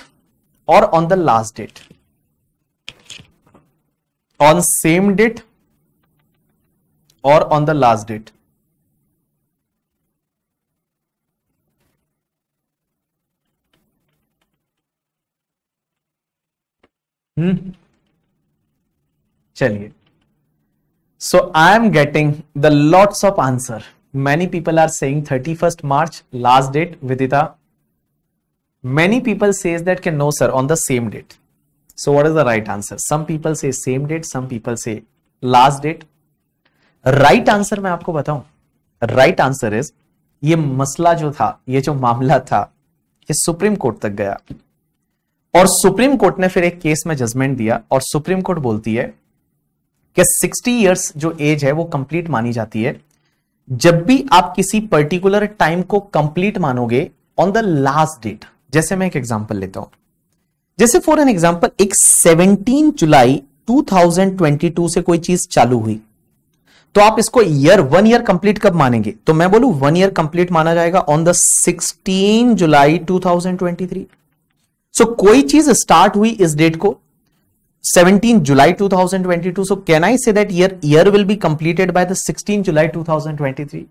और on the last date on same date और on the last date hmm चलिए so I am getting the lots of answer many people are saying 31st March last date Vidita many people says that can no sir on the same date so what is the right answer some people say same date some people say last date right answer मैं आपको बताऊं right answer is ये मसला जो था ये जो मामला था ये सुप्रीम कोर्ट तक गया और सुप्रीम कोर्ट ने फिर एक केस में जजमेंट दिया और सुप्रीम कोर्ट बोलती है कि 60 इयर्स जो एज है वो कंप्लीट मानी जाती है जब भी आप किसी पर्टिकुलर टाइम को कंप्लीट मानोगे ऑन द लास्ट डेट जैसे मैं एक एग्जांपल लेता हूं जैसे फॉर एन एग्जांपल एक 17 जुलाई 2022 से कोई चीज चालू हुई तो आप इसको ईयर वन ईयर कंप्लीट कब मानेंगे तो मैं बोलू वन ईयर कंप्लीट माना जाएगा on the sixteen July two so so, कोई चीज स्टार्ट हुई इस डेट को 17 July 2022. So can I say that year, year will be completed by the 16 July 2023?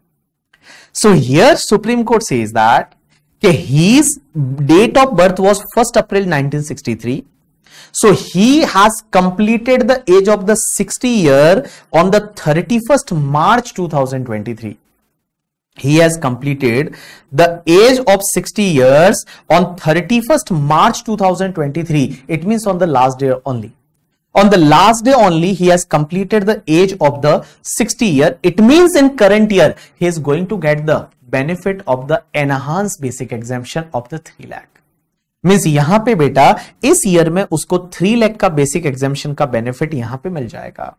So here Supreme Court says that okay, his date of birth was 1st April 1963. So he has completed the age of the 60 year on the 31st March 2023. He has completed the age of 60 years on 31st March 2023. It means on the last day only. on the last day only he has completed the age of the 60 year it means in current year he is going to get the benefit of the enhanced basic exemption of the 3 lakh means यहां पे बेटा इस year में उसको three lakh का basic exemption का benefit यहां पे मिल जाएगा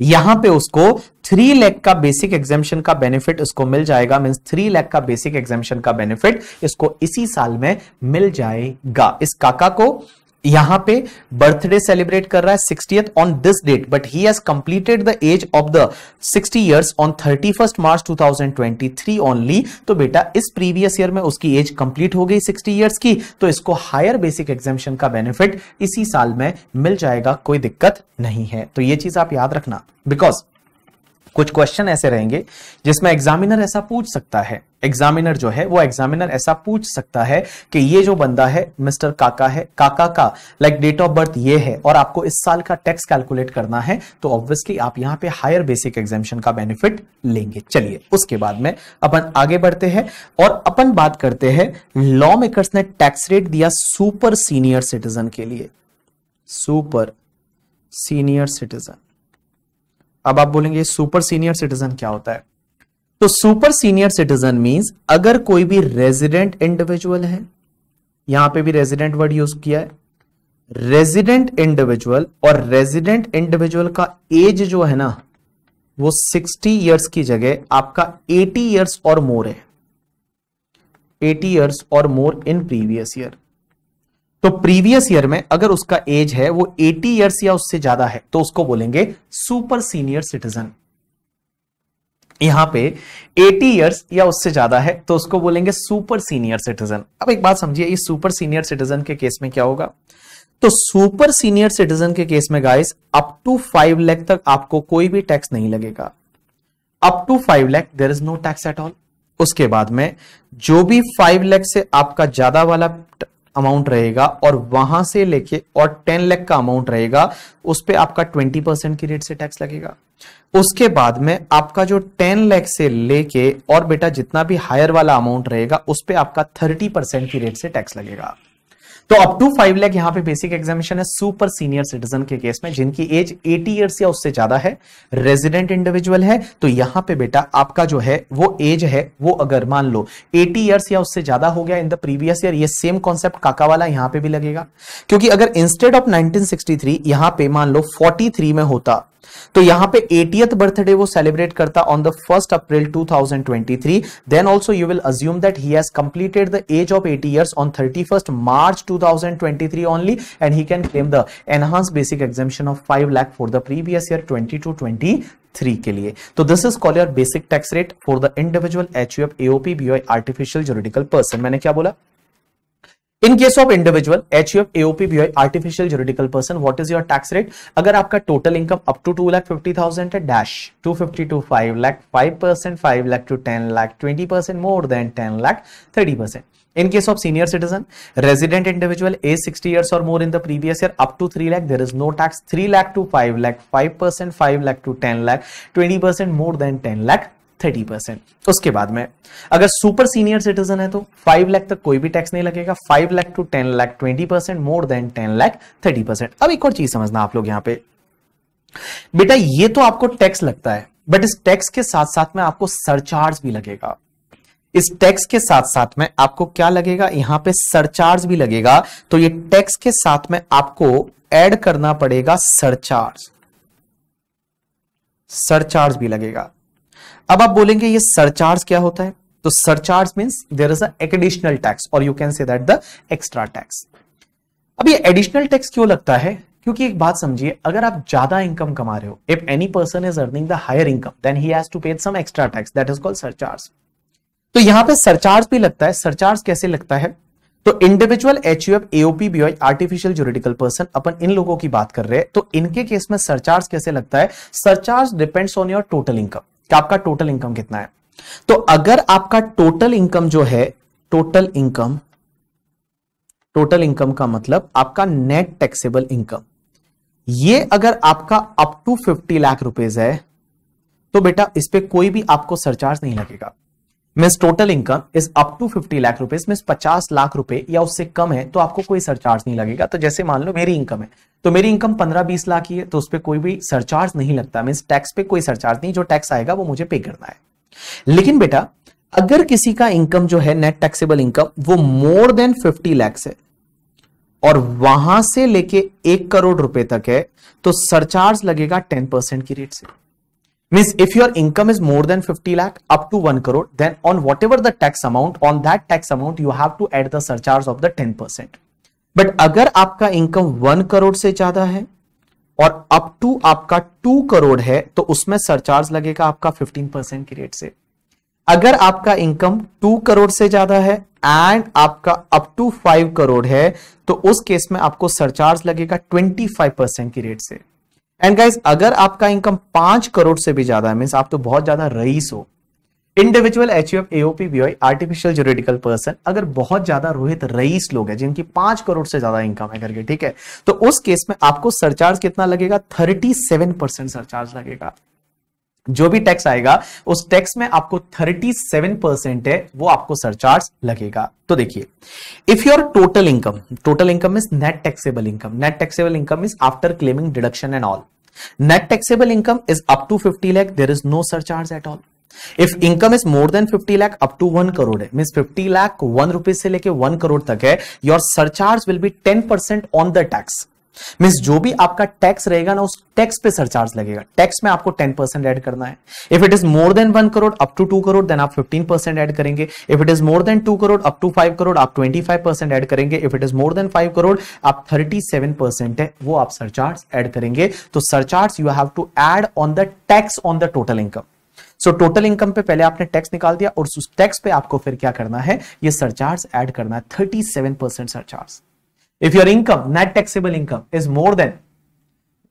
यहां पे उसको थ्री लैख का बेसिक एग्जामेशन का बेनिफिट उसको मिल जाएगा मीन्स थ्री लैख का बेसिक एग्जामेशन का बेनिफिट इसको इसी साल में मिल जाएगा इस काका को यहां पे बर्थडे सेलिब्रेट कर रहा है sixty on this date but he has completed the age of the sixty years on first March three only तो बेटा इस प्रीवियस ईयर में उसकी एज कंप्लीट हो गई सिक्सटी इयर्स की तो इसको हायर बेसिक एग्जामेशन का बेनिफिट इसी साल में मिल जाएगा कोई दिक्कत नहीं है तो ये चीज आप याद रखना बिकॉज कुछ क्वेश्चन ऐसे रहेंगे जिसमें एग्जामिनर ऐसा पूछ सकता है एग्जामिनर जो है वो एग्जामिनर ऐसा पूछ सकता है कि ये जो बंदा है मिस्टर काका है काका का लाइक डेट ऑफ बर्थ ये है और आपको इस साल का टैक्स कैलकुलेट करना है तो ऑब्वियसली आप यहां पे हायर बेसिक एग्जामिशन का बेनिफिट लेंगे चलिए उसके बाद में अपन आगे बढ़ते हैं और अपन बात करते हैं लॉ मेकर्स ने टैक्स रेट दिया सुपर सीनियर सिटीजन के लिए सुपर सीनियर सिटीजन अब आप बोलेंगे सुपर सीनियर सिटीजन क्या होता है तो सुपर सीनियर सिटीजन मीन्स अगर कोई भी रेजिडेंट इंडिविजुअल है यहां पे भी रेजिडेंट वर्ड यूज किया है रेजिडेंट इंडिविजुअल और रेजिडेंट इंडिविजुअल का एज जो है ना वो 60 इयर्स की जगह आपका 80 इयर्स और मोर है 80 इयर्स और मोर इन प्रीवियस ईयर तो प्रीवियस ईयर में अगर उसका एज है वो 80 इयर्स या उससे ज्यादा है तो उसको बोलेंगे सुपर सीनियर सिटीजन यहां पे 80 इयर्स या उससे ज्यादा है तो उसको बोलेंगे सुपर सीनियर सिटीजन अब एक बात समझिए इस सुपर सीनियर सिटीजन के केस में क्या होगा तो सुपर सीनियर सिटीजन के केस में guys up to five lakh तक आपको कोई भी टैक्स नहीं लगेगा up to five lakh there is no tax at all उसके बाद में जो भी फाइव लैख से आपका ज्यादा वाला अमाउंट रहेगा और वहां से लेके और टेन लैख का अमाउंट रहेगा उस पर आपका ट्वेंटी परसेंट की रेट से टैक्स लगेगा उसके बाद में आपका जो टेन लैख से लेके और बेटा जितना भी हायर वाला अमाउंट रहेगा उस पर आपका थर्टी परसेंट की रेट से टैक्स लगेगा तो अप टू फाइव लैख यहां पे बेसिक एग्जामिनेशन है सुपर सीनियर सिटीजन के केस में जिनकी एज 80 इयर्स या उससे ज्यादा है रेजिडेंट इंडिविजुअल है तो यहां पे बेटा आपका जो है वो एज है वो अगर मान लो 80 इयर्स या उससे ज्यादा हो गया इन द प्रीवियस ईयर ये सेम कॉन्सेप्ट काका वाला यहां पे भी लगेगा क्योंकि अगर इंस्टेड ऑफ 1963 यहां पर मान लो 43 में होता तो यहां पे 80th बर्थडे वो सेलिब्रेट करता on the first April 2023 then also you will assume that he has completed the age of 80 years on thirty March 2023 2023 only and he can claim the enhanced basic exemption of 5 lakh for the previous year 22 three के लिए तो this is call your basic tax rate for the individual H U F AOP BO artificial juridical person मैंने क्या बोला in case of individual H U F AOP B artificial juridical person what is your tax rate अगर आपका total income up to two lakh fifty thousand है dash two fifty to five lakh five percent five lakh to ten lakh twenty percent more than ten lakh thirty percent in case of senior citizen resident individual a sixty year और more in the previous year up to three lakh there is no tax three lakh to five lakh five percent five lakh to ten lakh twenty percent more than ten lakh thirty percent उसके बाद में अगर super senior citizen है तो five lakh तक कोई भी tax नहीं लगेगा five lakh to ten lakh twenty percent more than ten lakh thirty percent अब एक और चीज समझना आप लोग यहां पे बेटा ये तो आपको टैक्स लगता है बट इस टैक्स के साथ साथ में आपको सरचार्ज भी लगेगा इस टैक्स के साथ साथ में आपको क्या लगेगा यहां पे सरचार्ज भी लगेगा तो ये टैक्स के साथ में आपको ऐड करना पड़ेगा सरचार्ज सरचार्ज भी लगेगा अब आप बोलेंगे ये सरचार्ज क्या होता है तो surcharge mean there is additional tax और you can say that the extra tax अब ये एडिशनल टैक्स क्यों लगता है क्योंकि एक बात समझिए अगर आप ज्यादा इनकम कमा रहे हो if any person is earning the higher income then he has to pay some extra tax that is called surcharge तो यहां पे सरचार्ज भी लगता है सरचार्ज कैसे लगता है तो individual H U F AOP BO artificial juridical person अपन इन लोगों की बात कर रहे हैं तो इनके केस में सरचार्ज कैसे लगता है surcharge depends on your total income कि आपका टोटल इनकम कितना है तो अगर आपका टोटल इनकम जो है टोटल इनकम टोटल इनकम का मतलब आपका नेट टैक्सेबल इनकम ये अगर आपका up to fifty lakh rupees है तो बेटा इस पर कोई भी आपको सरचार्ज नहीं लगेगा miss total income is up to 50 lakh रुपए मिस 50 लाख रुपए या उससे कम है तो आपको कोई सरचार्ज नहीं लगेगा तो जैसे मान लो मेरी इनकम है तो मेरी इनकम 15-20 लाख की है तो उस पर कोई भी सरचार्ज नहीं लगता मीन्स टैक्स पे कोई सरचार्ज नहीं जो टैक्स आएगा वो मुझे पे करना है लेकिन बेटा अगर किसी का इनकम जो है नेट टैक्सेबल इनकम वो मोर देन फिफ्टी लैक्स है और वहां से लेके एक करोड़ रुपए तक है तो सरचार्ज लगेगा टेन परसेंट की रेट से means if your income is more than 50 lakh up to 1 crore then on whatever the tax amount on that tax amount you have to add the surcharge of the 10 percent but अगर आपका income 1 crore से ज्यादा है और up to आपका 2 करोड़ है तो उसमें सरचार्ज लगेगा आपका 15 परसेंट की रेट से अगर आपका इनकम 2 करोड़ से ज्यादा है एंड आपका अप टू 5 करोड़ है तो उस केस में आपको सरचार्ज लगेगा 25 परसेंट की रेट से एंड गाइज अगर आपका इनकम पांच करोड़ से भी ज्यादा है मीन आप तो बहुत ज्यादा रईस हो individual F AOP I artificial juridical person अगर बहुत ज्यादा रोहित रईस लोग हैं जिनकी पांच करोड़ से ज्यादा इनकम है करके ठीक है तो उस केस में आपको सरचार्ज कितना लगेगा थर्टी सेवन परसेंट सरचार्ज लगेगा जो भी टैक्स आएगा उस टैक्स में आपको 37 परसेंट है वो आपको सरचार्ज लगेगा तो देखिए if your total income total income is net taxable income net taxable income is after claiming deduction and all net taxable income is up to 50 lakh there is no surcharge at all if income is more than 50 lakh up to one crore है mean 50 lakh one rupees से लेके one crore तक है your surcharge will be 10 percent on the tax mean जो भी आपका tax रहेगा ना उस टैक्स पे सरचार्ज लगेगा टैक्स में आपको 10 परसेंट एड करना है if it is more than one crore up to two crore then आप 15 परसेंट एड करेंगे if it is more than two crore up to five crore आप 25 परसेंट एड करेंगे if it is more than five crore आप 37 percent है वो आप सरचार्ज एड करेंगे तो surcharge you have to add on the tax on the total income so total income पे पहले आपने टैक्स निकाल दिया और उस टैक्स पे आपको फिर क्या करना है ये सरचार्ज एड करना है thirty seven percent surcharge if your income net taxable income is more than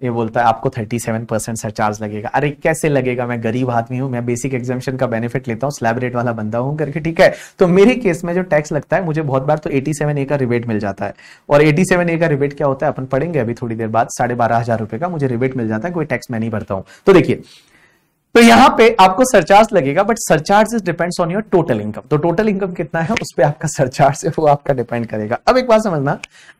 ये बोलता है आपको 37 परसेंट सरचार्ज लगेगा अरे कैसे लगेगा मैं गरीब आदमी हूं मैं बेसिक एग्जामेशन का बेनिफिट लेता हूं स्लैब रेट वाला बंदा हूं करके ठीक है तो मेरे केस में जो टैक्स लगता है मुझे बहुत बार तो 87 ए का रिबेट मिल जाता है और 87 ए का रिबेट क्या होता है अपन पढ़ेंगे अभी थोड़ी देर बाद साढ़े बारह हजार रुपए का मुझे रिबेट मिल जाता है कोई टैक्स मैं नहीं भरता हूं तो देखिए तो यहां पे आपको सरचार्ज लगेगा but surcharge is depends on your total income तो टोटल इनकम कितना है उस पर आपका सरचार्ज है वो आपका डिपेंड करेगा अब एक बात समझना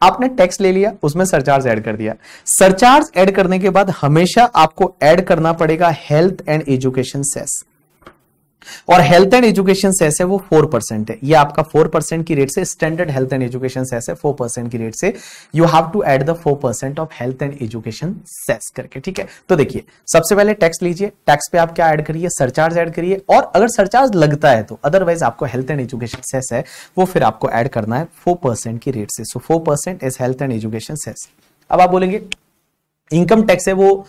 आपने टैक्स ले लिया उसमें सरचार्ज ऐड कर दिया सरचार्ज ऐड करने के बाद हमेशा आपको ऐड करना पड़ेगा हेल्थ एंड एजुकेशन सेस और हेल्थ एंड एजुकेशन सेस है वो फोर परसेंट है ये आपका फोर परसेंट की रेट से standard health and education cess है फोर परसेंट की रेट से you have to add the four percent of health and education cess करके ठीक है तो देखिए सबसे पहले टैक्स लीजिए टैक्स पे आप क्या ऐड करिए सरचार्ज ऐड करिए और अगर सरचार्ज लगता है तो अदरवाइज आपको हेल्थ एंड एजुकेशन सेस है वो फिर आपको एड करना है फोर की रेट से so four is health and education cess अब आप बोलेंगे इनकम टैक्स है वो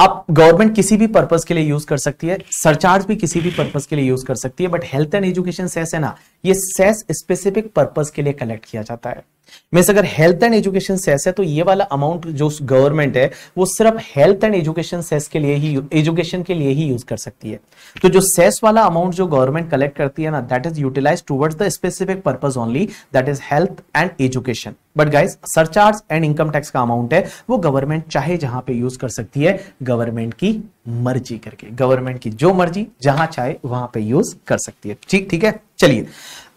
आप गवर्नमेंट किसी भी पर्पज के लिए यूज कर सकती है सरचार्ज भी किसी भी पर्पज के लिए यूज कर सकती है but health and education cess है ना ये सेस स्पेसिफिक पर्पज के लिए कलेक्ट किया जाता है मीन्स अगर हेल्थ एंड एजुकेशन सेस है तो ये वाला अमाउंट जो गवर्नमेंट है वो सिर्फ हेल्थ एंड एजुकेशन सेस के लिए ही एजुकेशन के लिए ही यूज कर सकती है तो जो सेस वाला अमाउंट जो गवर्नमेंट कलेक्ट करती है ना that is utilize towards the specific purpose only that is health and education but guys surcharge and income tax का अमाउंट है वो गवर्नमेंट चाहे जहां पे यूज कर सकती है गवर्नमेंट की मर्जी करके गवर्नमेंट की जो मर्जी जहां चाहे वहां पे यूज कर सकती है ठीक ठीक है चलिए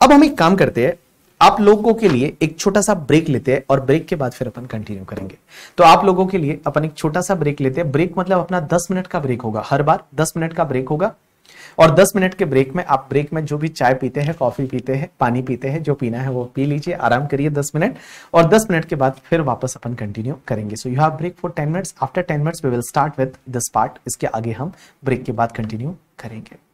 अब हम एक काम करते हैं आप लोगों के लिए एक छोटा सा ब्रेक लेते हैं और ब्रेक के बाद फिर अपन कंटिन्यू करेंगे तो आप लोगों के लिए अपन एक छोटा सा ब्रेक लेते हैं ब्रेक मतलब अपना 10 मिनट का ब्रेक होगा हर बार 10 मिनट का ब्रेक होगा और 10 मिनट के ब्रेक में आप ब्रेक में जो भी चाय पीते हैं कॉफी पीते हैं पानी पीते हैं जो पीना है वो पी लीजिए आराम करिए 10 मिनट और 10 मिनट के बाद फिर वापस अपन कंटिन्यू करेंगे so you have break for 10 minutes after 10 minutes we will start with this part इसके आगे हम ब्रेक के बाद कंटिन्यू करेंगे